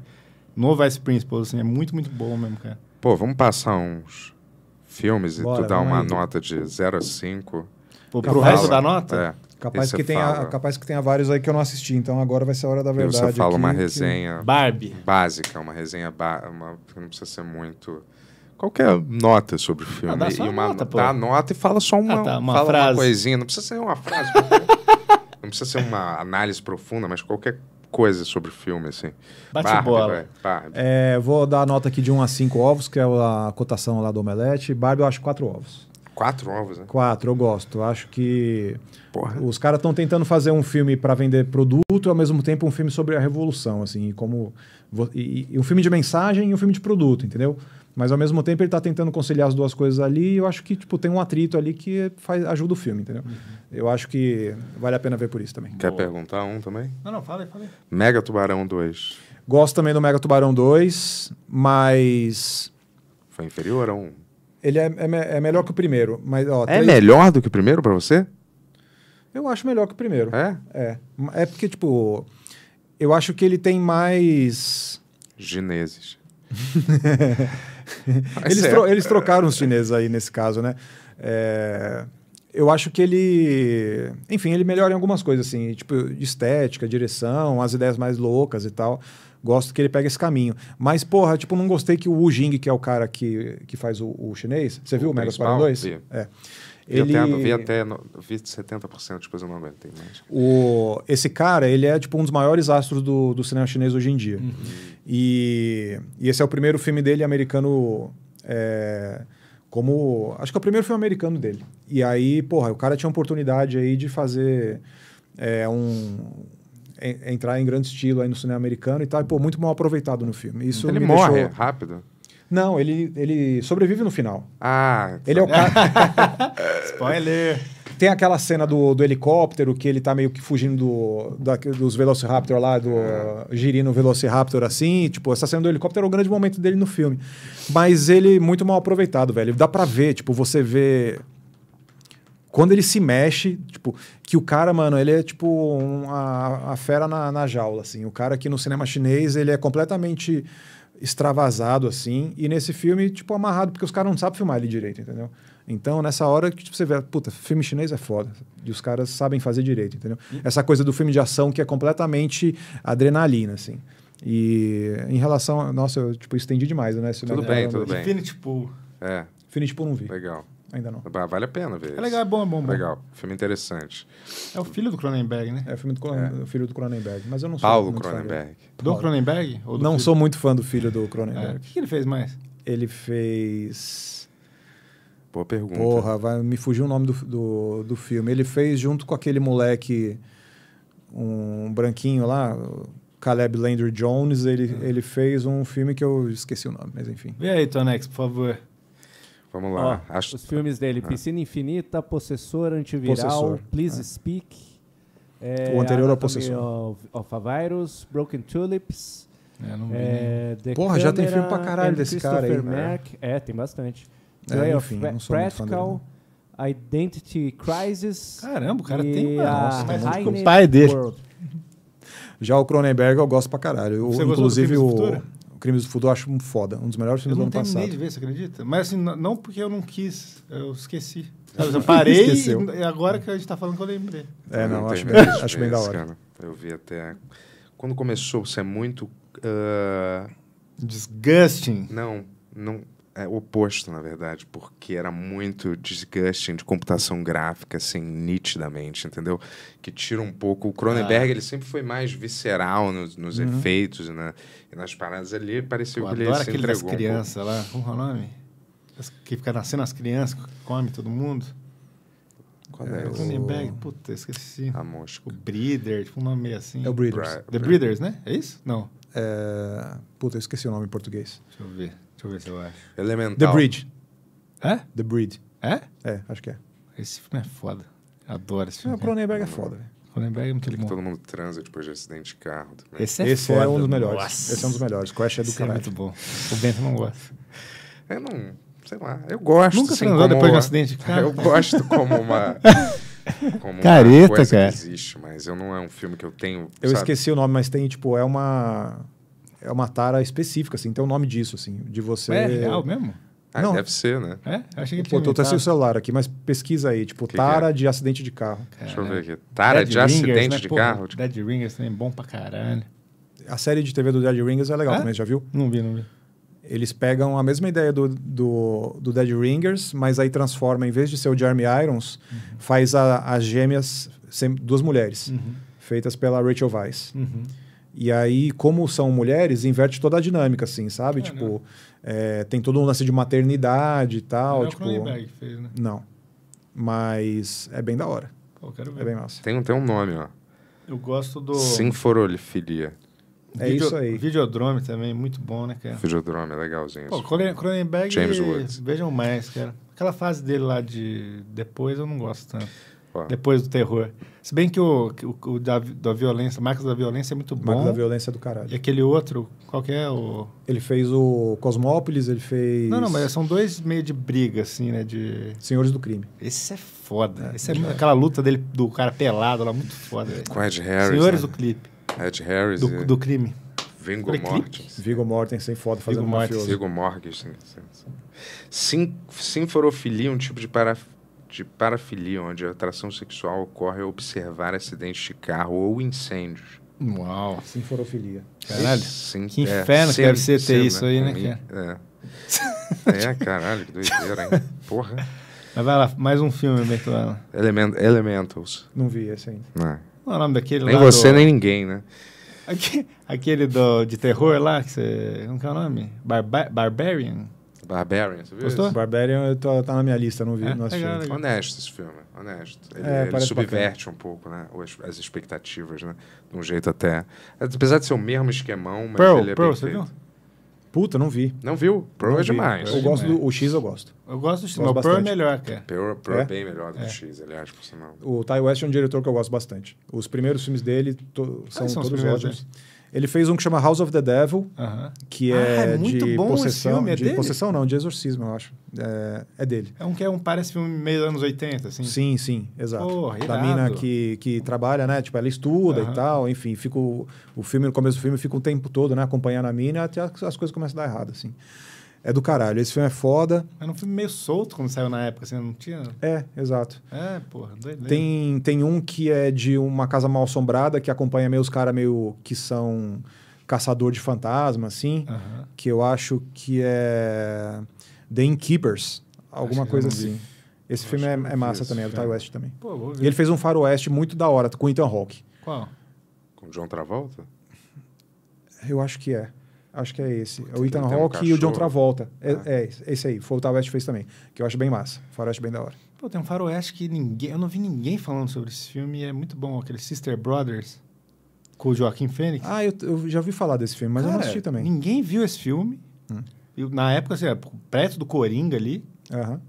[SPEAKER 4] no Vice Principal, assim, é muito, muito bom mesmo, cara.
[SPEAKER 2] Pô, vamos passar uns filmes Bora, e tu dá uma aí. nota de 0 a 5. Pô, pro resto da nota? É. Capaz que,
[SPEAKER 1] tenha,
[SPEAKER 5] capaz que tenha vários aí que eu não assisti, então agora vai ser a hora da verdade. você fala aqui,
[SPEAKER 2] uma resenha. Que... Barbie. Básica, uma resenha ba... uma... não precisa ser muito. Qualquer nota sobre o ah, filme. Ah, dá só e uma nota, pô. Dá nota e fala só uma, ah, tá, uma fala frase. uma coisinha. Não precisa ser uma frase. não precisa ser uma análise profunda, mas qualquer coisa sobre filme, assim. Bate Barbe, bola.
[SPEAKER 5] É, vou dar a nota aqui de 1 a 5 ovos, que é a cotação lá do Omelete. Barbie, eu acho 4 ovos.
[SPEAKER 2] Quatro ovos, né?
[SPEAKER 5] Quatro, eu gosto. Acho que Porra. os caras estão tentando fazer um filme para vender produto e ao mesmo tempo um filme sobre a revolução, assim, como e, e um filme de mensagem e um filme de produto, entendeu? Mas ao mesmo tempo ele tá tentando conciliar as duas coisas ali e eu acho que tipo, tem um atrito ali que faz, ajuda o filme, entendeu? Uhum. Eu acho que vale a pena ver por isso
[SPEAKER 4] também.
[SPEAKER 2] Quer Boa. perguntar um também?
[SPEAKER 4] Não, não, fala aí, fala aí.
[SPEAKER 2] Mega Tubarão 2.
[SPEAKER 5] Gosto também do Mega Tubarão 2, mas. Foi inferior a um? Ele é, é, é melhor que o primeiro. Mas, ó, é três... melhor
[SPEAKER 2] do que o primeiro para você?
[SPEAKER 1] Eu
[SPEAKER 5] acho melhor que o primeiro. É? É. É porque, tipo. Eu acho que ele tem mais.
[SPEAKER 2] Gineses. eles, é. tro eles,
[SPEAKER 5] trocaram os chineses aí nesse caso, né? É... Eu acho que ele, enfim, ele melhora em algumas coisas assim, tipo estética, direção, as ideias mais loucas e tal. Gosto que ele pega esse caminho. Mas, porra, tipo, não gostei que o Wu Jing, que é o cara que, que faz o, o chinês, você o viu o Mega Spider 2? É. Ele... Eu até, vi até
[SPEAKER 2] no, vi 70%, depois eu não aguentei mais.
[SPEAKER 5] O, esse cara, ele é tipo um dos maiores astros do, do cinema chinês hoje em dia. Uhum. E, e, esse é o primeiro filme dele americano. É, como. Acho que é o primeiro filme americano dele. E aí, porra, o cara tinha a oportunidade aí de fazer é, um, entrar em grande estilo aí no cinema americano e tal. pô, muito mal aproveitado no filme. Isso ele morre deixou... rápido. Não, ele, ele sobrevive no final. Ah, ele é o tá. cara. Spoiler! Tem aquela cena do, do helicóptero que ele tá meio que fugindo do, da, dos Velociraptor lá, do é. girindo o Velociraptor assim. Tipo, essa cena do helicóptero é o grande momento dele no filme. Mas ele é muito mal aproveitado, velho. Dá pra ver, tipo, você vê quando ele se mexe, tipo, que o cara, mano, ele é tipo um, a, a fera na, na jaula, assim. O cara aqui no cinema chinês, ele é completamente extravasado assim. E nesse filme, tipo, amarrado, porque os caras não sabem filmar ele direito, entendeu? Então, nessa hora que tipo, você vê, puta, filme chinês é foda. E os caras sabem fazer direito, entendeu? Hum. Essa coisa do filme de ação que é completamente adrenalina, assim. E em relação. Nossa, eu tipo, estendi demais, né? Tudo bem, tudo bem. Infinity
[SPEAKER 2] Pool. É. Infinity Pool não vi. Legal. Ainda não. Vale a pena ver. É legal, é bom, é bom. bom. Legal, filme interessante.
[SPEAKER 5] É o filho do Cronenberg, né? É o filme do é. filho do Cronenberg, mas eu não sou Paulo Cronenberg. Do Cronenberg? não filho? sou muito fã do filho do Cronenberg. É. O que ele fez mais? Ele fez...
[SPEAKER 2] Boa pergunta. Porra,
[SPEAKER 5] vai... me fugiu o nome do, do, do filme. Ele fez junto com aquele moleque, um branquinho lá, Caleb Landry Jones, ele, hum. ele fez um filme que eu esqueci o nome, mas enfim.
[SPEAKER 4] Vê aí, Tonex, por favor.
[SPEAKER 3] Vamos lá. Ó, Acho... Os filmes dele: ah. Piscina Infinita, Possessor, Antiviral, Possessor. É. Please Speak. É, o anterior ao Possessor. Of, of a Virus, Broken Tulips. É, não vi. É, Porra, Câmera, já tem filme pra caralho desse cara aí. Mac. Né? É, tem bastante. É, enfim, não Practical. Identity Crisis. Caramba, o cara tem uma. Nossa, tá um
[SPEAKER 4] o pai dele. World.
[SPEAKER 5] Já o Cronenberg eu gosto pra caralho. Eu, Você inclusive, o. Crimes do Futuro, eu acho um foda. Um dos melhores filmes do ano passado. Eu não de
[SPEAKER 4] ver, você acredita? Mas assim, não porque eu não quis, eu esqueci. Eu parei e agora que a gente tá falando que eu lembrei. É, não, não acho, bem, acho vezes, bem
[SPEAKER 2] da hora. Cara, eu vi até... Quando começou, você é muito... Uh... Disgusting. Não, não é, oposto, na verdade, porque era muito disgusting de computação gráfica, assim, nitidamente, entendeu? Que tira um pouco. O Cronenberg, ah. ele sempre foi mais visceral nos, nos uhum. efeitos né? e nas paradas ali. Parecia Pô, que ele Agora aquele das um crianças
[SPEAKER 4] lá. Como é o nome? Que fica nascendo as crianças, come todo mundo. Qual é, é o Cronenberg? Puta, esqueci. A mosca. O Breeder, tipo um nome meio assim. É o Breeders. Bra The Breeders, né? É isso? Não. É... Puta, eu esqueci o nome em português. Deixa eu ver. Deixa eu ver se eu acho. Elemental. The Bridge. É? The Bridge. É? É, acho que é. Esse filme é foda. Adoro esse filme. O
[SPEAKER 2] Cronenberg é foda, velho. Né? Cronenberg é muito bom. todo mundo transa depois de acidente de carro. Também. Esse é Esse é foda. é um dos melhores. Nossa. Esse é um dos melhores. Crash é do Esse é caralho. é muito
[SPEAKER 4] bom. O Bento não gosta.
[SPEAKER 2] Eu não... Sei lá. Eu gosto. Nunca se transou depois de um acidente de carro? Eu gosto como uma... como Careta, uma coisa cara. que existe, mas eu não é um filme que eu tenho... Eu sabe? esqueci
[SPEAKER 5] o nome, mas tem, tipo, é uma é uma tara específica, assim, tem o um nome disso, assim, de você... É real mesmo?
[SPEAKER 2] Ah, não. deve ser, né? É? Achei que Pô, tô até sem o
[SPEAKER 5] celular aqui, mas pesquisa aí. Tipo, que tara que é? de acidente de carro.
[SPEAKER 2] Caramba. Deixa eu ver aqui.
[SPEAKER 5] Tara Dead de Ringers, acidente né? de Pô, carro? Tipo. Dead Ringers também, é bom pra caralho. A série de TV do Dead Ringers é legal é? também, já viu? Não vi, não vi. Eles pegam a mesma ideia do, do, do Dead Ringers, mas aí transforma, em vez de ser o Jeremy Irons, uhum. faz as gêmeas, sem, duas mulheres, uhum. feitas pela Rachel Weisz. Uhum. E aí, como são mulheres, inverte toda a dinâmica, assim, sabe? É, tipo, né? é, tem todo um lance de maternidade e tal. Não é tipo, o fez, né? Não. Mas é bem da hora. Pô, quero é ver. É bem massa.
[SPEAKER 2] Tem, tem um nome, ó. Eu gosto do... Sinforofilia. É
[SPEAKER 4] Video... isso aí. Videodrome também, muito bom, né, cara?
[SPEAKER 2] Videodrome, é legalzinho. Pô, Cronenberg, James Woods.
[SPEAKER 4] vejam mais, cara. Aquela fase dele lá de depois eu não gosto tanto. Claro. Depois do terror. Se bem que o, o, o da, da, violência, Marcos da Violência é muito bom. Marcos da Violência é do caralho. E aquele outro, qual que é o...
[SPEAKER 5] Ele fez o Cosmópolis, ele fez... Não, não, mas são
[SPEAKER 4] dois meio de briga, assim, né? De... Senhores do Crime. Esse é foda. É. Esse é, é. aquela luta dele, do cara pelado lá, muito foda. Com Ed Harris, Senhores né? do clipe.
[SPEAKER 2] Ed Harris. Do, e... do crime. Vingo Mortensen.
[SPEAKER 5] Viggo Mortensen, foda, fazendo Viggo mafioso. Viggo
[SPEAKER 2] Mortensen. Sinforofilia, um tipo de para de parafilia, onde a atração sexual ocorre ao observar acidentes de carro ou incêndios. Uau.
[SPEAKER 4] forofilia. Caralho.
[SPEAKER 2] Sim, que é. inferno é, que deve ser ter isso né? aí, né? Mim, é. é, caralho, que doideira, hein? Porra.
[SPEAKER 4] Mas vai lá, mais um filme, Bertolano.
[SPEAKER 2] Element, Elementals. Não vi esse ainda. Não. Não é o nome daquele nem lá? Nem você, do... nem ninguém, né?
[SPEAKER 4] Aquele, aquele do, de terror lá, que você... Como que é o nome? Barba Barbarian? Barbarian, você viu? Gostou? Isso? Barbarian eu tô, tá na minha lista, não vi, é? não assisti.
[SPEAKER 2] Honesto esse filme, honesto. Ele, é, ele subverte bacana. um pouco né, as, expectativas, né? De um jeito até. Apesar de ser o mesmo esquemão, mas Pearl, ele é Pearl, bem você feito. Viu?
[SPEAKER 5] Puta, não vi. Não viu? Pearl não é demais. Eu gosto do o X, eu gosto.
[SPEAKER 2] Eu gosto do X, mas o Pearl é melhor, cara. Pearl, é? é bem melhor do é. X, aliás, por sinal.
[SPEAKER 5] O Ty West é um diretor que eu gosto bastante. Os primeiros filmes dele to, são, ah, são todos ótimos. Né? Ele fez um que chama House of the Devil,
[SPEAKER 4] que ah, é, é, de possessão, é de dele? possessão
[SPEAKER 5] não, de exorcismo, eu acho. É, é, dele.
[SPEAKER 4] É um que é um parece filme meio anos 80, assim. Sim,
[SPEAKER 5] sim, exato.
[SPEAKER 4] Porra, da mina
[SPEAKER 5] que, que trabalha, né? Tipo, ela estuda e tal, enfim, fica o, o filme no começo do filme fica o tempo todo, né, acompanhando a mina até as, as coisas começam a dar errado, assim é do caralho. Esse filme é foda.
[SPEAKER 4] Era é um filme meio solto quando saiu na época, assim, não tinha?
[SPEAKER 5] É, exato.
[SPEAKER 4] É, porra, doideira.
[SPEAKER 5] Tem, tem um que é de uma casa mal assombrada que acompanha meio os caras meio que são caçador de fantasma, assim, uh -huh. que eu acho que é The Innkeepers, alguma coisa assim. Esse eu filme é, é massa também, é do Ty West também. Pô, e ele fez um faroeste muito da hora, com o Ethan Hawke.
[SPEAKER 2] Qual? Com John Travolta?
[SPEAKER 5] Eu acho que é. Acho que é esse. Puta, o Ethan Rock um e o John Travolta. É, ah. é, esse aí. Foi o Tavest fez também. Que eu acho bem massa. Faroeste é bem da hora.
[SPEAKER 4] Pô, tem um faroeste que ninguém... Eu não vi ninguém falando sobre esse filme. É muito bom. Aquele Sister Brothers com o Joaquim Fênix. Ah, eu, eu já ouvi falar desse filme, mas Cara, eu não assisti também. Ninguém viu esse filme. Hum. Eu, na época, assim, é perto do Coringa ali. Aham.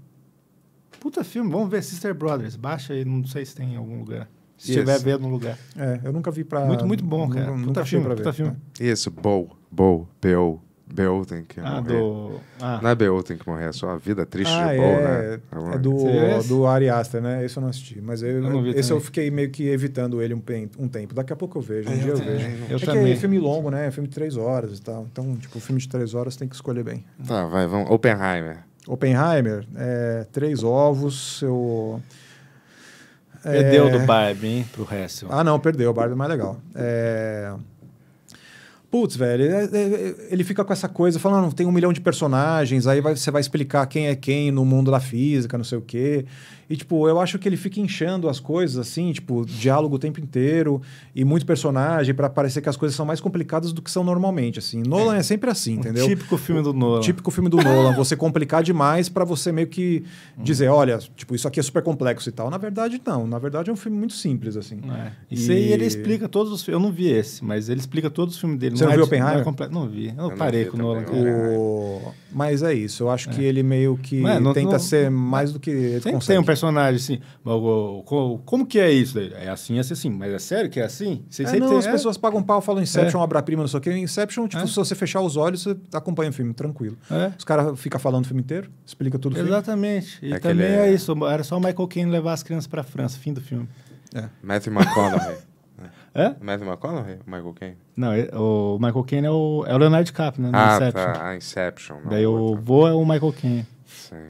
[SPEAKER 4] Puta filme. Vamos ver Sister Brothers. Baixa aí. Não sei se tem em algum lugar se estiver yes. ver no lugar.
[SPEAKER 5] É, eu nunca vi para Muito, muito bom, cara. Nunca, puta filme, pra ver. filme.
[SPEAKER 4] Né?
[SPEAKER 2] Isso, Bow, Bow, B.O., B.O. tem que ah, morrer. Do... Ah. Não é B.O. tem que morrer, é só a vida triste ah, de Bow, é... né? É
[SPEAKER 5] do, do Ari Aster, né? Esse eu não assisti, mas eu, eu esse também. eu fiquei meio que evitando ele um, um tempo. Daqui a pouco eu vejo, um é, dia eu, eu vejo. Eu é, é também. é filme longo, né? É filme de três horas e tal. Então, tipo, filme de três horas tem que escolher bem.
[SPEAKER 2] Tá, vai, vamos. Oppenheimer. Oppenheimer,
[SPEAKER 5] é, Três Ovos, eu... Perdeu é... do
[SPEAKER 4] Barbie, hein, pro resto. Ah,
[SPEAKER 5] não, perdeu. O Barbie é mais legal. É... Putz, velho, ele é, é, é, fica com essa coisa, falando, ah, tem um milhão de personagens, aí você vai explicar quem é quem no mundo da física, não sei o quê. E, tipo, eu acho que ele fica inchando as coisas, assim, tipo, diálogo o tempo inteiro e muito personagem para parecer que as coisas são mais complicadas do que são normalmente, assim. Nolan é, é sempre assim, entendeu? típico filme do Nolan. O típico filme do Nolan. Você complicar demais para você meio que hum. dizer, olha, tipo, isso aqui é super complexo e tal. Na verdade, não. Na verdade, é um filme muito simples, assim.
[SPEAKER 1] É.
[SPEAKER 4] E, e... ele explica todos os... Eu não vi esse, mas ele explica todos os filmes dele. Você não, não é viu é, Oppenheimer? Não, é comple... não vi. Eu, eu parei com o Nolan. Mas é isso. Eu acho que é. ele meio que não,
[SPEAKER 5] tenta ser mais do
[SPEAKER 4] que... tem, tem um personagem assim. Como, como que é isso? É assim, é assim, Mas é sério que é assim? Você é, não, tem, as é? pessoas
[SPEAKER 5] pagam pau, falam Inception,
[SPEAKER 4] é. obra-prima, não sei o quê. Inception, tipo, é. se
[SPEAKER 5] você fechar os olhos, você acompanha o filme, tranquilo.
[SPEAKER 4] É. Os caras ficam falando o
[SPEAKER 5] filme inteiro, explica tudo Exatamente.
[SPEAKER 4] E é também é... isso. Era só o Michael Caine levar as crianças pra França, fim do filme.
[SPEAKER 2] É. Matthew McConaughey. Hã? Matthew McConaughey? O Michael Caine?
[SPEAKER 4] Não, o Michael Caine é o, é o Leonardo DiCaprio, né? ah, Inception. tá. Ah, Inception. Não, Daí o Voo é o Michael Caine.
[SPEAKER 2] Sim.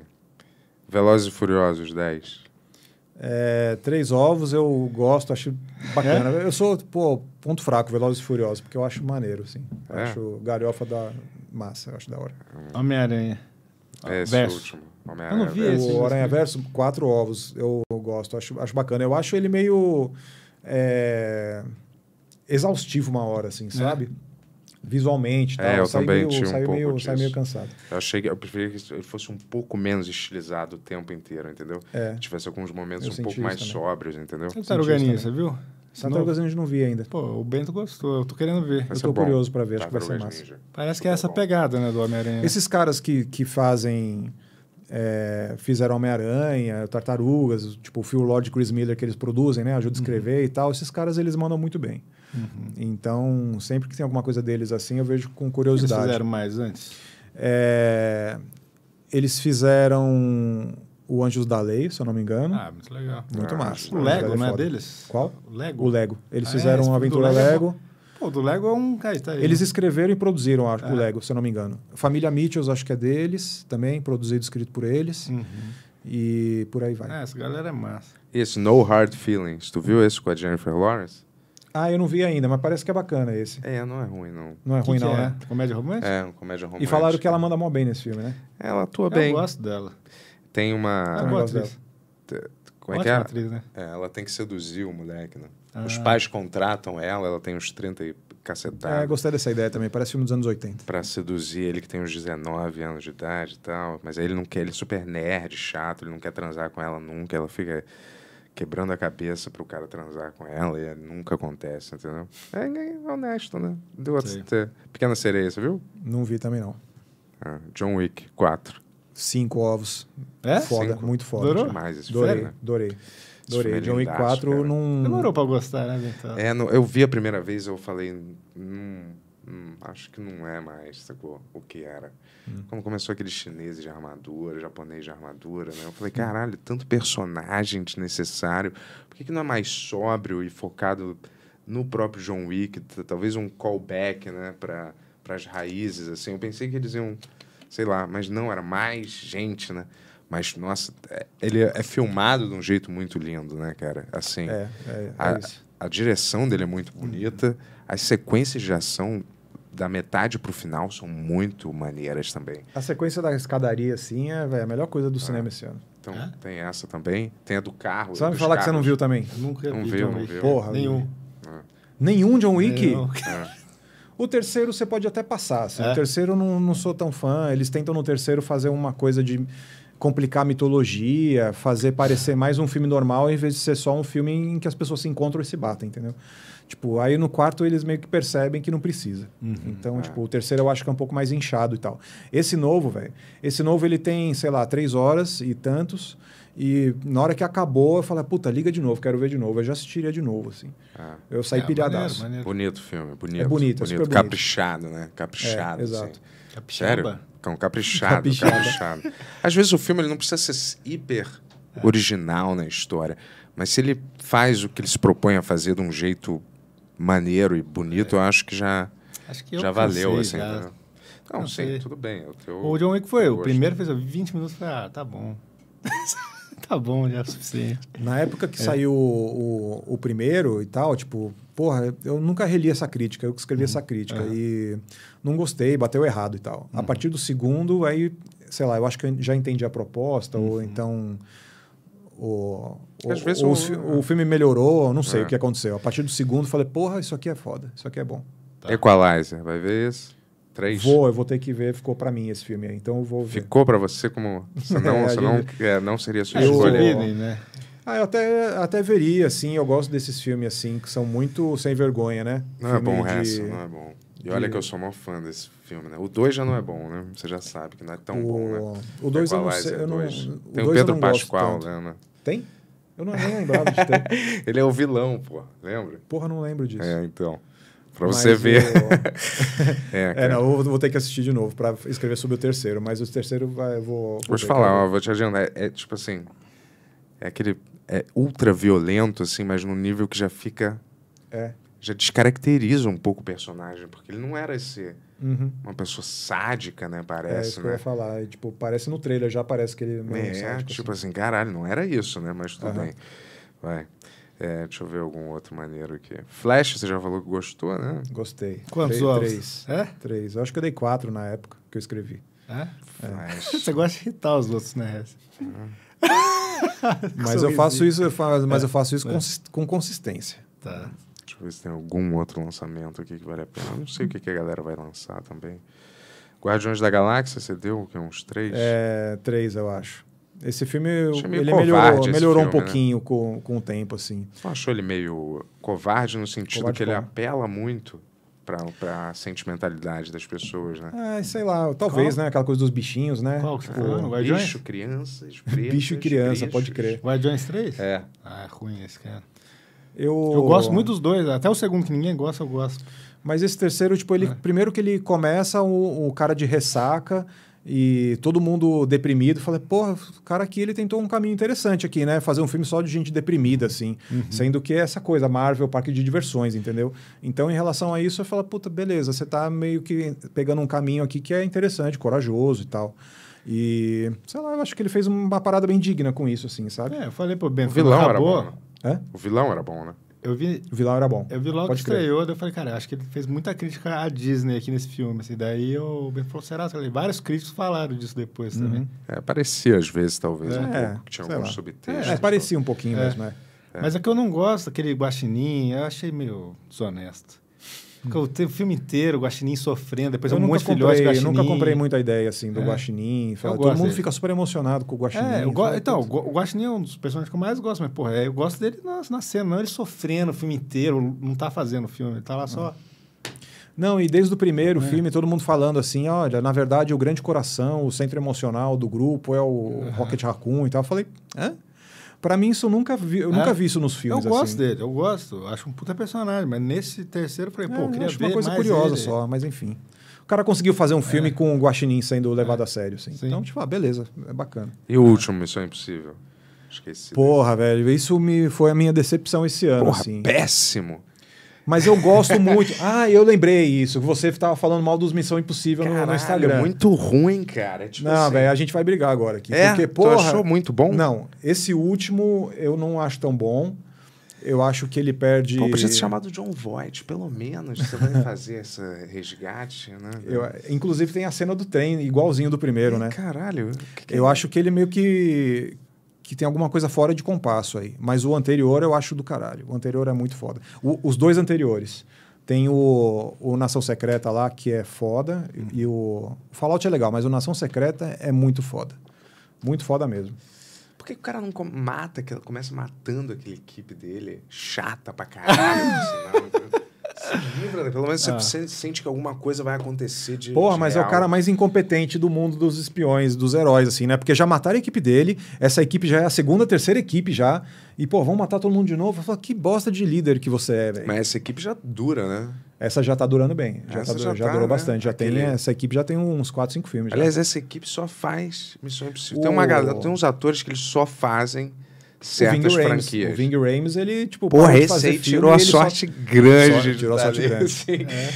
[SPEAKER 2] Velozes e Furiosos 10.
[SPEAKER 4] É, três ovos eu gosto, acho
[SPEAKER 5] bacana. É? Eu sou, pô, ponto fraco, Velozes e Furiosos, porque eu acho maneiro, assim. É? Acho galhofa da massa, eu acho da hora.
[SPEAKER 4] Homem-Aranha. É esse Verso. último. Eu
[SPEAKER 2] não vi
[SPEAKER 5] esse. O Aranha Verso, quatro ovos, eu gosto, acho, acho bacana. Eu acho ele meio é, exaustivo uma hora, assim, é. sabe? visualmente. É, tal. É, eu, eu também meio, tinha um pouco meio, disso. Saí meio cansado.
[SPEAKER 2] Eu achei que eu preferia que ele fosse um pouco menos estilizado o tempo inteiro, entendeu? É. Tivesse alguns momentos eu um pouco mais também. sóbrios, entendeu? Tartaruganinha, você viu?
[SPEAKER 4] Tartarugas Ninja não vi ainda. Pô, o Bento gostou, eu tô querendo ver. Vai eu tô é bom. curioso para ver, acho que vai ser massa. Ninja. Parece Tudo que é, é essa bom. pegada, né, do Homem-Aranha. Esses caras
[SPEAKER 5] que, que fazem... É, fizeram Homem-Aranha, Tartarugas, tipo o Phil Lord e Chris Miller que eles produzem, né? Ajuda a uhum. escrever uhum. e tal. Esses caras, eles mandam muito bem. Uhum. Então, sempre que tem alguma coisa deles assim, eu vejo com curiosidade. Eles fizeram
[SPEAKER 4] mais antes?
[SPEAKER 5] É, eles fizeram o Anjos da Lei, se eu não me engano. Ah, muito legal. Muito ah, massa. O Lego, não é né, deles? Qual? O Lego. O Lego. Eles ah, fizeram é, uma aventura Lego. É Lego.
[SPEAKER 4] Pô, do Lego é um... Ah, tá aí, eles né?
[SPEAKER 5] escreveram e produziram, acho, o é. Lego, se eu não me engano. Família Mitchells, acho que é deles também, produzido, e escrito por eles. Uhum.
[SPEAKER 4] E por aí vai. É, essa galera é massa.
[SPEAKER 2] Esse No Hard Feelings, tu viu esse com a Jennifer Lawrence?
[SPEAKER 4] Ah,
[SPEAKER 5] eu não vi ainda, mas parece que é bacana esse. É, não é ruim, não. Não é que ruim, que não, é? né? Comédia romântica? É, comédia romântica. E falaram que ela manda mó bem nesse filme, né? Ela atua eu bem. Eu gosto
[SPEAKER 2] dela. Tem uma. É eu gosto dela. Como é Ótima que é? Atriz, né? é? Ela tem que seduzir o moleque, né? Ah. Os pais contratam ela, ela tem uns 30 e cacetada. É,
[SPEAKER 5] gostei dessa ideia também, parece filme dos anos
[SPEAKER 1] 80.
[SPEAKER 2] Pra seduzir ele que tem uns 19 anos de idade e tal, mas aí ele não quer, ele é super nerd, chato, ele não quer transar com ela nunca, ela fica quebrando a cabeça pro cara transar com ela e nunca acontece, entendeu? É, é, é honesto, né? Do Pequena Sereia, você viu? Não vi também, não. Ah, John Wick 4. Cinco ovos. É? Foda, Cinco. muito foda. Durou? Demais esse Dorei, filme, né? Adorei. Adorei. John Wick 4 não... Demorou
[SPEAKER 4] pra gostar, né, É, no, eu
[SPEAKER 2] vi a primeira vez, eu falei... Hum, Hum, acho que não é mais, sacou? O que era. Hum. Quando começou aqueles chineses de armadura, japonês de armadura, né? Eu falei, caralho, tanto personagem desnecessário. Por que, que não é mais sóbrio e focado no próprio John Wick? Talvez um callback, né? Para as raízes, assim. Eu pensei que eles iam, sei lá, mas não, era mais gente, né? Mas, nossa, é, ele é filmado de um jeito muito lindo, né, cara? Assim, é, é, é a, a, direção dele é muito bonita. Uhum. As sequências de ação da metade pro final são muito maneiras também.
[SPEAKER 5] A sequência da escadaria, assim, é a melhor coisa do ah. cinema
[SPEAKER 2] esse ano. Então, tem essa também. Tem a do carro. Só me falar carros. que você não viu também. Nunca não vi. Viu, não viu. Porra. Nenhum. Ah. Nenhum John Wick? É.
[SPEAKER 5] O terceiro você pode até passar. Assim. É. O terceiro eu não, não sou tão fã. Eles tentam no terceiro fazer uma coisa de complicar a mitologia, fazer parecer mais um filme normal em vez de ser só um filme em que as pessoas se encontram e se batem, entendeu? Tipo, aí no quarto eles meio que percebem que não precisa. Uhum, então, é. tipo, o terceiro eu acho que é um pouco mais inchado e tal. Esse novo, velho, esse novo ele tem, sei lá, três horas e tantos. E na hora que acabou, eu falei, puta, liga de novo, quero ver de novo. Eu já assistiria de novo,
[SPEAKER 2] assim. É. eu saí é, pilhadaço. Maneiro, maneiro. Bonito filme, bonito. É bonito, É bonito. Caprichado, né? Caprichado. É, exato. Assim. Sério? Cão, caprichado, caprichado. Às vezes o filme ele não precisa ser hiper é. original na história, mas se ele faz o que ele se propõe a fazer de um jeito maneiro e bonito, é. eu acho que já, acho que já valeu. assim, já.
[SPEAKER 4] Não, sei tudo bem. O, teu, o John Wick foi o primeiro, fez 20 minutos, ah, tá bom. tá bom, já é suficiente. Na época que é. saiu o, o, primeiro
[SPEAKER 5] e tal, tipo, porra, eu nunca reli essa crítica, eu escrevi uhum. essa crítica uhum. e não gostei, bateu errado e tal. Uhum. A partir do segundo, aí, sei lá, eu acho que eu já entendi a proposta, ou uhum. então o, o, vezes o, o, o filme melhorou, não sei é. o que aconteceu. A partir do segundo, falei, porra, isso aqui é foda, isso aqui é bom.
[SPEAKER 2] Tá. Equalizer, vai ver isso? Três? Vou, eu
[SPEAKER 5] vou ter que ver, ficou para mim esse filme aí, então eu vou ver. Ficou para você como... Você
[SPEAKER 2] não, é, não, é, não seria sua escolha. Eu, né?
[SPEAKER 5] Ah, eu até, até veria, assim, eu gosto desses filmes, assim, que são muito sem vergonha, né? Não é filme é bom de... essa, não
[SPEAKER 2] é bom. E olha que eu sou mó fã desse filme, né? O 2 já não é bom, né? Você já sabe que não é tão o... bom, né? O 2 eu não sei. Eu não... O Tem o Pedro Pascoal, né, né?
[SPEAKER 1] Tem? Eu não lembrava de ter.
[SPEAKER 2] Ele é o vilão, pô. Lembra? Porra, não lembro disso. É, então. Pra mas você ver. Eu... é, é, não,
[SPEAKER 5] eu vou ter que assistir de novo pra escrever sobre o terceiro, mas o terceiro vai, eu vou. Vou, vou te falar,
[SPEAKER 2] ó, vou te agendar. É, é tipo assim. É aquele. É ultra violento, assim, mas num nível que já fica. É já descaracteriza um pouco o personagem, porque ele não era esse. Uhum. Uma pessoa sádica, né? É, parece. É isso né? que eu ia né?
[SPEAKER 5] falar. E, tipo, parece no trailer, já parece que ele. É, é sádico, assim.
[SPEAKER 2] tipo assim. assim. caralho, não era isso, né? Mas tudo uhum. bem. Vai. É, deixa eu ver algum outro maneiro aqui. Flash, você já falou que gostou, né? Gostei.
[SPEAKER 5] Quantos Dei ovos? Três. É? Três. Eu acho que eu dei quatro na época que eu escrevi. É? é. Flash. você gosta de irritar os outros, né?
[SPEAKER 1] mas eu é. faço isso, eu faço, mas eu faço isso com,
[SPEAKER 5] com consistência. Tá
[SPEAKER 2] ver se tem algum outro lançamento aqui que vale a pena. Eu não sei o que, que a galera vai lançar também. Guardiões da Galáxia, você deu que, uns três? É,
[SPEAKER 5] três, eu acho. Esse filme, ele melhorou, melhorou filme, um né? pouquinho né? com, com o tempo, assim.
[SPEAKER 2] Você achou ele meio covarde no sentido covarde que ele apela muito para a sentimentalidade das pessoas, né? Ah, sei
[SPEAKER 5] lá, talvez, Qual? né? Aquela coisa dos bichinhos, né? Qual que você tá tipo, falando? Bicho,
[SPEAKER 2] crianças,
[SPEAKER 4] pretas, Bicho e criança, bichos. pode crer. Guardiões 3? É. Ah, é ruim esse, cara. Eu... eu gosto muito dos dois, até o segundo que ninguém gosta, eu gosto. Mas esse terceiro, tipo, ele é. primeiro que ele começa
[SPEAKER 5] o, o, cara de ressaca e todo mundo deprimido fala, porra, o cara aqui ele tentou um caminho interessante aqui, né? Fazer um filme só de gente deprimida, assim. Uhum. Sendo que é essa coisa, Marvel, parque de diversões, entendeu? Então, em relação a isso, eu falo, puta, beleza, você tá meio que pegando um caminho aqui que é interessante, corajoso e tal. E, sei lá, eu acho que ele fez uma parada
[SPEAKER 4] bem digna com isso, assim, sabe? É, eu falei pro Ben, o vilão era bom. Né?
[SPEAKER 2] É? O vilão era bom, né? Eu vi... O vilão era bom. Eu vi logo Pode que crer.
[SPEAKER 4] estreou, daí eu falei, cara, acho que ele fez muita crítica à Disney aqui nesse filme, assim. Daí eu... me falou, será? Falei, vários críticos falaram disso depois uhum. também.
[SPEAKER 2] É, parecia às vezes, talvez, é, um pouco. Que tinha alguns lá. subtextos. É, parecia um pouquinho é. mesmo, é.
[SPEAKER 4] é. Mas é que eu não gosto daquele guaxinim, eu achei meio desonesto. O filme inteiro, o Guaxinim sofrendo, depois eu é um monte de Eu nunca comprei muita ideia, assim, do é. Guaxinim. Fala, todo mundo dele.
[SPEAKER 5] fica super emocionado com o Guaxinim. É, fala,
[SPEAKER 4] então, tudo. o Guaxinim é um dos personagens que eu mais gosto, mas, porra, eu gosto dele na, na cena, não ele sofrendo o filme inteiro, não tá fazendo o filme, ele tá lá só... Não, e desde o primeiro é. filme, todo mundo
[SPEAKER 5] falando assim, olha, na verdade, o grande coração, o centro emocional do grupo é o uhum. Rocket Raccoon e tal. Eu falei, hã? Para mim, isso eu nunca vi, eu é? nunca vi isso nos filmes. Eu gosto assim.
[SPEAKER 4] dele, eu gosto. acho um puta personagem, mas nesse terceiro eu falei, é, pô, eu queria acho ver uma coisa curiosa ele. só,
[SPEAKER 5] mas enfim. O cara conseguiu fazer um filme é. com o Guaxinim sendo é. levado a sério, assim. Sim. Então, tipo, ah, beleza, é bacana.
[SPEAKER 2] E o último, Missão Impossível? Esqueci.
[SPEAKER 5] Porra, velho, isso me foi a minha decepção esse ano, Porra, assim.
[SPEAKER 2] péssimo.
[SPEAKER 5] Mas eu gosto muito. Ah, eu lembrei isso. Você estava falando mal dos Missão Impossível Caralho, no Instagram. muito
[SPEAKER 2] ruim, cara. É tipo não, assim. velho, a gente vai
[SPEAKER 5] brigar agora aqui. É? Porque, porra, tu achou muito bom? Não, esse último eu não acho tão bom. Eu acho que ele perde. Pô, podia ser chamado
[SPEAKER 2] John Voight, pelo menos. Você vai fazer esse resgate, né? Eu,
[SPEAKER 5] inclusive tem a cena do trem, igualzinho do primeiro, né? Caralho. Que que é eu acho que ele meio que que tem alguma coisa fora de compasso aí. Mas o anterior eu acho do caralho. O anterior é muito foda. O, os dois anteriores. Tem o, o Nação Secreta lá, que é foda. Uhum. E o, o, Fallout é legal, mas o Nação Secreta é muito foda. Muito foda mesmo.
[SPEAKER 2] Por que o cara não mata, começa matando aquela equipe dele? Chata pra caralho, por sinal. Se livra, pelo menos ah. você sente que alguma coisa vai acontecer de. Porra, de mas real. é o cara
[SPEAKER 5] mais incompetente do mundo dos espiões, dos heróis, assim, né? Porque já mataram a equipe dele, essa equipe já é a segunda, terceira equipe já. E, pô, vamos matar todo mundo de novo. Falo, que bosta de líder que
[SPEAKER 2] você é, velho. Mas essa equipe já dura, né? Essa
[SPEAKER 5] já tá durando bem.
[SPEAKER 2] Já, tá, durando, já tá, durou né? bastante. Já Aquele... tem, essa
[SPEAKER 5] equipe já tem uns 4, 5 filmes. Aliás,
[SPEAKER 2] já. essa equipe só faz Missão Impossível. O... Tem, uma, tem uns atores que eles só fazem certas Ving franquias. Rames, o Ving Rames, ele, tipo, Porra, esse aí tirou a sorte só... grande. Só, tirou a sorte grande. Assim.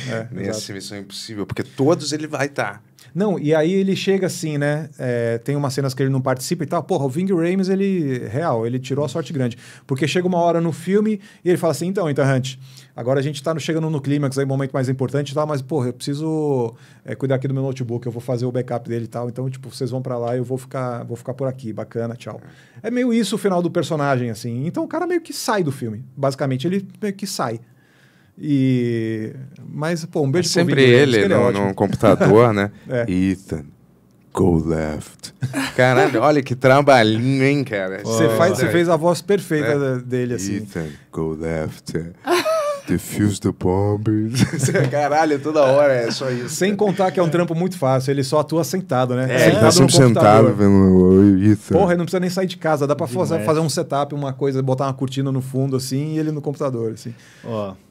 [SPEAKER 2] É, é, Nesse Missão Impossível, porque todos ele vai estar. Tá.
[SPEAKER 5] Não, e aí ele chega assim, né? É, tem umas cenas que ele não participa e tal. Porra, o Ving Rames, ele, real, ele tirou a sorte grande. Porque chega uma hora no filme e ele fala assim: então, então, Hunt, agora a gente tá chegando no clímax, aí, momento mais importante e tal, mas, porra, eu preciso é, cuidar aqui do meu notebook, eu vou fazer o backup dele e tal. Então, tipo, vocês vão para lá, e eu vou ficar, vou ficar por aqui, bacana, tchau. É meio isso o final do personagem, assim. Então o cara meio que sai do filme, basicamente, ele meio que sai. E... Mas, pô, um beijo é sempre ele é no, no, computador, né? é.
[SPEAKER 2] Ethan, go left. Caralho, olha que trabalhinho, hein, cara? Você oh, faz, você fez a voz perfeita é. dele, assim. Ethan, go left. Defuse the bombers Caralho, toda hora é só isso. Sem contar
[SPEAKER 5] que é um é. trampo muito fácil, ele só atua sentado, né? É, sentado ele tá sempre sentado
[SPEAKER 2] vendo Ethan Porra, ele
[SPEAKER 5] não precisa nem sair de casa, dá pra fazer, fazer um setup, uma coisa, botar uma cortina no fundo assim e ele no computador, assim.
[SPEAKER 4] Ó. Oh.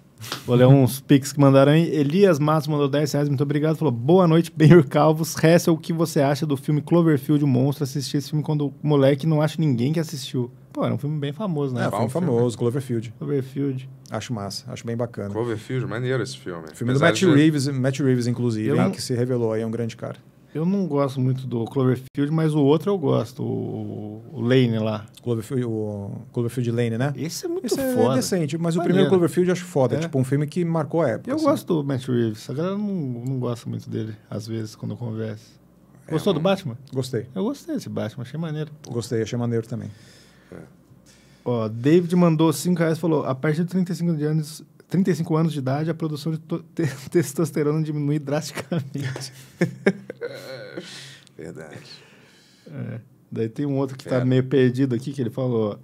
[SPEAKER 4] Vou ler uns pics que mandaram aí. Elias Matos mandou 10 reais, muito obrigado. Falou, boa noite, Benir Calvos. Resta o que você acha do filme Cloverfield, o monstro? Assisti esse filme quando moleque não acho ninguém que assistiu. Pô, era um filme bem famoso, né? É, um filme famoso, Cloverfield. Cloverfield.
[SPEAKER 5] Acho
[SPEAKER 2] massa, acho bem bacana. Cloverfield, maneiro esse filme. Filme Apesar do Matt de... Reeves,
[SPEAKER 4] Matt Reeves, inclusive, que se revelou aí, é um grande cara. Eu não gosto muito do Cloverfield, mas o outro eu gosto, o, o Lane lá. Cloverfield, o Cloverfield Lane, né? Esse é muito Esse é foda. é decente, mas Maneiro. o primeiro Cloverfield eu acho foda. É tipo um filme que marcou a época. Eu assim. gosto do Matt Reeves. A galera não, não gosta muito dele, às vezes, quando eu converso. É, Gostou é, do Batman? Gostei. Eu gostei desse Batman, achei maneiro. Gostei, achei maneiro também. É. Ó, David mandou 5 reais e falou: a partir de 35 anos 35 anos de idade, a produção de testosterona diminui drasticamente.
[SPEAKER 2] É, verdade.
[SPEAKER 4] É. Daí tem um outro que está meio perdido aqui, que ele falou...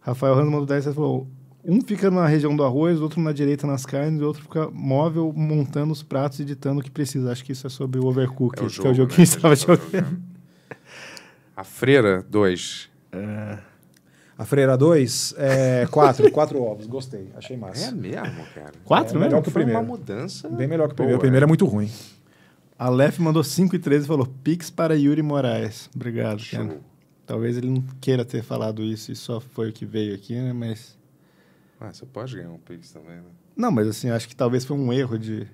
[SPEAKER 4] Rafael Ramos mandou 10 falou... Um fica na região do arroz, outro na direita nas carnes, outro fica móvel montando os pratos e ditando o que precisa. Acho que isso é sobre o Overcook, é que é o jogo né? que a gente estava é jogando. Né?
[SPEAKER 2] A Freira 2. É...
[SPEAKER 5] A Freira 2, é, quatro, quatro ovos, gostei, achei massa.
[SPEAKER 2] É
[SPEAKER 1] mesmo, cara. Quatro, é, Melhor que o primeiro. Foi uma
[SPEAKER 4] mudança. Bem melhor que o primeiro. O primeiro é. é muito ruim. A Lef mandou 5 e 13 e falou: Pix para Yuri Moraes. Obrigado, Show. cara. Talvez ele não queira ter falado isso e só foi o que veio aqui, né? Mas.
[SPEAKER 2] Ah, você pode ganhar um Pix também, né?
[SPEAKER 4] Não, mas assim, acho que talvez foi um erro de.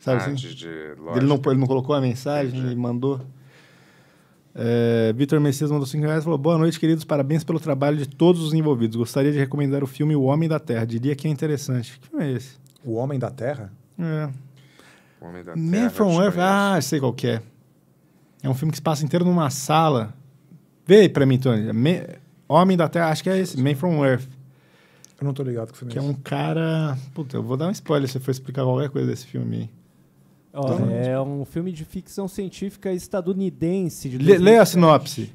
[SPEAKER 4] Sabe ah, assim? De, de ele, não, ele não colocou a mensagem Entendi. e mandou. É, Vitor Messias mandou 5 reais e falou: Boa noite, queridos, parabéns pelo trabalho de todos os envolvidos. Gostaria de recomendar o filme O Homem da Terra. Diria que é interessante. Que filme é esse? O Homem da Terra? É. O Homem da Man Terra. Man é from Earth. Ah, sei qual é. É um filme que se passa inteiro numa sala. Vê aí pra mim, Tony. Homem da Terra, acho que é esse. Man from Earth. Eu não tô ligado com o filme. Que é, é um cara. Puta, eu vou dar um spoiler se você for explicar qualquer coisa desse filme aí.
[SPEAKER 3] Então, é um filme de ficção científica estadunidense. Lê, a sinopse.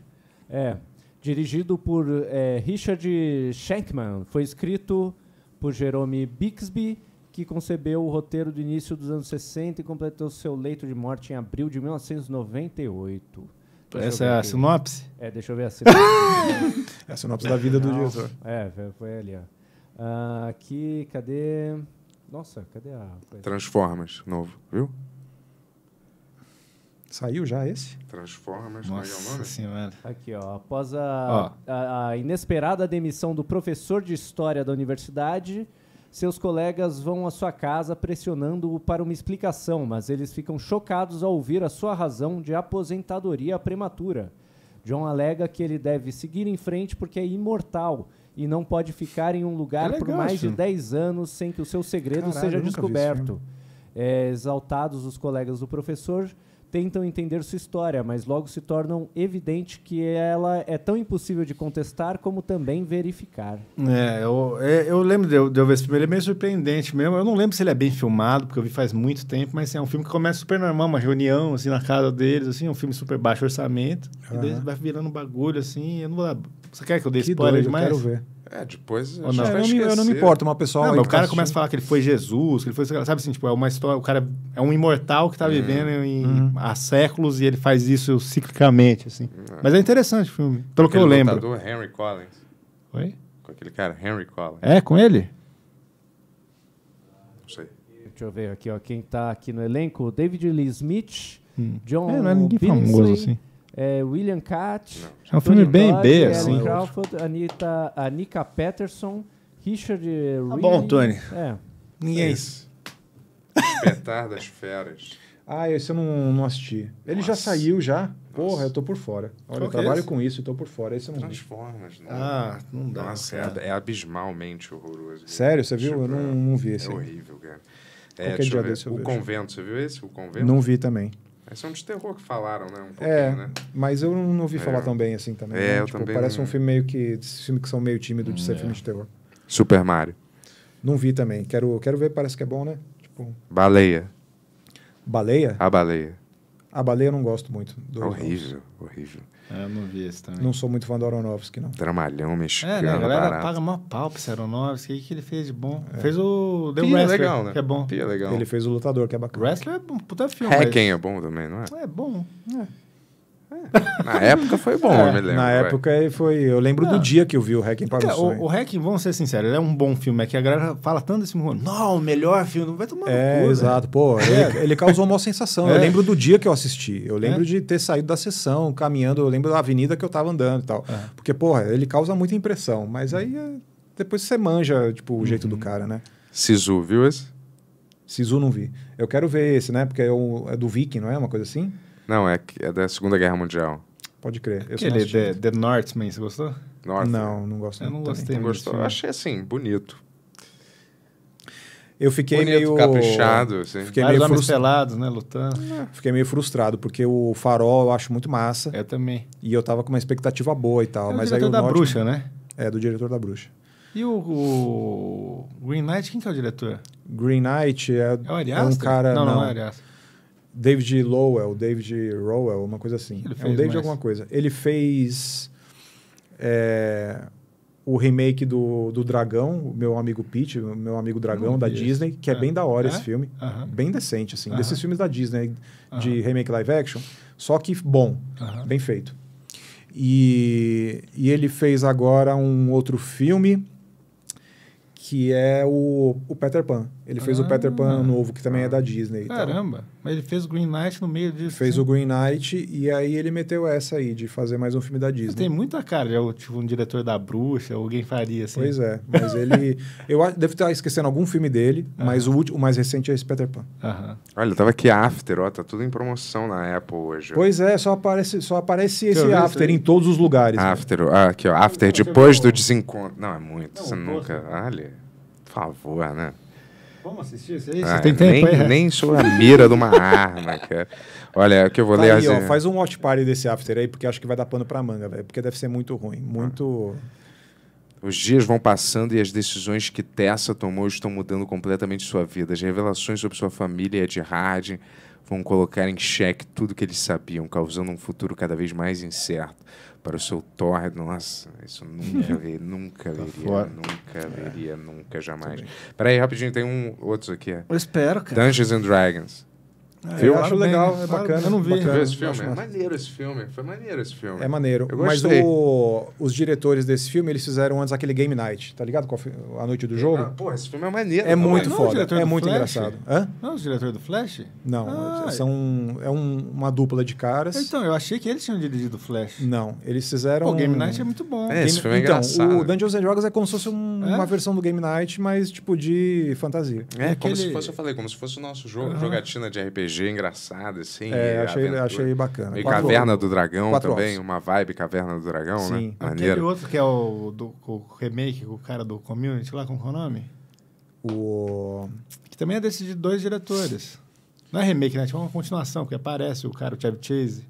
[SPEAKER 3] É. Dirigido por é, Richard Shankman. Foi escrito por Jerome Bixby, que concebeu o roteiro do início dos anos 60 e completou seu leito de morte em abril de 1998. Então deixa Essa é a sinopse? É, deixa eu ver a sinopse. é a sinopse da vida do diretor. É, foi ali, ó. Ah, aqui, cadê? Nossa, cadê a.
[SPEAKER 2] Transformas, novo, viu?
[SPEAKER 3] Saiu já esse?
[SPEAKER 2] Transformers, é é Nossa não é
[SPEAKER 3] senhora. Aqui, ó. Após a, ó. a, a inesperada demissão do professor de História da universidade, seus colegas vão à sua casa pressionando-o para uma explicação, mas eles ficam chocados ao ouvir a sua razão de aposentadoria prematura. John alega que ele deve seguir em frente porque é imortal e não pode ficar em um lugar é por mais de 10 anos sem que o seu segredo Caralho, seja descoberto. É, exaltados os colegas do professor tentam entender sua história, mas logo se tornam evidente que ela é tão impossível de contestar como também verificar.
[SPEAKER 4] É, eu, é, eu lembro de eu, ver esse filme, ele é meio surpreendente mesmo. Eu não lembro se ele é bem filmado, porque eu vi faz muito tempo, mas assim, é um filme que começa super normal, uma reunião assim na casa deles, assim, um filme super baixo orçamento, uhum. e daí vai virando um bagulho assim, eu não vou dar... Você quer que eu dê que spoiler doido, demais? Eu quero ver.
[SPEAKER 2] É, depois a não, eu, não me, eu não me importo, uma pessoa... Não, o cara tá começa
[SPEAKER 4] a falar que ele foi Jesus, que ele foi... Sabe assim, tipo, é uma história... O cara é um imortal que está uhum. vivendo em, uhum. há séculos e ele faz isso ciclicamente, assim. Uhum. Mas é interessante o filme, pelo aquele que eu lembro.
[SPEAKER 2] Com Henry Collins. Oi? Com aquele cara, Henry Collins. É, com ele? Não sei.
[SPEAKER 3] Deixa eu ver aqui, ó. Quem está aqui no elenco, David Lee Smith,
[SPEAKER 4] hum. John... É, não é ninguém famoso, assim
[SPEAKER 3] é, William Katz. É um filme bem B, assim. Alan Crawford, Anita, Anika Peterson, Richard Reed. Tá bom, Tony.
[SPEAKER 2] É. Ninguém é, é. isso. Espetar das Feras.
[SPEAKER 3] Ah, esse eu não,
[SPEAKER 5] não assisti. Ele Nossa. já saiu, já? Porra, Nossa. eu tô por fora. Olha, Qual eu é trabalho com isso e tô por fora. Esse eu não vi.
[SPEAKER 2] não. Né? Ah, não dá. Nossa, é, é, abismalmente horroroso. Sério? Você viu? Tipo, eu não, não vi é esse. É horrível, cara. É, Qualquer dia desse eu O vejo. Convento, você viu esse? O Convento? Não vi também. Esse é um de terror que falaram, né? Um é, né?
[SPEAKER 5] mas eu não ouvi é. falar tão bem assim também. É, né? eu tipo, também parece não... um filme meio que... filmes que são meio tímidos de hum, ser é. filme de terror. Super Mario. Não vi também. Quero, quero ver, parece que é bom, né? Tipo...
[SPEAKER 2] Baleia. Baleia? A Baleia.
[SPEAKER 5] A Baleia eu não gosto muito. Horrível, horrível. É,
[SPEAKER 4] eu não vi esse também.
[SPEAKER 5] Não sou muito fã do Aronofsky,
[SPEAKER 2] não. Tramalhão mexicano, É, né? A galera barato.
[SPEAKER 4] paga uma pau pra esse Aronofsky. O que, que ele fez de bom? É. Fez o The Pia é Wrestler, é legal, né? que é bom.
[SPEAKER 5] Pia é legal. Ele fez o Lutador, que é bacana. Wrestler é um puta filme. Hacking
[SPEAKER 2] mas... é bom também, não é? É bom. É. É. na época foi bom, é, eu me lembro. Na época é. foi.
[SPEAKER 5] Eu lembro
[SPEAKER 4] não. do
[SPEAKER 2] dia
[SPEAKER 5] que eu vi o Hacking para então, o
[SPEAKER 4] Sonho. O, Hacking, vamos ser sinceros, é um bom filme. É que a galera fala tanto desse filme. Não, o melhor filme. não Vai tomar
[SPEAKER 5] É, né? exato. Né? Pô, ele, é. ele, causou uma sensação. Eu é. lembro do dia que eu assisti. Eu lembro de ter saído da sessão, caminhando. Eu lembro da avenida que eu tava andando e tal. Porque, porra, ele causa muita impressão. Mas aí depois você manja, tipo, o uhum. jeito do cara, né?
[SPEAKER 2] Sisu, viu esse? Sisu não vi.
[SPEAKER 5] Eu quero ver esse, né? Porque é, o, é do Viking, não é? Uma coisa
[SPEAKER 2] assim? Não, é, é da Segunda Guerra Mundial.
[SPEAKER 5] Pode crer.
[SPEAKER 4] Eu Aquele The, The Northman, você gostou?
[SPEAKER 2] North. Não, não gosto. Eu não gostei. Não gostou. Eu achei assim, bonito. Eu fiquei bonito, meio caprichado, assim. Fiquei Vários meio frustrado,
[SPEAKER 4] né, lutando. É.
[SPEAKER 2] Fiquei meio
[SPEAKER 5] frustrado porque o Farol eu acho muito massa. É também. E eu tava com uma expectativa boa e tal, é mas aí o da Northman... Bruxa, né? É do diretor da Bruxa.
[SPEAKER 4] E o, o Green Knight, quem que é o
[SPEAKER 5] diretor? Green Knight é, é um cara não, não, é não é o David Lowell, David Rowell, uma coisa assim. Ele é um David mais. alguma coisa. Ele fez é, o remake do, do Dragão, meu amigo Pete, meu amigo Dragão, da Disney, que é. é, bem da hora é? esse filme. Uh -huh. Bem decente, assim. Uh -huh. Desses filmes da Disney, de uh -huh. remake live action, só que bom, bem feito. E, e ele fez agora um outro filme que é o, o Peter Pan. Ele fez ah, o Peter Pan ah. novo, que também é da Disney. Caramba!
[SPEAKER 4] Então. Mas ele fez o Green Knight no meio disso. Fez assim. o Green Knight
[SPEAKER 5] e aí ele meteu essa aí, de fazer mais um filme da Disney. tem
[SPEAKER 4] muita cara, já, tipo um diretor da bruxa, alguém faria assim. Pois é, mas ele. eu devo estar esquecendo algum
[SPEAKER 5] filme dele, mas o, último, o mais recente é esse Peter Pan.
[SPEAKER 2] Uh Olha, tava aqui After, ó, tá tudo em promoção na Apple hoje. Pois é, só aparece, só aparece esse After em todos os lugares. Né? After, ah, aqui ó, After, depois do desencontro. Não, é muito, não, você nunca. Olha, por favor, né? Vamos assistir isso aí? Ah, tem tempo nem, aí? Nem sou a mira de uma arma, cara. Olha, que eu vou tá ler aí, as... É ó, assim. Faz
[SPEAKER 5] um watch party desse after aí, porque acho que vai dar pano pra manga, velho. Porque deve ser muito ruim. Ah. Muito.
[SPEAKER 2] Os dias vão passando e as decisões que Tessa tomou estão mudando completamente sua vida. As revelações sobre sua família e Ed Hardin vão colocar em xeque tudo que eles sabiam, causando um futuro cada vez mais incerto para o seu Thor, nossa, isso nunca vi, nunca tá veria, fora. nunca é. veria, nunca, jamais. Peraí, rapidinho, tem um outro aqui. Eu espero, cara. Dungeons and Dragons. É, eu acho legal, bem. Né? é bacana. Eu não vi. Bacana, esse filme? É maneiro esse filme. Foi maneiro esse filme. É maneiro. Eu Mas
[SPEAKER 5] o, os diretores desse filme, eles fizeram antes aquele Game Night, tá ligado? A noite do jogo. Ah,
[SPEAKER 2] pô, esse filme é maneiro. É
[SPEAKER 5] muito não, é foda. É, é muito Flash? engraçado.
[SPEAKER 4] Hã? Não, é o diretor do Flash? Não. Ah,
[SPEAKER 5] são, é. é um, uma dupla de caras. Então, eu achei que eles tinham dirigido o Flash. Não, eles fizeram... o Game Night é muito bom. É, Game... esse filme é então, engraçado. o Dungeons and Dragons é como se fosse um, é? uma versão do Game Night, mas tipo de
[SPEAKER 2] fantasia. É, aquele... como se fosse, eu falei, como se fosse o nosso jogo, uhum. jogatina de RPG. RPG engraçada, assim. É, achei, achei bacana. E Caverna do Dragão Quatro também, horas. uma vibe Caverna do Dragão, Sim. né? Sim. Aquele
[SPEAKER 4] outro que é o, do, o remake, o cara do Community lá, como é o nome? O... Que também é desse de dois diretores. Não é remake, né? Tipo é uma continuação, porque aparece o cara, o Chevy Chase.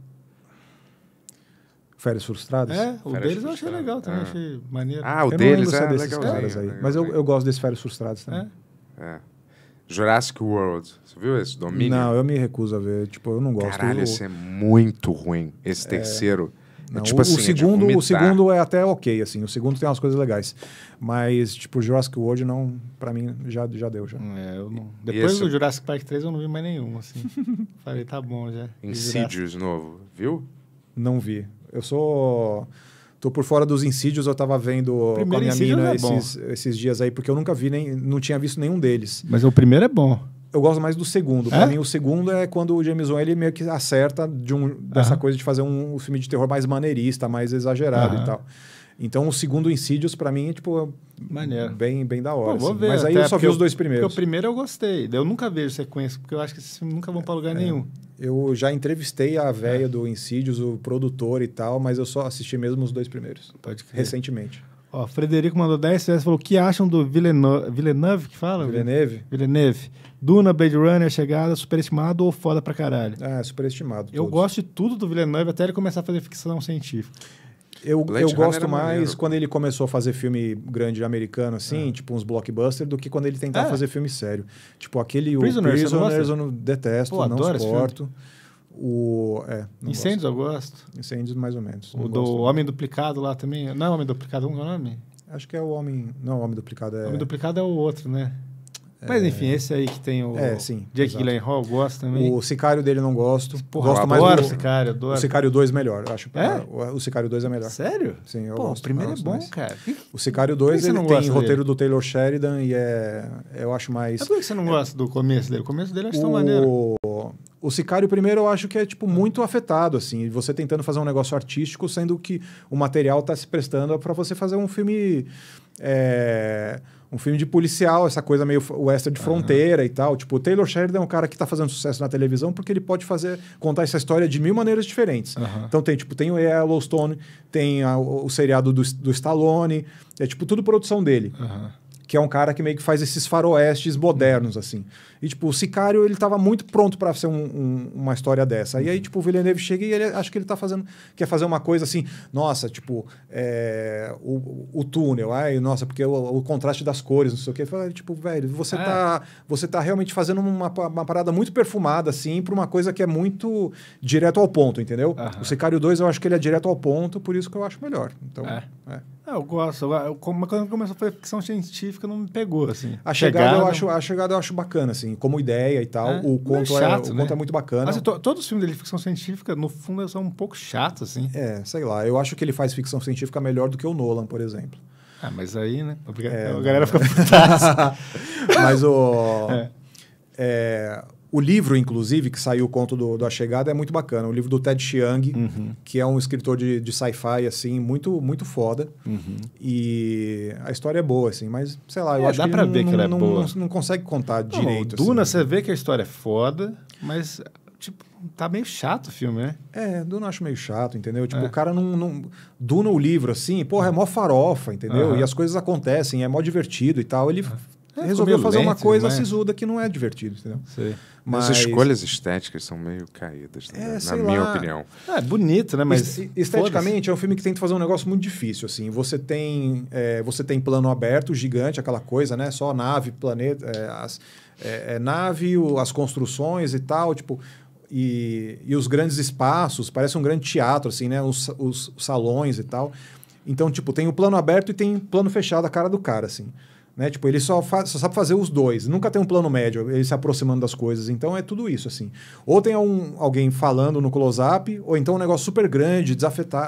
[SPEAKER 4] Férias Frustradas? É, o Férias deles eu
[SPEAKER 1] achei legal também, ah. achei maneiro. Ah, o eu deles, é, é, desses legal, caras aí. Legal,
[SPEAKER 2] mas eu, eu gosto desse Férias Frustradas também. É. é. Jurassic World. Você viu esse? Domínio? Não, eu
[SPEAKER 5] me recuso a ver. Tipo, eu não gosto.
[SPEAKER 2] Caralho, eu... esse é muito ruim. Esse é. terceiro. Não, é tipo o, assim, é o segundo, é o segundo
[SPEAKER 5] é até ok, assim. O segundo tem umas coisas legais. Mas, tipo, Jurassic World, não, pra mim, já, já
[SPEAKER 4] deu. Já. É, eu não... Depois esse... do é Jurassic Park 3, eu não vi mais nenhum, assim. Falei, tá bom já.
[SPEAKER 2] Insidious novo, viu?
[SPEAKER 5] Não vi. Eu sou Tô por fora dos incídios, eu tava vendo com a minha mina é esses, esses, dias aí, porque eu nunca vi, nem não tinha visto nenhum deles.
[SPEAKER 4] Mas o primeiro é bom.
[SPEAKER 5] Eu gosto mais do segundo. É? Pra mim, o segundo é quando o Jameson ele meio que acerta de um, dessa uhum. coisa de fazer um, um, filme de terror mais maneirista, mais exagerado uhum. e tal. Então, o segundo Insidious, para mim, é tipo. É Maneiro. Bem, bem da hora. Pô, vou assim. ver, assim. Mas aí eu só vi os dois primeiros. Porque o
[SPEAKER 4] primeiro eu gostei. Eu nunca vejo sequência, porque eu acho que esses nunca vão para lugar é. nenhum.
[SPEAKER 5] Eu já entrevistei a velha é. do Insidious, o produtor e tal, mas eu só assisti mesmo os dois primeiros. Pode crer.
[SPEAKER 4] Recentemente. Ó, Frederico mandou 10 reais falou: o que acham do Villeneuve, Villeneuve que fala? Villeneuve. Villeneuve. Duna, Blade Runner, Chegada, superestimado ou foda pra caralho? Ah, superestimado. Eu gosto de tudo do Villeneuve, até ele começar a fazer ficção científica.
[SPEAKER 5] Eu, eu gosto é mais maneiro, quando ele começou a fazer filme grande americano, assim, é. tipo uns blockbusters, do que quando ele tentava é. fazer filme sério. Tipo aquele Prisoners, Prisoners eu não detesto, Pô, não suporto. O, é, Incêndios gosto. eu gosto. Incêndios mais ou menos. O do gosto.
[SPEAKER 4] Homem Duplicado
[SPEAKER 5] lá também. Não é Homem Duplicado, como é o nome? Acho que é o Homem... Não, o Homem Duplicado é... O Homem
[SPEAKER 4] Duplicado é o outro, né?
[SPEAKER 5] Mas enfim, esse aí que tem o é, sim, Jake Gyllenhaal, gosto também. O Sicário dele
[SPEAKER 4] não gosto. Porra,
[SPEAKER 5] gosto mais adoro do, o Sicário, adoro. O Sicário 2 melhor, eu acho. É? Ah, o, Sicário 2 é melhor. Sério? Sim, eu Pô, gosto. o primeiro é gosto é bom, mais. cara. O Sicário 2 ele tem roteiro do Taylor Sheridan e é eu acho mais
[SPEAKER 4] Mas é por que você não é gosta do começo dele? O começo dele eu acho o... tão maneiro.
[SPEAKER 5] O Sicário primeiro eu acho que é tipo muito afetado assim, você tentando fazer um negócio artístico, sendo que o material está se prestando para você fazer um filme é um filme de policial, essa coisa meio western de fronteira uhum. e tal. Tipo, o Taylor Sheridan é um cara que tá fazendo sucesso na televisão porque ele pode fazer contar essa história de mil maneiras diferentes. Uhum. Então tem, tipo, tem o Yellowstone, tem a, o, o, seriado do, do Stallone, é tipo tudo produção dele. Uhum. Que é um cara que meio que faz esses faroestes modernos, assim. E, tipo, o Sicário, ele tava muito pronto para ser um, um, uma história dessa. Uhum. E aí, uhum. tipo, o Villeneuve chega e ele acho que ele tá fazendo... Quer fazer uma coisa assim, nossa, tipo, é, o, o túnel, ai, nossa, porque o, o, contraste das cores, não sei o quê. Fala, tipo, velho, você, é. tá, você tá realmente fazendo uma, uma parada muito perfumada, assim, pra uma coisa que é muito direto ao ponto, entendeu? Uhum. O Sicário 2, eu acho que ele é direto ao ponto, por isso que eu acho melhor.
[SPEAKER 4] Então, é. é. é eu gosto. Eu, eu, quando começou a ficção científica, não me pegou, assim. A chegada, chegada, eu acho,
[SPEAKER 5] a chegada eu acho bacana, assim assim, como ideia e tal. É, o é conto, é, chato, é o né? conto é muito bacana. Mas,
[SPEAKER 4] to, todos os filmes dele de ficção científica, no fundo, são um pouco
[SPEAKER 5] chatos, assim. É, sei lá. Eu acho que ele faz ficção científica melhor do que o Nolan, por exemplo.
[SPEAKER 4] Ah, mas aí, né? Obrigado. É, a galera né? fica
[SPEAKER 5] fantástica. mas o... É. é o livro, inclusive, que saiu o conto do, da chegada, é muito bacana. O livro do Ted Chiang, uhum. que é um escritor de, de sci-fi, assim, muito, muito foda. Uhum. E a história é boa, assim, mas, sei lá, eu é, acho dá que. Dá pra ver que ela é não, boa. Não, não, consegue contar não, direito.
[SPEAKER 1] Duna,
[SPEAKER 4] assim. você vê que a história é foda, mas, tipo, tá meio chato
[SPEAKER 5] o filme, né? É, Duna eu acho meio chato, entendeu? Tipo, é. o cara não, não. Duna o livro, assim, porra, é mó farofa, entendeu? Uhum. E as coisas acontecem, é mó divertido e tal. Ele é, resolveu fazer lentes, uma coisa né? sisuda que não é divertido, entendeu? Mas... As escolhas
[SPEAKER 2] estéticas são meio caídas, né? É, na minha lá. opinião.
[SPEAKER 4] É, bonito,
[SPEAKER 5] né? Mas esteticamente é um filme que tenta fazer um negócio muito difícil, assim. Você tem, é, você tem plano aberto, gigante, aquela coisa, né? Só nave, planeta, é, as, nave, o, as construções e tal, tipo. E, e os grandes espaços, parece um grande teatro, assim, né? Os, os salões e tal. Então, tipo, tem o plano aberto e tem plano fechado, a cara do cara, assim. Né? Tipo, ele só, faz, só sabe fazer os dois. Nunca tem um plano médio, ele se aproximando das coisas. Então é tudo isso, assim. Ou tem um, alguém falando no close-up, ou então um negócio super grande,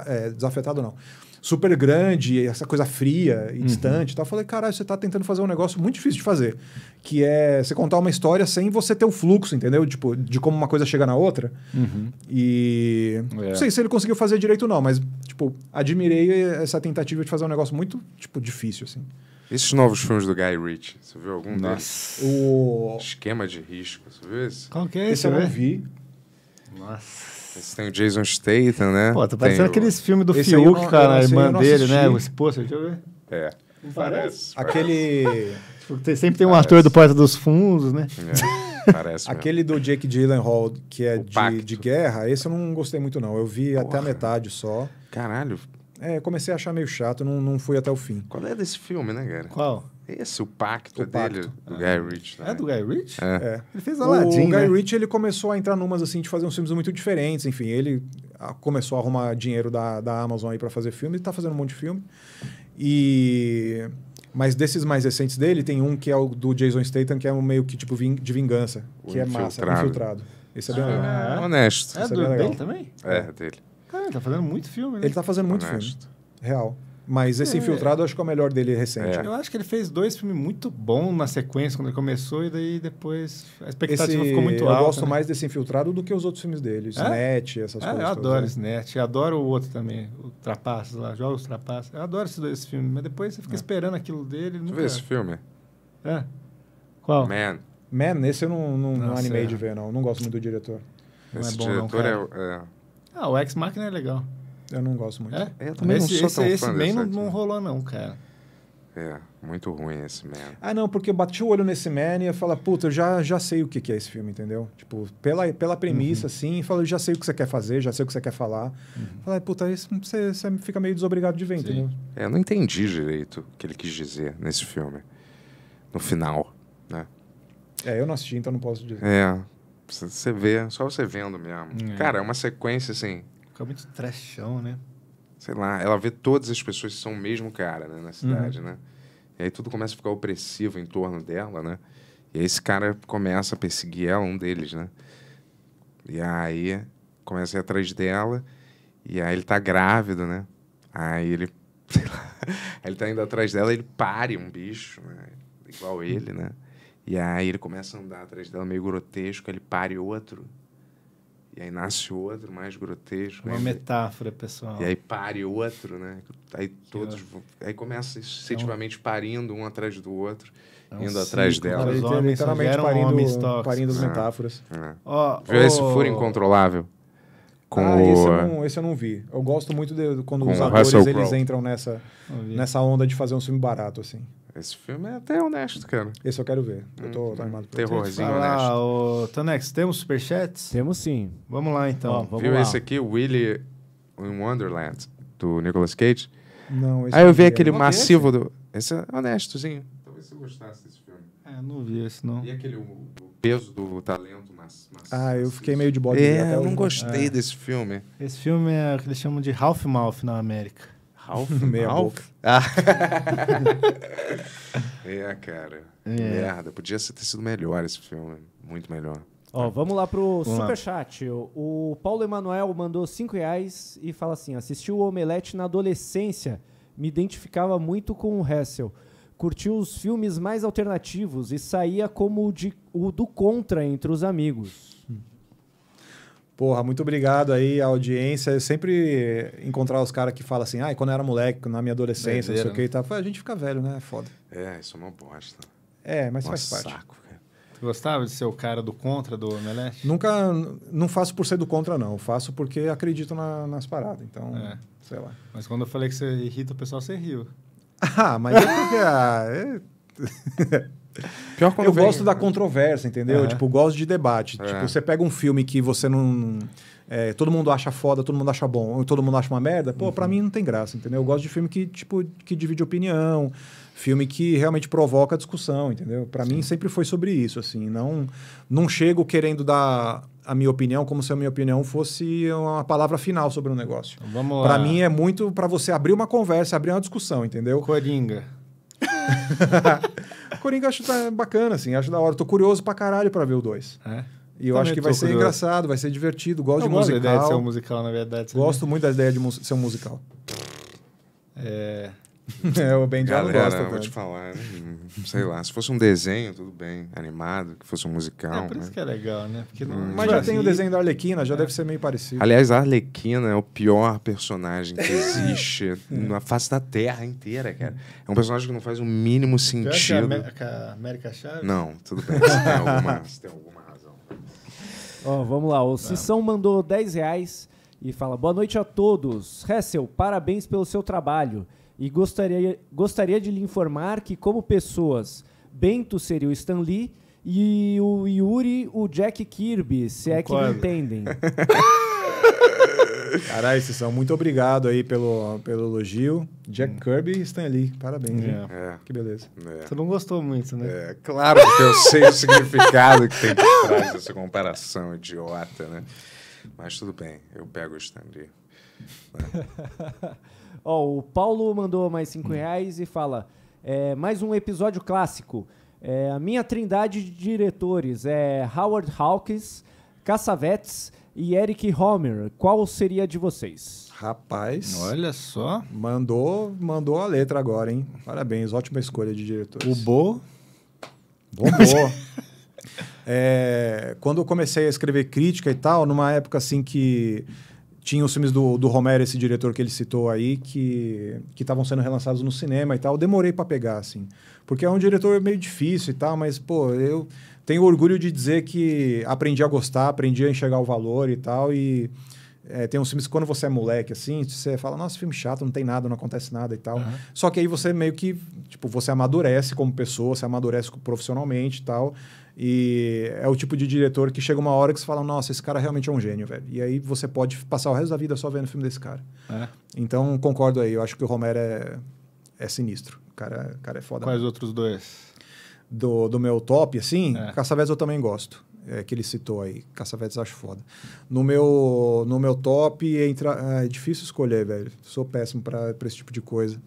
[SPEAKER 5] é, desafetado não. Super grande, essa coisa fria e uhum. distante. Tá? Eu falei, caralho, você tá tentando fazer um negócio muito difícil de fazer. Que é você contar uma história sem você ter um fluxo, entendeu? Tipo, de como uma coisa chega na outra.
[SPEAKER 1] Uhum.
[SPEAKER 2] E. É. Não sei se
[SPEAKER 5] ele conseguiu fazer direito, não, mas, tipo, admirei essa tentativa de fazer um negócio muito, tipo, difícil, assim.
[SPEAKER 2] Esses novos filmes do Guy Ritchie, você viu algum desses? deles? O... Esquema de risco, você viu esse? Qual que é esse? Esse eu não né? vi. Nossa. Esse tem o Jason Statham, né? Pô, tá parecendo aqueles o... filmes do esse Fiuk, é não, cara, a irmã dele, né? O
[SPEAKER 4] esposo, deixa eu ver. É. Parece.
[SPEAKER 1] parece.
[SPEAKER 4] Aquele... Tipo, sempre tem um parece. ator do Porta dos Fundos, né? É, parece Aquele
[SPEAKER 5] do Jake Gyllenhaal, que é de, de, guerra, esse eu não gostei muito, não. Eu vi Porra. até a metade só. Caralho, é, comecei a achar meio chato,
[SPEAKER 2] não, não fui até o fim. Qual é desse filme, né, cara? Qual? Esse, o Pacto, o Pacto. dele, do é. Guy Ritchie. É né? É do Guy Ritchie? É. é. Ele fez Aladdin, O, o né? Guy
[SPEAKER 5] Ritchie, ele começou a entrar numas, assim, de fazer uns filmes muito diferentes, enfim. Ele ah, começou a arrumar dinheiro da, da Amazon aí para fazer filme, ele tá fazendo um monte de filme. E... Mas desses mais recentes dele, tem um que é o do Jason Statham, que é um meio que, tipo, de vingança. O que infiltrado. é massa, infiltrado. Esse é bem ah, legal. Honesto. É, é do, é dele também?
[SPEAKER 2] É, dele.
[SPEAKER 4] É,
[SPEAKER 5] ele tá fazendo muito filme, né? Ele tá fazendo muito Honesto. filme. Real. Mas esse é. Infiltrado eu acho que é o melhor dele recente. É.
[SPEAKER 4] Eu acho que ele fez dois filmes muito bons na sequência, quando ele começou, e daí depois a expectativa esse, ficou muito eu alta. Eu gosto né? mais desse
[SPEAKER 5] Infiltrado do que os outros filmes dele. É? Snatch,
[SPEAKER 4] essas é, coisas. Eu adoro né? Snatch. Adoro o outro também, o Trapaços lá, Joga os Trapaços. Eu adoro esses dois filmes, mas depois você fica é. esperando aquilo dele. Deixa eu ver esse filme? É. Qual?
[SPEAKER 2] Man.
[SPEAKER 5] Man, esse eu não, não, Nossa, não animei é. de ver, não. Não gosto muito do diretor. Esse não é bom, diretor não,
[SPEAKER 2] é
[SPEAKER 4] ah, o Ex Machina é legal. Eu não gosto muito. É? Eu também esse, não sou esse, tão esse fã não, não rolou não, cara.
[SPEAKER 2] É, muito ruim esse Man.
[SPEAKER 4] Ah, não, porque eu bati o olho nesse Man
[SPEAKER 5] e eu falo, puta, eu já, já sei o que, é esse filme, entendeu? Tipo, pela, pela premissa, uhum. assim, eu falo, eu já sei o que você quer fazer, já sei o que você quer falar. Uhum. Fala, puta, isso, você, você fica meio desobrigado de ver, entendeu?
[SPEAKER 2] É, eu não entendi direito o que ele quis dizer nesse filme, no final, né? É, eu não assisti, então não posso dizer. É, você vê, só você vendo mesmo. É. Cara, é uma sequência assim.
[SPEAKER 4] Fica muito trechão, né?
[SPEAKER 2] Sei lá, ela vê todas as pessoas que são o mesmo cara né, na uhum. cidade, uhum. né? E aí tudo começa a ficar opressivo em torno dela, né? E aí esse cara começa a perseguir ela, um deles, né? E aí começa a ir atrás dela, e aí ele tá grávido, né? Aí ele, sei lá, ele tá indo atrás dela, ele pare um bicho, né? Igual ele, né? E aí ele começa a andar atrás dela meio grotesco, ele pare outro. E aí nasce outro mais grotesco. Uma aí,
[SPEAKER 4] metáfora, pessoal. E aí
[SPEAKER 2] pare outro, né? Aí todos. Aí começa é sucessivamente parindo um atrás do outro, é um indo atrás né? dela. Os homens literalmente parindo, homens parindo as é.
[SPEAKER 5] metáforas. Ah. Oh, Viu oh... esse furo
[SPEAKER 2] incontrolável?
[SPEAKER 1] Com ah, o... esse, eu
[SPEAKER 5] não, esse eu não vi. Eu gosto muito de, quando com os atores eles entram nessa, nessa onda de fazer um filme barato, assim. Esse filme
[SPEAKER 2] é até honesto, cara. Esse eu quero ver. Eu tô, hum, animado. Terrorzinho ah,
[SPEAKER 4] honesto. Ah, Tanex. Tonex, temos superchats? Temos sim. Vamos lá, então. Ó, vamos Viu lá. esse
[SPEAKER 2] aqui, Willy in Wonderland, do Nicolas Cage? Não, esse Aí eu vi aquele massivo esse? do... Esse é honestozinho. Talvez você gostasse desse filme. É, não vi esse, não. E aquele... O, o peso do talento mas, mas Ah, eu fiquei meio de bode. É, eu não gostei é. desse filme.
[SPEAKER 4] Esse filme é o que eles chamam de Half Mouth na América. Ralf? Meia Ralph? Ah.
[SPEAKER 2] é, cara. É. Merda. Podia ter sido melhor esse filme. Muito melhor.
[SPEAKER 3] Ó, vamos lá pro vamos superchat. Lá. O Paulo Emanuel mandou 5 reais e fala assim: assistiu o Omelete na adolescência. Me identificava muito com o Hessel. Curtiu os filmes mais alternativos e saía como o, de, o do contra entre os amigos. Porra, muito
[SPEAKER 5] obrigado aí à audiência. Eu sempre encontrar os caras que falam assim, ah, quando eu era moleque, na minha adolescência, Beleza, não sei o que e né? tal. a gente fica velho, né? É foda.
[SPEAKER 2] É, isso é uma bosta. É,
[SPEAKER 5] mas Nossa, faz
[SPEAKER 1] parte. Saco,
[SPEAKER 4] cara. Tu gostava de ser o cara do contra do Omelete?
[SPEAKER 5] Nunca. Não faço por ser do contra, não. Eu faço porque acredito na, nas paradas. Então, é.
[SPEAKER 4] sei lá. Mas quando eu falei que você irrita o pessoal, você riu. ah,
[SPEAKER 5] mas é porque. Ah, é- Pior quando Eu vem... gosto da controvérsia, entendeu? Uhum. Tipo, gosto de debate. É. Tipo, você pega um filme que você não. É, todo mundo acha foda, todo mundo acha bom, todo mundo acha uma merda, pô, uhum. pra mim não tem graça, entendeu? Eu gosto de filme que, tipo, que divide opinião, filme que realmente provoca discussão, entendeu? Para mim sempre foi sobre isso, assim, não não chego querendo dar a minha opinião como se a minha opinião fosse uma palavra final sobre um negócio. Vamos Para mim é muito para você abrir uma conversa, abrir uma discussão, entendeu? Coringa. Coringa acho tá bacana, assim, acho da hora. Tô curioso pra caralho pra ver o 2. É. E eu acho que vai ser curioso. engraçado, vai ser divertido. Gosto eu de gosto musical. Gosto da ideia de ser um musical, na
[SPEAKER 4] verdade. Gosto
[SPEAKER 5] muito da ideia de ser um musical. É. é, o Ben Galera, gosta. Eu vou te falar, hum, sei
[SPEAKER 2] lá, se fosse um desenho, tudo bem, animado, que fosse um musical. É por né? isso que
[SPEAKER 4] é legal, né? Porque não... Hum, Mas já tem o desenho
[SPEAKER 5] da Arlequina, já é. deve ser meio parecido.
[SPEAKER 4] Aliás,
[SPEAKER 2] a Arlequina é o pior personagem que existe é. na face da Terra inteira, cara. É um personagem que não faz o mínimo é sentido. Pior
[SPEAKER 4] que é a América Chaves?
[SPEAKER 3] Não, tudo bem, se tem alguma, se tem alguma razão. Ó, vamos lá, o Sissão mandou 10 reais e fala: Boa noite a todos. Hessel, parabéns pelo seu trabalho e gostaria, gostaria de lhe informar que, como pessoas, Bento seria o Stan Lee e o Yuri o Jack Kirby, se é que me entendem.
[SPEAKER 5] Caralho, Sissão, muito obrigado aí pelo, pelo elogio. Jack hum. Kirby
[SPEAKER 4] e Stan Lee, parabéns. É. É. Que beleza. É. não gostou muito, né? É,
[SPEAKER 2] claro, porque eu sei o significado que tem por trás dessa comparação idiota, né? Mas tudo bem, eu pego o Stan Lee. Né?
[SPEAKER 3] Ó, o Paulo mandou mais 5 hum. reais e fala: é, mais um episódio clássico. É, a minha trindade de diretores é Howard Hawks, Cassavetes e Eric Homer. Qual seria de vocês?
[SPEAKER 4] Rapaz. Olha só.
[SPEAKER 3] Mandou, mandou
[SPEAKER 5] a letra agora, hein? Parabéns, ótima escolha de diretores. O Bo. Bombou. é, quando eu comecei a escrever crítica e tal, numa época assim que tinha os filmes do, do Romero, esse diretor que ele citou aí, que estavam sendo relançados no cinema e tal. Eu demorei para pegar, assim. Porque é um diretor meio difícil e tal, mas, pô, eu tenho orgulho de dizer que aprendi a gostar, aprendi a enxergar o valor e tal. E é, tem uns filmes que quando você é moleque, assim, você fala, nossa, filme chato, não tem nada, não acontece nada e tal. Uhum. Só que aí você meio que, tipo, você amadurece como pessoa, você amadurece profissionalmente e tal. E é o tipo de diretor que chega uma hora que você fala, nossa, esse cara realmente é um gênio, velho. E aí você pode passar o resto da vida só vendo o filme desse cara. É. Então, concordo aí. Eu acho que o Romero é, é sinistro. O cara, o cara é foda. Quais outros dois? Do, do meu top, assim, é. Cassavetes eu também gosto. É, que ele citou aí. Cassavetes acho foda. No meu, no meu top, entra, é difícil escolher, velho. Sou péssimo para esse tipo de coisa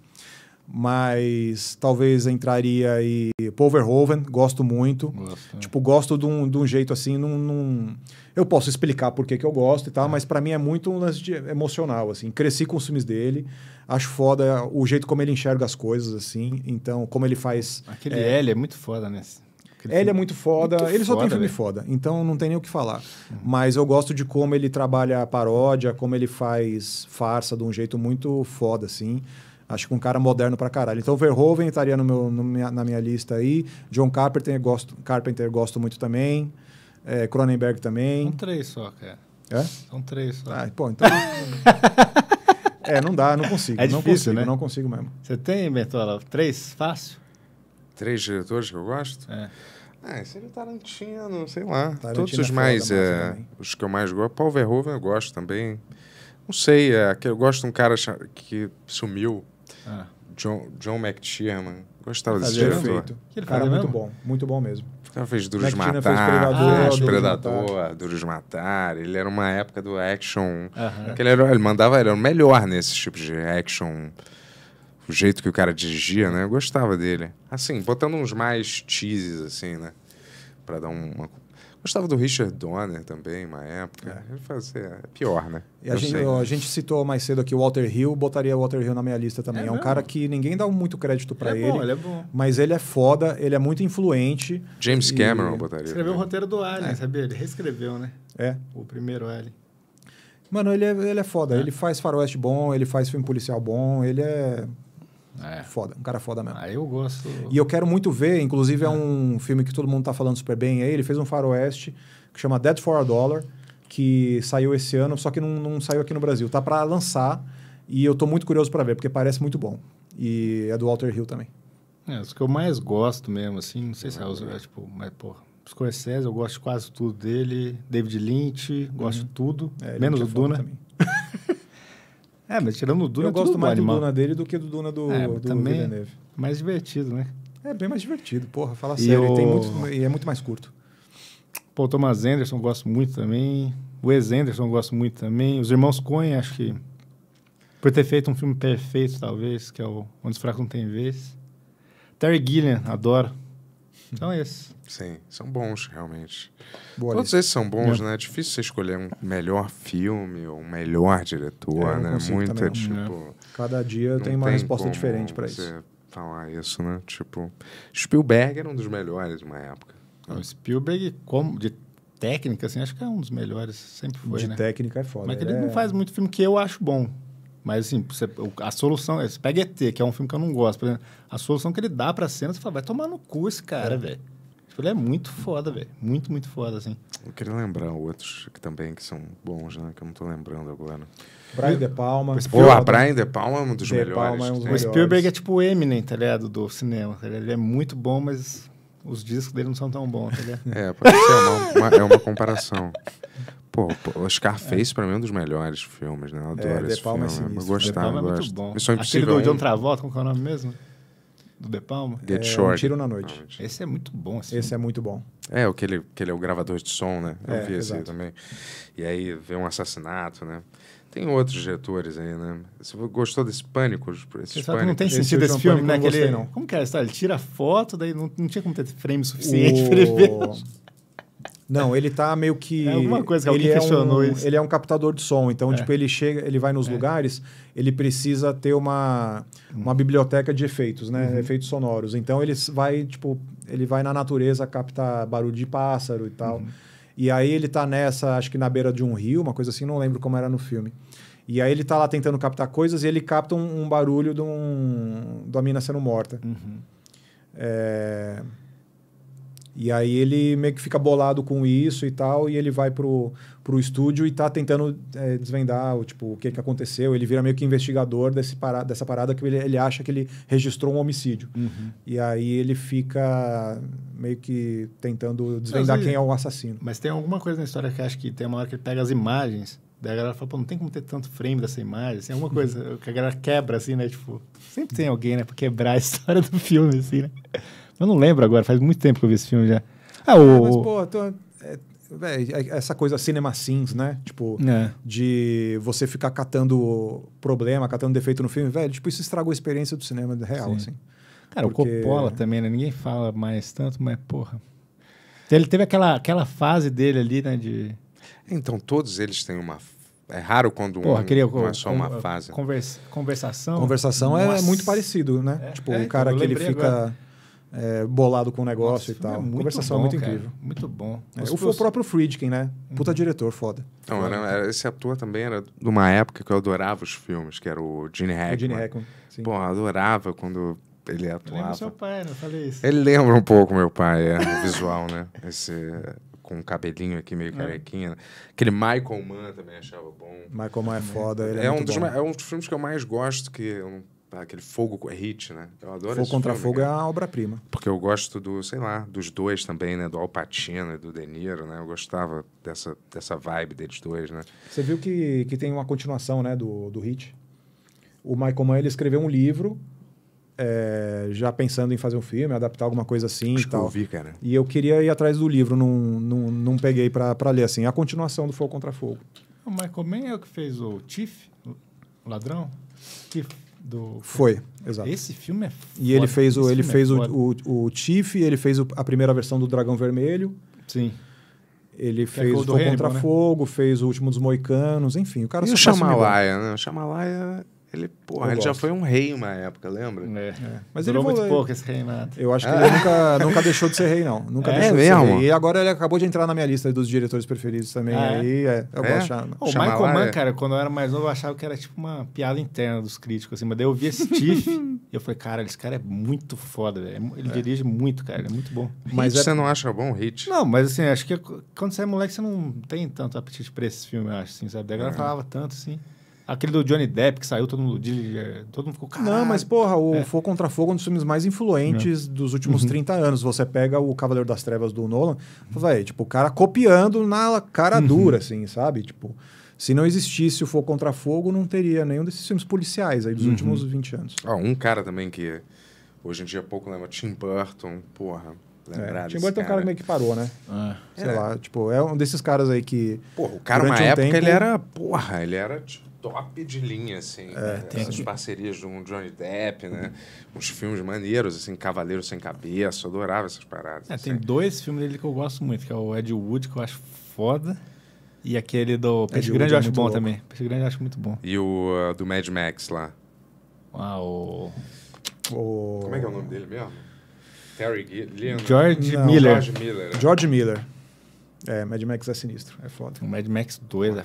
[SPEAKER 5] mas talvez entraria aí Poverhoven, gosto muito. Gosto. É. Tipo, gosto de um, de um jeito assim, num, num... Eu posso explicar por que, que eu gosto e tal, é. mas para mim é muito um lance de, emocional, assim. Cresci com os filmes dele, acho foda o jeito como ele enxerga as coisas, assim. Então, como ele faz... Aquele é... L é muito foda, né? Ele é muito foda. Muito ele só foda, tem filme véio. foda, então não tem nem o que falar. Uhum. Mas eu gosto de como ele trabalha a paródia, como ele faz farsa de um jeito muito foda, assim. Acho que um cara moderno pra caralho. Então, Verhoeven estaria no meu, no minha, na minha lista aí. John Carpenter gosto, Carpenter gosto muito também. É, Cronenberg também. São três só,
[SPEAKER 4] cara. É? São três só. Ah, pô, então... é, não dá, não consigo. É difícil, não consigo, né? Não consigo mesmo. Você tem, Bertola, três fácil? Três diretores que eu gosto? É.
[SPEAKER 2] Ah, seria é Tarantino, sei lá. Tarantino Todos é os mais, é, os que eu mais gosto. Paul Verhoeven eu gosto também. Não sei, é, eu gosto de um cara que sumiu, ah. John, John McTiernan. Gostava desse diretor. ele cara
[SPEAKER 5] muito bom, muito bom mesmo. O cara fez Duros McTiernan Matar, fez Predador, ah, Predador,
[SPEAKER 2] Duros Matar. Duros Matar. Ele era uma época do action. Uh -huh. ele, era, ele mandava, ele era o melhor nesse tipo de action. O jeito que o cara dirigia, né? Eu gostava dele. Assim, botando uns mais teases, assim, né? Pra dar uma Gostava do Richard Donner também, uma época. É. Fazia, é pior, né? E a gente, a
[SPEAKER 5] gente, citou mais cedo aqui o Walter Hill, botaria o Walter Hill na minha lista também. É, é um cara que ninguém dá muito crédito para ele. É bom, ele é bom. Mas ele é foda, ele é muito influente.
[SPEAKER 2] James e... Cameron botaria.
[SPEAKER 4] Escreveu o roteiro do Alien, é. sabia? Ele reescreveu, né? É. O primeiro Alien.
[SPEAKER 5] Mano, ele é, ele é foda. É. Ele faz faroeste bom, ele faz filme policial bom, ele é é. Foda, um cara foda mesmo. Ah, eu gosto. E eu quero muito ver, inclusive é, é um filme que todo mundo tá falando super bem aí. É ele fez um faroeste que chama Dead for a Dollar, que saiu esse ano, só que não, não saiu aqui no Brasil. Tá para lançar e eu tô muito curioso para ver, porque parece muito bom.
[SPEAKER 4] E é do Walter Hill também. É, os que eu mais gosto mesmo, assim, não sei se é, é tipo, mas, pô, Scorsese, eu gosto de quase tudo dele. David Lynch, gosto uhum. de tudo. É, é menos o é Duna. Também. É, mas tirando o Duna, Eu é gosto mais do animal. Duna dele do que do Duna do, é, do também Mais divertido, né? É bem mais divertido, porra, fala e sério. O... E, tem muito, e é muito mais curto. Pô, o Thomas Anderson gosto muito também. O Wes Anderson gosto muito também. Os irmãos Coen, acho que. Por ter feito um filme perfeito, talvez, que é o Onde os Fracos Não Tem Vez. Terry Gilliam, adoro.
[SPEAKER 2] Então é esse. Sim, são bons, realmente. Boa Todos lista. esses são bons, é. né? É difícil você escolher um melhor filme ou um melhor diretor, é, né? Muita, também, né? tipo... Cada dia tem uma tem resposta diferente para isso. falar isso, né? Tipo, Spielberg era um dos melhores de uma época.
[SPEAKER 4] Não, Spielberg, como, de técnica, assim, acho que é um dos melhores, sempre foi, De né? técnica é foda. Mas ele, é... não faz muito filme que eu acho bom. Mas, assim, você, a solução... Você pega ET, que é um filme que eu não gosto, por exemplo, a solução que ele dá pra cena, você fala, vai tomar no cu esse cara, é. velho. Ele é muito foda, velho.
[SPEAKER 2] Muito, muito foda, assim. Eu queria lembrar outros que também que são bons, né? Que eu não tô lembrando agora. Brian De Palma. Boa, Brian De Palma é um dos de melhores. É um dos o Spielberg é
[SPEAKER 4] tipo o Eminem, tá ligado? Do cinema. Tá ligado? Ele é muito bom, mas os discos dele não são tão bons, tá ligado? é, pode ser é uma, uma, é uma
[SPEAKER 2] comparação. Pô, o Scarface é. pra mim é um dos melhores filmes, né? Eu adoro é, esse é filme. É eu gostava, eu gosto. É muito bom. Aquele do John Travolta,
[SPEAKER 4] como é o nome mesmo? do De Palma? Get é, Short. Um tiro na noite. esse é muito bom. Assim. Esse é muito bom.
[SPEAKER 2] É, aquele, aquele é o gravador de som, né? Eu é, vi esse também. E aí vê um assassinato, né? Tem outros diretores aí, né? Você gostou desse pânico? Esse sabe que não tem sentido esse, esse filme, né? Não, não.
[SPEAKER 4] Como que era Ele tira a foto, daí não, não tinha como ter frame suficiente o... para ele ver.
[SPEAKER 5] Não, ele tá meio que. É alguma coisa que ele alguém é questionou um, isso. Ele é um captador de som. Então, é. tipo, ele chega, ele vai nos é. lugares, ele precisa ter uma, uma biblioteca de efeitos, né? Uhum. Efeitos sonoros. Então ele vai, tipo, ele vai na natureza captar barulho de pássaro e tal. Uhum. E aí ele tá nessa, acho que na beira de um rio, uma coisa assim, não lembro como era no filme. E aí ele tá lá tentando captar coisas e ele capta um, um barulho de um, da mina sendo morta. Uhum. É. E aí ele meio que fica bolado com isso e tal, e ele vai pro, pro estúdio e tá tentando é, desvendar o, tipo, o que, que aconteceu. Ele vira meio que investigador desse para, dessa parada que ele, ele acha que ele registrou um homicídio. Uhum. E aí ele fica meio que tentando
[SPEAKER 4] desvendar quem é o assassino. Mas tem alguma coisa na história que acho que tem uma hora que ele pega as imagens Daí a galera fala, pô, não tem como ter tanto frame dessa imagem, assim, alguma coisa que a galera quebra, assim, né? Tipo, sempre tem alguém, né, pra quebrar a história do filme, assim, né? Eu não lembro agora, faz muito tempo que eu vi esse filme já. Ah, o... Ah,
[SPEAKER 5] mas, pô, tô... É, é, essa coisa cinema sims, né? Tipo, é. de você ficar catando problema, catando defeito no filme, velho. Tipo, isso estragou a experiência do cinema
[SPEAKER 4] real, Sim. assim. Cara, Porque... o Coppola também, né? Ninguém fala mais tanto, mas, porra...
[SPEAKER 2] Ele teve aquela, aquela fase dele ali, né? De... Então, todos eles têm uma é raro quando Porra, um, queria, não é só uma fase.
[SPEAKER 4] Conversa, conversação. Conversação é, é muito parecido,
[SPEAKER 5] né? É, tipo, é, o cara então, que ele fica. Agora é, bolado com o negócio Nossa, e é tal. É muito Conversação é bom, muito cara. incrível. Muito bom. É, o, o próprio Friedkin, né? Puta uhum. diretor, foda.
[SPEAKER 2] Então, era, era, esse ator também era de uma época que eu adorava os filmes, que era o Gene Hackman. O Gene Hackman, sim. Pô, adorava quando ele atuava. Lembra seu pai, não falei isso. Ele lembra um pouco meu pai, é, visual, né? Esse com um cabelinho aqui meio é. carequinha. Aquele Michael Mann também achava bom. Michael Mann é foda, é, é um bom. dos, é um dos filmes que eu mais gosto, que eu não ah, aquele Fogo é hit, né? Eu adoro Fogo contra filme, Fogo é a obra-prima. Porque eu gosto do, sei lá, dos dois também, né? Do Al Pacino e do De Niro, né? Eu gostava dessa, dessa vibe deles dois, né?
[SPEAKER 5] Você viu que, que tem uma continuação, né? Do, do hit. O Michael Mann, ele escreveu um livro é, já pensando em fazer um filme, adaptar alguma coisa assim Acho e tal. eu vi, cara. E eu queria ir atrás do livro, não, não, não peguei para ler, assim. A continuação do Fogo contra Fogo.
[SPEAKER 4] O Michael Mann é o que fez o Tiff, o ladrão? Tiff do foi exato esse filme é foda.
[SPEAKER 5] e ele fez o esse ele é fez é o, o, o Chief ele fez o, a primeira versão do Dragão Vermelho sim
[SPEAKER 2] ele que é fez é o Fogo Contra né?
[SPEAKER 5] Fogo fez o último dos Moicanos enfim
[SPEAKER 2] o cara e o Shamalaia né o Shamalaia ele, porra, ele já foi um rei uma época, lembra? É. é. Mas Durou ele muito pouco esse
[SPEAKER 5] reinado. Né? Eu acho que é. ele nunca, nunca deixou de ser rei, não. Nunca é, deixou é de mesmo? ser rei. E agora ele acabou de entrar na minha lista dos diretores preferidos também. Ah, é? Aí é, eu gosto de O Michael Mann, é.
[SPEAKER 4] cara, quando eu era mais novo, eu achava que era tipo uma piada interna dos críticos, assim. Mas daí eu vi esse Tiff e eu falei, cara, esse cara é muito foda, velho. É ele dirige muito, cara. Ele é muito bom. Mas hit, você não acha
[SPEAKER 2] bom o
[SPEAKER 1] hit?
[SPEAKER 4] Não, mas assim, acho que quando você é moleque, você não tem tanto apetite pra esse filme, eu acho, assim, sabe? Daí a galera falava tanto, assim. Aquele do Johnny Depp que saiu, todo mundo, é, todo mundo ficou caralho. Não, mas porra, o é. Fogo
[SPEAKER 5] contra Fogo é um dos filmes mais influentes é. dos últimos uhum. 30 anos. Você pega o Cavaleiro das Trevas do Nolan, vai, tipo, o cara copiando na cara uhum. dura, assim, sabe? Tipo, se não existisse o Fogo contra Fogo, não teria nenhum desses filmes policiais aí dos uhum. últimos 20 anos.
[SPEAKER 2] Ah, um cara também que hoje em dia pouco lembra, Tim Burton, porra. é, Tim Burton é um cara
[SPEAKER 5] meio que parou, né? É. Sei é. lá, tipo, é um desses caras aí que. Porra, o cara, uma um época, tempo, ele era. Porra, ele era.
[SPEAKER 2] Tipo, top de linha, assim. É, né? tem Essas que... parcerias com um Johnny Depp, né? Uns filmes maneiros, assim, Cavaleiro Sem Cabeça, adorava essas paradas. É,
[SPEAKER 4] assim. Tem dois filmes dele que eu gosto muito, que é o Ed Wood, que eu acho foda. E aquele do Peixe Grande é eu acho bom louco. também. Peixe Grande eu acho muito bom.
[SPEAKER 2] E o uh, do Mad Max lá. Ah, o...
[SPEAKER 4] o... Como é que é o
[SPEAKER 2] nome dele mesmo? Terry Gilliam? George Não. Miller. George Miller. George
[SPEAKER 5] Miller. É, Mad Max é sinistro, é foda. O Mad Max 2 é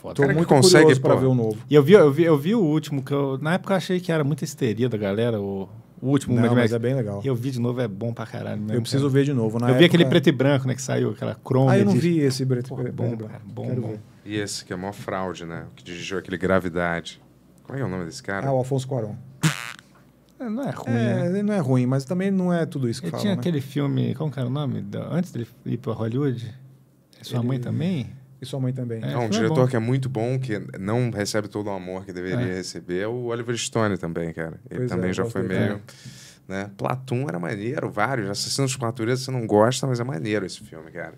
[SPEAKER 5] foda. Tô cara muito consegue para ver o novo.
[SPEAKER 4] E eu vi, eu vi, eu vi o último que eu, na época eu achei que era muita histeria da galera, o, o último Não, Mad Max. é bem legal. E eu vi de novo, é bom pra caralho. Mesmo, eu preciso cara. ver de novo. Na eu época... vi aquele é. preto e branco, né? Que saiu, aquela croma. Ah, eu não de... vi esse preto, Porra, preto bom, bom, bom.
[SPEAKER 2] E esse que é maior fraude, né? que dirigiu aquele Gravidade. É Qual é o nome desse cara? Ah, o Alfonso Cuarón.
[SPEAKER 1] É, não
[SPEAKER 4] é ruim. Né? É, né? Não é ruim, mas também não é tudo isso que Ele fala. Tinha né? aquele filme, como que era o nome? Antes dele ir pra Hollywood? Sua ele... mãe também? E sua mãe também. É, é um é diretor é que é
[SPEAKER 2] muito bom, que não recebe todo o amor que deveria é. receber, é o Oliver Stone também, cara. Ele pois também é, já foi meio. Né? Platum era maneiro, vários. Assassinos com Natureza você não gosta, mas é maneiro esse filme, cara.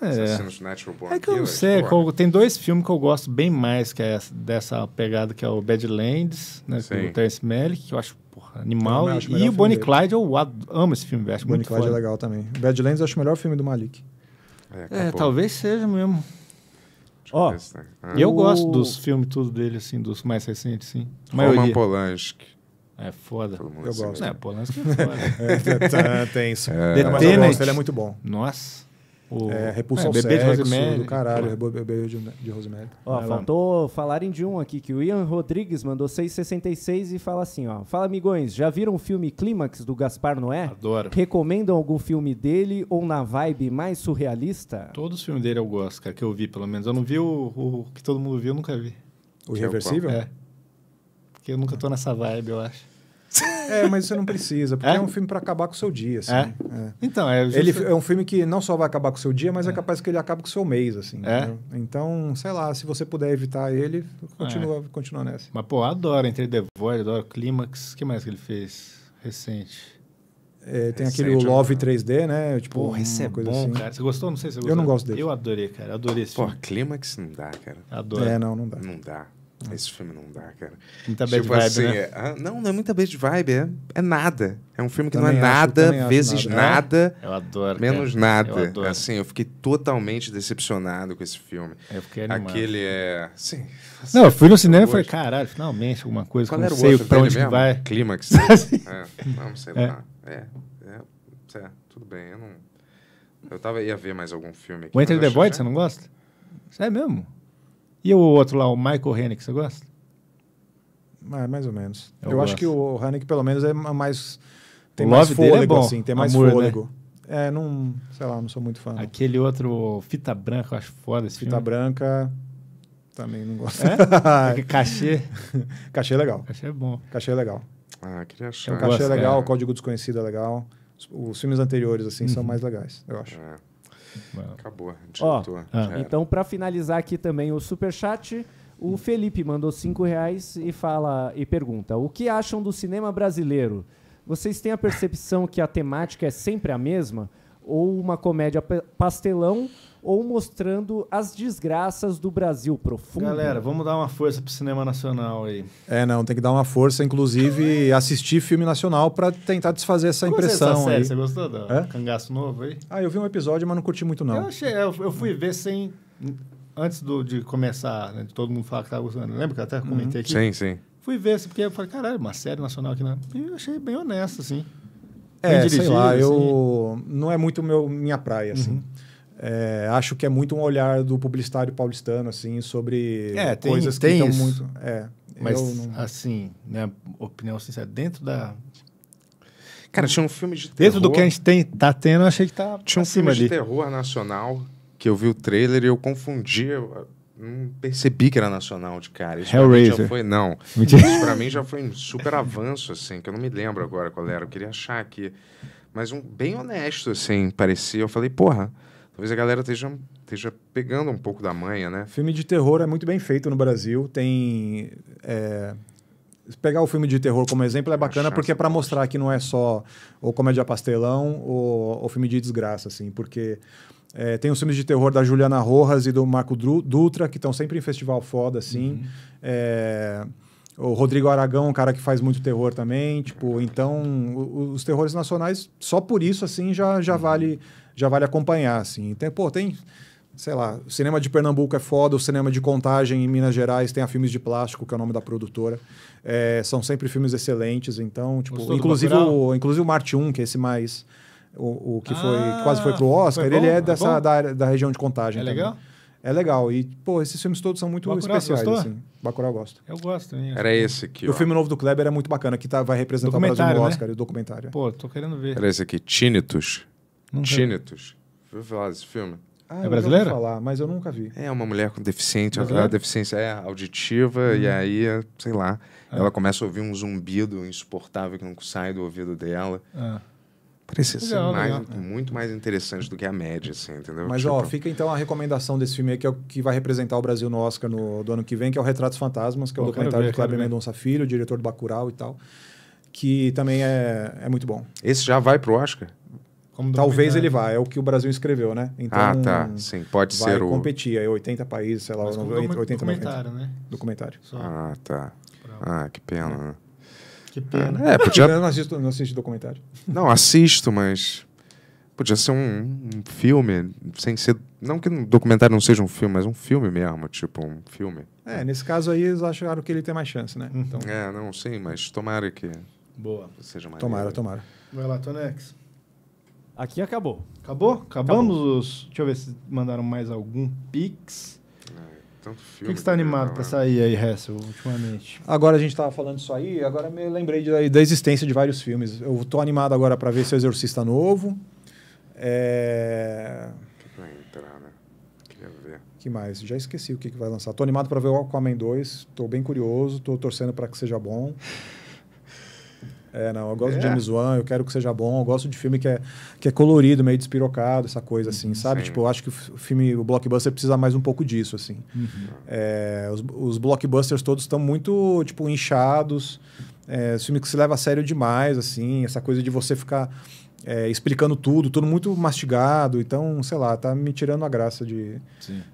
[SPEAKER 2] É. Assassinos Natural Born É que eu não sei, eu,
[SPEAKER 4] tem dois filmes que eu gosto bem mais que é essa, dessa pegada, que é o Badlands, né, Sim. do Terence Malick, que eu acho porra, animal. e, o Bonnie Clyde,
[SPEAKER 5] eu amo esse filme, acho Bonnie Clyde foda. é legal também. Badlands eu acho o melhor filme do Malik. É, é,
[SPEAKER 4] talvez seja mesmo. Ó, oh, ah. eu gosto dos filmes tudo dele, assim, dos mais recentes, sim. Roman
[SPEAKER 2] Polanski.
[SPEAKER 4] É foda. Eu gosto. é, Polanski é
[SPEAKER 2] foda.
[SPEAKER 4] é, tá, tá, tem isso. É. Mas eu gosto, ele é muito bom. Nossa.
[SPEAKER 5] O... É, é repulsão é, bebê sexo, de Rosemary. do caralho, bebê de, Rosemary. Ó, Vai
[SPEAKER 3] faltou lá. falarem de um aqui, que o Ian Rodrigues mandou 6,66 e fala assim, ó. Fala, amigões, já viram o filme Clímax do Gaspar Noé? Adoro. Recomendam algum filme dele ou na vibe mais
[SPEAKER 4] surrealista? Todos os filmes dele eu gosto, cara, que eu vi pelo menos. Eu não vi o, o que todo mundo viu, eu nunca vi. O é Irreversível? É. Porque eu nunca tô nessa vibe, eu acho.
[SPEAKER 1] É,
[SPEAKER 5] mas você não precisa, porque é, é um filme para acabar com o seu dia, assim. É? é. Então, é... Justo... Ele é um filme que não só vai acabar com o seu dia, mas é, é capaz que ele acabe com o seu mês, assim. É? Então, sei lá, se você puder evitar ele, continua, é. continua nessa.
[SPEAKER 4] Mas, pô, adoro Entre The Void, adoro Clímax. O que mais que ele fez recente? É, tem recente, aquele Love 3D,
[SPEAKER 5] né? Tipo, Porra, esse é bom, assim. cara.
[SPEAKER 4] Você gostou? Não sei se você gostou. Eu não gosto dele.
[SPEAKER 2] Eu adorei, cara. adorei esse Pô, Clímax não dá, cara. Adoro. É, não, não dá. Não dá. Ah. Esse filme não dá, cara. Muita tipo bad tipo vibe, assim, né? É, não, não é muita bad vibe, é, é nada. É um filme que também não é acho, nada, vezes nada, nada é? adoro, menos cara. nada. Eu adoro. Assim, eu fiquei totalmente decepcionado com esse filme. É, eu fiquei animado. Aquele é... Sim. não, eu fui no assim, cinema e falei,
[SPEAKER 4] caralho, finalmente alguma coisa Qual que eu não sei outro, pra onde que vai. Clímax. é, não, sei
[SPEAKER 2] lá. É, é, tudo bem, eu não... Eu tava, ia ver mais algum filme aqui. O Enter the Void, você não gosta?
[SPEAKER 4] é mesmo? E o outro lá, o Michael Hennig, você gosta?
[SPEAKER 2] Ah, mais ou menos. Eu, eu acho que o
[SPEAKER 4] Hennig, pelo menos, é mais. Tem o mais fôlego, é bom, assim, tem mais Amor, né? fôlego. Né? É, não. Sei lá, não sou muito fã. Aquele outro, Fita Branca, eu acho foda esse Fita filme. Branca. Também não gosto. É? é cachê. cachê é legal. Cachê é bom. Cachê é legal.
[SPEAKER 5] Ah, queria achar. cachê é gosto, é legal, é. o Código Desconhecido é legal. Os, os filmes anteriores, assim, uhum. são mais legais,
[SPEAKER 2] eu acho. É. Acabou.
[SPEAKER 3] Ó, ah. Então, para finalizar aqui também o super chat, o Felipe mandou cinco reais e fala e pergunta: o que acham do cinema brasileiro? Vocês têm a percepção que a temática é sempre a mesma? Ou uma comédia pastelão ou mostrando as desgraças do Brasil profundo. Galera, vamos dar
[SPEAKER 4] uma força pro cinema nacional aí.
[SPEAKER 5] É, não, tem que dar uma força, inclusive assistir filme nacional para tentar desfazer essa Como impressão. Série, aí. Você gostou do é? Cangaço Novo aí?
[SPEAKER 4] Ah, eu vi um episódio, mas não curti muito, não. Eu achei, eu, eu fui ver sem. Antes do, de começar, né, de todo mundo falar que tava gostando. Lembra que eu até uhum. comentei uhum. aqui? Sim, sim. Fui ver, assim, porque eu falei, caralho, uma série nacional aqui não. E eu achei bem honesto, assim. É, sei lá, assim. eu.
[SPEAKER 5] Não é muito meu, minha praia, assim. Uhum. É, acho que é muito um olhar do publicitário paulistano, assim, sobre é, tem, coisas tem que estão muito. É, Mas, não...
[SPEAKER 4] assim, minha né, opinião sincera, dentro da. Cara, tinha um filme de terror. Dentro do que a gente tem, tá tendo, achei que tá. Tinha um filme ali. de terror
[SPEAKER 2] nacional que eu vi o trailer e eu confundi. Eu não percebi que era nacional de cara. Isso Hellraiser. já foi, não. Mentira. Isso pra mim já foi um super avanço, assim, que eu não me lembro agora qual era. Eu queria achar aqui. Mas um bem honesto, assim, parecia. Eu falei, porra talvez a galera esteja, esteja pegando um pouco da manha, né?
[SPEAKER 5] Filme de terror é muito bem feito no Brasil. Tem. É... Pegar o filme de terror como exemplo é bacana porque é para mostrar que não é só o comédia pastelão ou, o filme de desgraça, assim, porque. É, tem os filmes de terror da Juliana Rojas e do Marco Dutra, que estão sempre em festival foda, assim. Uhum. É... O Rodrigo Aragão, um cara que faz muito terror também. Tipo, então, os terrores nacionais, só por isso, assim, já, já uhum. vale já vale acompanhar, assim. Tem, pô, tem, sei lá, o cinema de Pernambuco é foda, o cinema de Contagem em Minas Gerais tem a Filmes de Plástico, que é o nome da produtora. É, são sempre filmes excelentes, então, tipo, inclusive o, inclusive o Marte 1, que é esse mais... O, o que ah, foi quase foi pro Oscar, foi bom, ele é dessa, da, da região de Contagem. É também. legal? É legal. E, pô, esses filmes todos são muito Bacurau, especiais, gostou? assim. Bacurau eu gosto.
[SPEAKER 4] Eu gosto também.
[SPEAKER 2] Era esse aqui. O filme
[SPEAKER 5] novo do Kleber é muito bacana, que tá, vai representar o Brasil no né? Oscar, né? o documentário. É. Pô, tô querendo ver. Era
[SPEAKER 2] esse aqui, Tinnitus. Nunca Tinnitus. Já falar desse filme? Ah, é brasileira? Eu falar, mas
[SPEAKER 5] eu nunca vi. É uma mulher com
[SPEAKER 2] deficiente, a deficiência é auditiva uhum. e hum. aí, sei lá, é. ela começa a ouvir um zumbido insuportável que não sai do ouvido dela. É. Parece ser é, mais, legal. muito mais interessante do que a média, assim, entendeu? Mas, tipo... ó, fica
[SPEAKER 5] então a recomendação desse filme aí, que é o que vai representar o Brasil no Oscar no, do ano que vem, que é o Retratos Fantasmas, que é o documentário do Kleber Mendonça Filho, diretor do Bacurau e tal, que também é, é muito bom.
[SPEAKER 2] Esse já vai pro Oscar?
[SPEAKER 5] Talvez ele vá, é o que o Brasil escreveu, né? Ah, então, ah, tá. Sim, pode vai ser o. competir, é 80 países, sei lá, Mas 90, 80 Documentário, 90. né? Documentário. Só.
[SPEAKER 2] Ah, tá. Ah, que pena. Né? Que pena. É, podia... Eu não assisto,
[SPEAKER 5] não assisto documentário.
[SPEAKER 2] Não, assisto, mas podia ser um, um, filme, sem ser. Não que um documentário não seja um filme, mas um filme mesmo, tipo, um filme.
[SPEAKER 5] É, nesse caso aí eles acharam que ele tem mais chance, né? Uhum. Então...
[SPEAKER 2] É, não, sim, mas tomara que. Boa. Seja mais tomara, tomara.
[SPEAKER 4] Vai lá, Tonex. Aqui acabou. Acabou? Acabamos acabou. os. Deixa eu ver se mandaram mais algum Pix. É, tanto filme. O que, está você tá animado para sair aí, Hessel, ultimamente?
[SPEAKER 5] Agora a gente estava falando isso aí, agora me lembrei de, da existência de vários filmes. Eu estou animado agora para ver se o Exorcista novo. É... O que vai entrar, né? Queria ver. que mais? Já esqueci o que, que vai lançar. Estou animado para ver o Aquaman 2, Estou bem curioso, Estou torcendo para que seja bom. É, não, eu gosto é. de James Wan, eu quero que seja bom, eu gosto de filme que é, que é colorido, meio despirocado, essa coisa assim, sabe? Sim. Tipo, eu acho que o filme, o blockbuster precisa mais um pouco disso, assim. Uhum. É, os, os, blockbusters todos estão muito, tipo, inchados, é, filme que se leva a sério demais, assim, essa coisa de você ficar é, explicando tudo, tudo muito mastigado, então, sei lá, tá me tirando a graça de,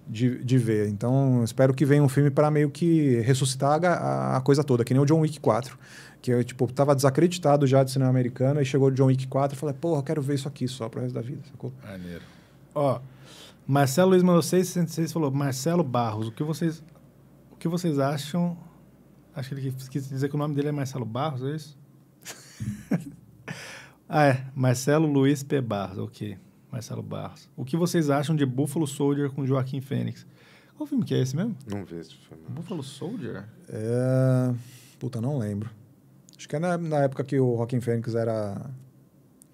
[SPEAKER 5] de, de, ver. Então, espero que venha um filme para meio que ressuscitar a, a coisa toda, que nem o John Wick 4 que eu, tipo, tava desacreditado já de cinema americano, aí chegou o John Wick 4 e falei, porra, eu quero ver isso aqui só pro resto da vida, sacou?
[SPEAKER 1] Maneiro.
[SPEAKER 4] Ó, Marcelo Luiz mandou 666 falou, Marcelo Barros, o que vocês, o que vocês acham... Acho que ele quis dizer que o nome dele é Marcelo Barros, é isso? ah, é. Marcelo Luiz P. Barros, ok. Marcelo Barros. O que vocês acham de Buffalo Soldier com Joaquim Fênix? Qual filme que é esse mesmo?
[SPEAKER 2] Não vi esse filme. Buffalo
[SPEAKER 4] Soldier?
[SPEAKER 5] É... Puta, não lembro. Acho que é na, na época que o Rockin' Fênix era.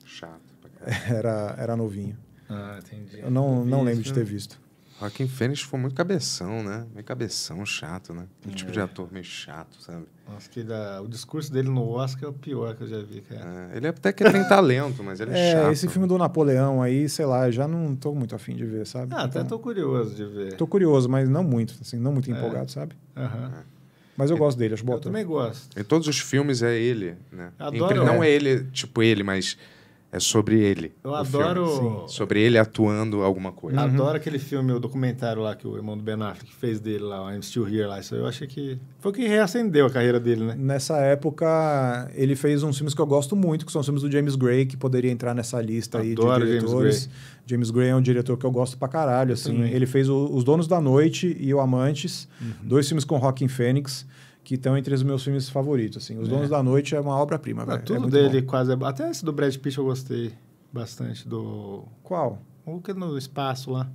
[SPEAKER 5] Chato pra Era, era novinho. Ah, entendi. Eu não,
[SPEAKER 2] não, não lembro de ter né? visto. Rockin' Fênix foi muito cabeção, né? Meio cabeção, chato, né? Aquele é. tipo de ator meio chato, sabe?
[SPEAKER 4] Acho que da... o discurso dele no Oscar é o pior que eu já vi, cara.
[SPEAKER 2] É, ele é até que tem talento, mas ele é, é chato. Esse
[SPEAKER 5] filme do Napoleão aí, sei lá, já não tô muito afim de ver, sabe? Ah, então, até tô curioso de ver. Tô curioso, mas não muito, assim, não muito é. empolgado, sabe? Aham. Uhum. Mas eu gosto dele, acho bom. Eu
[SPEAKER 2] também gosto. Em todos os filmes é ele, né? Adoro. Ele. Não é ele, tipo ele, mas é sobre ele. Eu adoro. Sobre ele atuando alguma coisa.
[SPEAKER 4] Uhum. Adoro aquele filme, o documentário lá que o irmão do Ben Affleck fez dele lá, o I'm Still Here lá. Isso eu achei que.
[SPEAKER 5] Foi o que reacendeu a carreira dele, né? Nessa época, ele fez uns filmes que eu gosto muito, que são os filmes do James Gray, que poderia entrar nessa lista aí adoro de diretores. James Gray. James Gray é um diretor que eu gosto pra caralho, assim. Ele fez o, Os Donos da Noite e O Amantes, uhum. dois filmes com Rockin'
[SPEAKER 4] Fênix que estão entre os meus filmes favoritos. Assim. Os é. Donos da Noite é uma obra-prima. Ah, é tudo é dele bom. quase. É... Até esse do Brad Pitt eu gostei bastante. do Qual? O que é no espaço lá.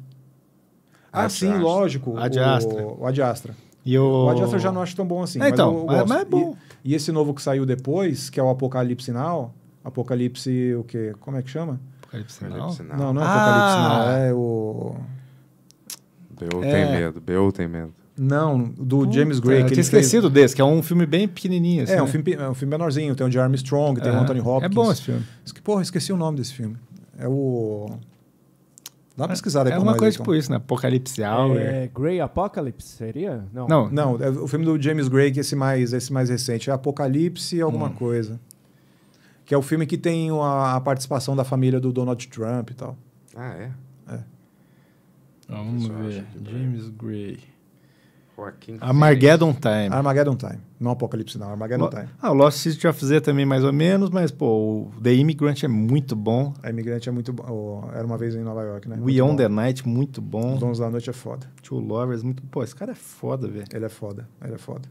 [SPEAKER 4] Ah, sim, Astra. lógico. Adiastra. O, o Adiastra. E o... o Adiastra eu já não acho tão bom assim. É, mas então, mas, mas, é
[SPEAKER 5] bom. E, e, esse novo que saiu depois, que é o Apocalipse Now. Apocalipse, o quê? Como é que chama?
[SPEAKER 1] Apocalipse Now?
[SPEAKER 2] Apocalipse Now. Não, não é ah. Apocalipse Now, é o... Beu é. tem medo, Beu tem medo. Não, do Puta, James Gray. eu tinha esquecido fez... desse, que é um filme bem pequenininho. É, assim, é, né? um,
[SPEAKER 5] filme, é um filme menorzinho. Tem o Jeremy Strong, tem é. o Anthony Hopkins. É bom esse filme. Porra, esqueci o nome desse filme. É o... Dá uma é, pesquisada aí É uma coisa tipo então. isso, né? Apocalipse Hour. É,
[SPEAKER 3] Grey Apocalypse, seria? Não. Não, não é o
[SPEAKER 5] filme do James Gray, que é esse mais, esse mais recente. É Apocalipse alguma hum. coisa. Que é o filme que tem a, a, participação da família do Donald Trump e tal.
[SPEAKER 2] Ah, é?
[SPEAKER 4] É. Vamos ver. É James Gray. A Armageddon Time. Armageddon Time. Não Apocalipse, não. Armageddon Lo... Time. Ah, o Lost City of Z também, mais ou menos, mas, pô, o The Immigrant é muito bom. A Immigrant
[SPEAKER 5] é muito bom. Oh, era uma vez em Nova York, né? We On The Night, muito bom. Os Donos
[SPEAKER 4] da Noite é foda. Two Lovers, muito... Pô, esse cara é foda, velho. Ele é foda. Ele é foda.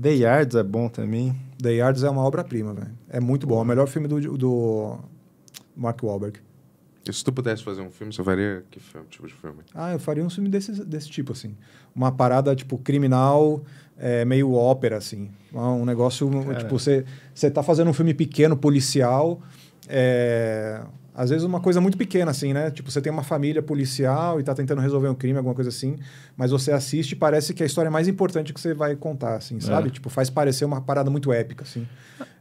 [SPEAKER 4] The Yards é bom também. The Yards é uma obra-prima, velho. É muito
[SPEAKER 5] bom. É o melhor filme do, do Mark Wahlberg.
[SPEAKER 2] E se tu pudesse fazer um filme, você faria que filme, tipo de filme?
[SPEAKER 5] Ah, eu faria um filme desse, desse tipo, assim uma parada, tipo, criminal, é, meio ópera, assim. É um negócio, Cara. tipo, você tá fazendo um filme pequeno, policial, é, às vezes uma coisa muito pequena, assim, né? Tipo, você tem uma família policial e tá tentando resolver um crime, alguma coisa assim, mas você assiste e parece que a história é mais importante que você vai contar, assim, é. sabe? É. Tipo, faz parecer uma parada muito épica, assim.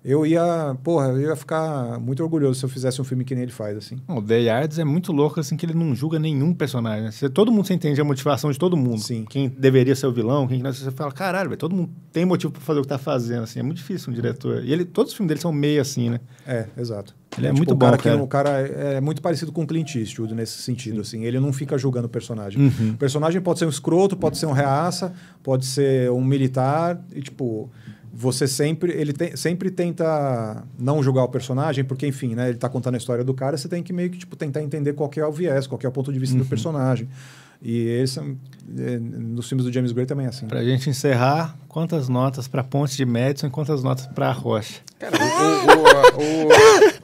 [SPEAKER 5] Eu ia, porra, eu ia ficar muito orgulhoso se eu fizesse um filme que nem ele faz, assim.
[SPEAKER 4] O The Yards é muito louco, assim, que ele não julga nenhum personagem. Né? Você, todo mundo você entende a motivação de todo mundo. Sim. Quem deveria ser o vilão, quem não. É, você fala, caralho, véio, todo mundo tem motivo para fazer o que tá fazendo, assim. É muito difícil um diretor. E ele, todos os filmes dele são meio assim, né? É, exato. Ele é tipo, muito um bom, cara. cara. um é,
[SPEAKER 5] cara é muito parecido com o Clint Eastwood nesse sentido, assim. Ele não fica julgando o personagem. Uhum. O personagem pode ser um escroto, pode ser um reaça, pode ser um militar e, tipo... Você sempre... Ele te, sempre tenta não julgar o personagem, porque, enfim, né? Ele tá contando a história do cara, você tem que meio que, tipo, tentar entender qual é o viés, qual é o ponto
[SPEAKER 4] de vista uhum. do personagem. E eles é, é, nos filmes do James Gray também é assim. Pra gente encerrar, quantas notas para Ponte de Madison e quantas notas para Rocha?
[SPEAKER 2] Cara,
[SPEAKER 1] o,
[SPEAKER 2] o, o,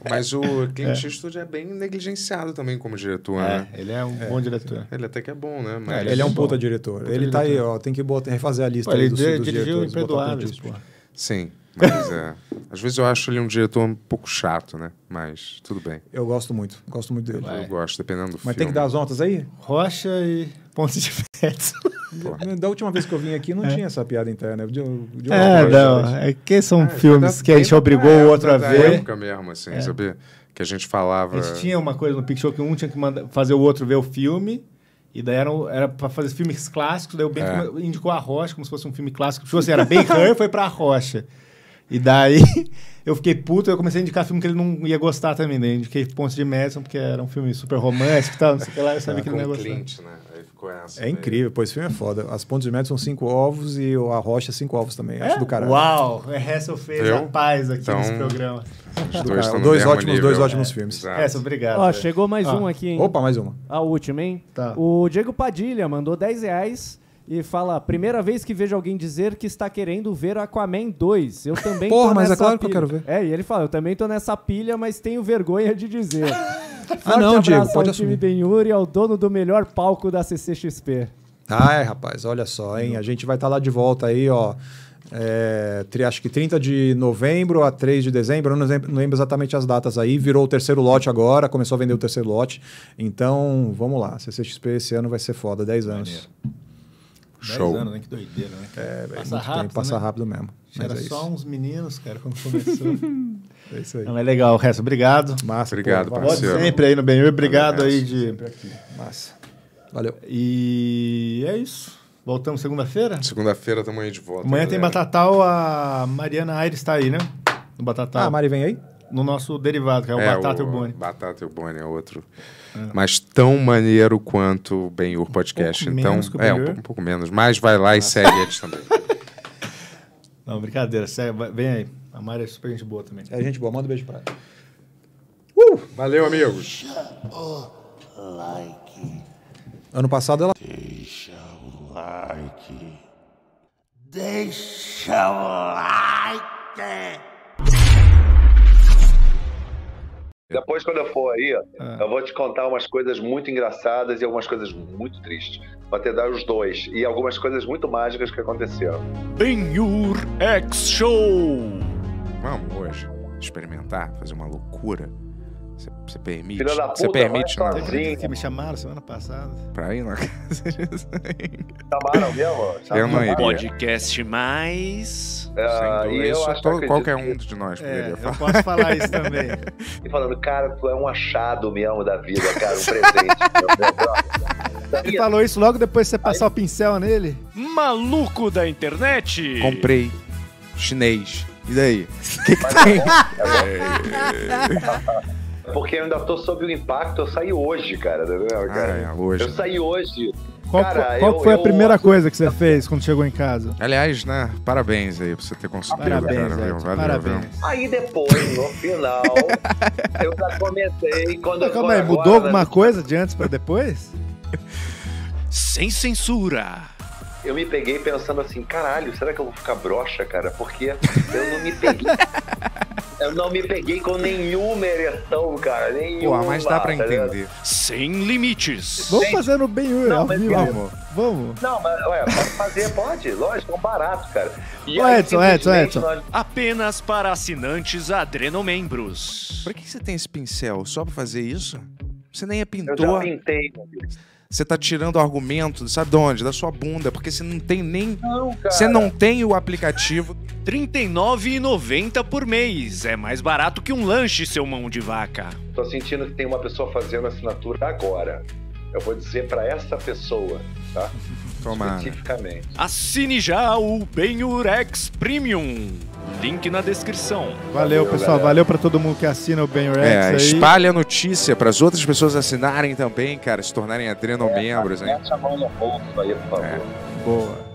[SPEAKER 2] mas o Clint é. Eastwood é bem negligenciado também como diretor, é, né? Ele é um é. bom diretor. Ele até que é bom, né? É, mas... ele é um puta diretor. Puta ele tá diretor.
[SPEAKER 5] tá aí, ó. Tem que botar, refazer a lista pô, aí
[SPEAKER 2] dos, dos diretores.
[SPEAKER 4] Ele dirigiu Imperdoáveis,
[SPEAKER 2] pô. Sim. Mas é, às vezes eu acho ele um diretor um pouco chato, né? Mas tudo bem.
[SPEAKER 5] Eu gosto muito, gosto muito dele. Eu gosto, dependendo do Mas filme. Mas tem que dar as notas aí? Rocha e Ponte de Pets. da última vez que eu vim aqui não é. tinha essa
[SPEAKER 4] piada interna. De, de é, não. É que são é, filmes que a gente obrigou o outro a ver.
[SPEAKER 2] época mesmo, assim, é. sabia? Que a gente falava. A gente
[SPEAKER 4] tinha uma coisa no Picture que um tinha que mandar, fazer o outro ver o filme. E daí era, era pra fazer filmes clássicos, daí o Ben é. indicou a Rocha como se fosse um filme clássico. Tipo assim, era bem Hur, foi pra Rocha. E daí eu fiquei puto, eu comecei a indicar filme que ele não ia gostar também. Daí indiquei Ponte de Madison, porque era um filme super romântico e tal, não sei o que
[SPEAKER 2] lá, eu sabia é, que ele não ia gostar. Clint, né? É daí. incrível,
[SPEAKER 4] pois esse filme é foda. As Pontes de médio são cinco ovos e
[SPEAKER 5] o A Rocha, cinco ovos também. É? Acho do caralho. Uau, é Hessel fez a paz aqui então, nesse programa. Dois, dois ótimos, nível. dois ótimos é. filmes. Hessel, obrigado. Ó, chegou mais ah. um aqui, hein? Opa, mais uma.
[SPEAKER 3] A última, hein? Tá. O Diego Padilha mandou 10 reais e fala: primeira vez que vejo alguém dizer que está querendo ver Aquaman 2. Eu também Porra, tô mas nessa é claro pilha. que eu quero ver. É, e ele fala: eu também tô nessa pilha, mas tenho vergonha de dizer. ah, não, Diego, pode ao assumir. time Benhuri, ao dono do melhor palco da CCXP.
[SPEAKER 5] Ah, é, rapaz, olha só, hein? A gente vai estar tá lá de volta aí, ó. É, acho que 30 de novembro a 3 de dezembro, eu não lembro exatamente as datas aí. Virou o terceiro lote agora, começou a vender o terceiro lote. Então, vamos lá. CCXP esse ano vai ser foda, 10 anos. Maneiro. Show. anos, né? Que doideira, né? É,
[SPEAKER 4] passa muito rápido, tempo, passa né? rápido mesmo. Mas era é só uns meninos, cara, quando começou. é isso aí. Não, é legal, Resto. Obrigado. Massa, obrigado, pô, parceiro. Pode sempre aí no bem Obrigado aí de... Massa. Valeu. E é isso. Voltamos segunda-feira? Segunda-feira estamos
[SPEAKER 2] aí de volta. Amanhã galera. tem
[SPEAKER 4] Batatal, a Mariana Aires está aí, né? No Batatal. Ah, a Mari vem aí? No nosso derivado, que é o é, Batata o, e o Boni.
[SPEAKER 2] Batata e o Boni é outro. É. Mas tão maneiro quanto o Ben Hur Podcast. Um então, é, um, um, pouco menos. Mas vai lá e ah. segue eles também.
[SPEAKER 4] Não, brincadeira. Segue, vem aí. A Mari é super gente boa também. É gente boa. Manda um beijo pra ela.
[SPEAKER 1] Uh!
[SPEAKER 2] Valeu, amigos. Like.
[SPEAKER 5] Ano passado ela. Deixa o like.
[SPEAKER 3] Deixa o like. Depois, quando eu for aí, ah. eu vou te contar umas coisas muito engraçadas e algumas coisas muito tristes. Vou te dar os dois. E algumas coisas muito mágicas que aconteceram.
[SPEAKER 2] ben X Show! Vamos hoje experimentar, fazer uma loucura você, permite? Filha da puta, você permite, vai não. Sozinho. Que
[SPEAKER 4] me chamaram semana passada.
[SPEAKER 2] Pra ir na casa de
[SPEAKER 4] Chamaram mesmo?
[SPEAKER 2] Chamaram eu não iria. Podcast
[SPEAKER 3] mais... Uh, e eu acho todo, que qualquer um de nós é, poderia é, falar. Eu posso falar isso também. e falando, cara, tu é um achado mesmo da vida, cara, um presente.
[SPEAKER 4] Ele falou isso logo depois de você passar Aí... o pincel nele? Maluco da
[SPEAKER 3] internet!
[SPEAKER 2] Comprei chinês. E daí? O que, que é
[SPEAKER 5] tem? porque eu ainda tô sob o impacto. Eu saí hoje, cara. Tá ah, cara?
[SPEAKER 2] Ah, é, hoje. Eu
[SPEAKER 4] saí hoje. Qual, cara, qual eu, foi a primeira eu... coisa que você fez quando chegou em casa?
[SPEAKER 2] Aliás, né? Parabéns aí pra você ter conseguido. Parabéns, cara, Valeu, parabéns.
[SPEAKER 4] Viu? Aí depois, no
[SPEAKER 3] final, eu já comecei. Quando Mas, calma aí, agora, mudou né? alguma
[SPEAKER 2] coisa de antes pra depois?
[SPEAKER 3] Sem censura eu me peguei pensando assim, caralho, será que eu vou ficar broxa, cara? Porque eu não me peguei. eu não me peguei com nenhuma ereção, cara. Nenhuma. Pô, mas dá pra tá entender. Sem limites. Vamos
[SPEAKER 4] Sem... bem não, é vamos. vamos.
[SPEAKER 3] Não, mas ué, pode fazer, pode. Lógico, é um barato, cara. E Edson, Edson, Edson. Nós... Apenas para assinantes adrenomembros.
[SPEAKER 2] Por que você tem esse pincel? Só pra fazer isso? Você nem é
[SPEAKER 1] pintor. Eu já pintei. Meu Deus
[SPEAKER 2] você tá tirando argumento, sabe de onde? Da sua bunda, porque você não tem nem.
[SPEAKER 1] Não, você
[SPEAKER 2] não tem o aplicativo. R$39,90 por mês. É mais barato que
[SPEAKER 3] um lanche, seu mão de vaca. Tô sentindo que tem uma pessoa fazendo assinatura agora. Eu vou dizer para essa pessoa, tá? Tomara. Especificamente. Assine já o Benurex Premium. Link na descrição. Valeu,
[SPEAKER 4] pessoal. Valeu para todo mundo que assina o Ben Rex. É, aí. espalha
[SPEAKER 2] a notícia para as outras pessoas assinarem também, cara, se tornarem adrenomembros. É, mete a mão no bolso aí, por é. favor. É. Boa.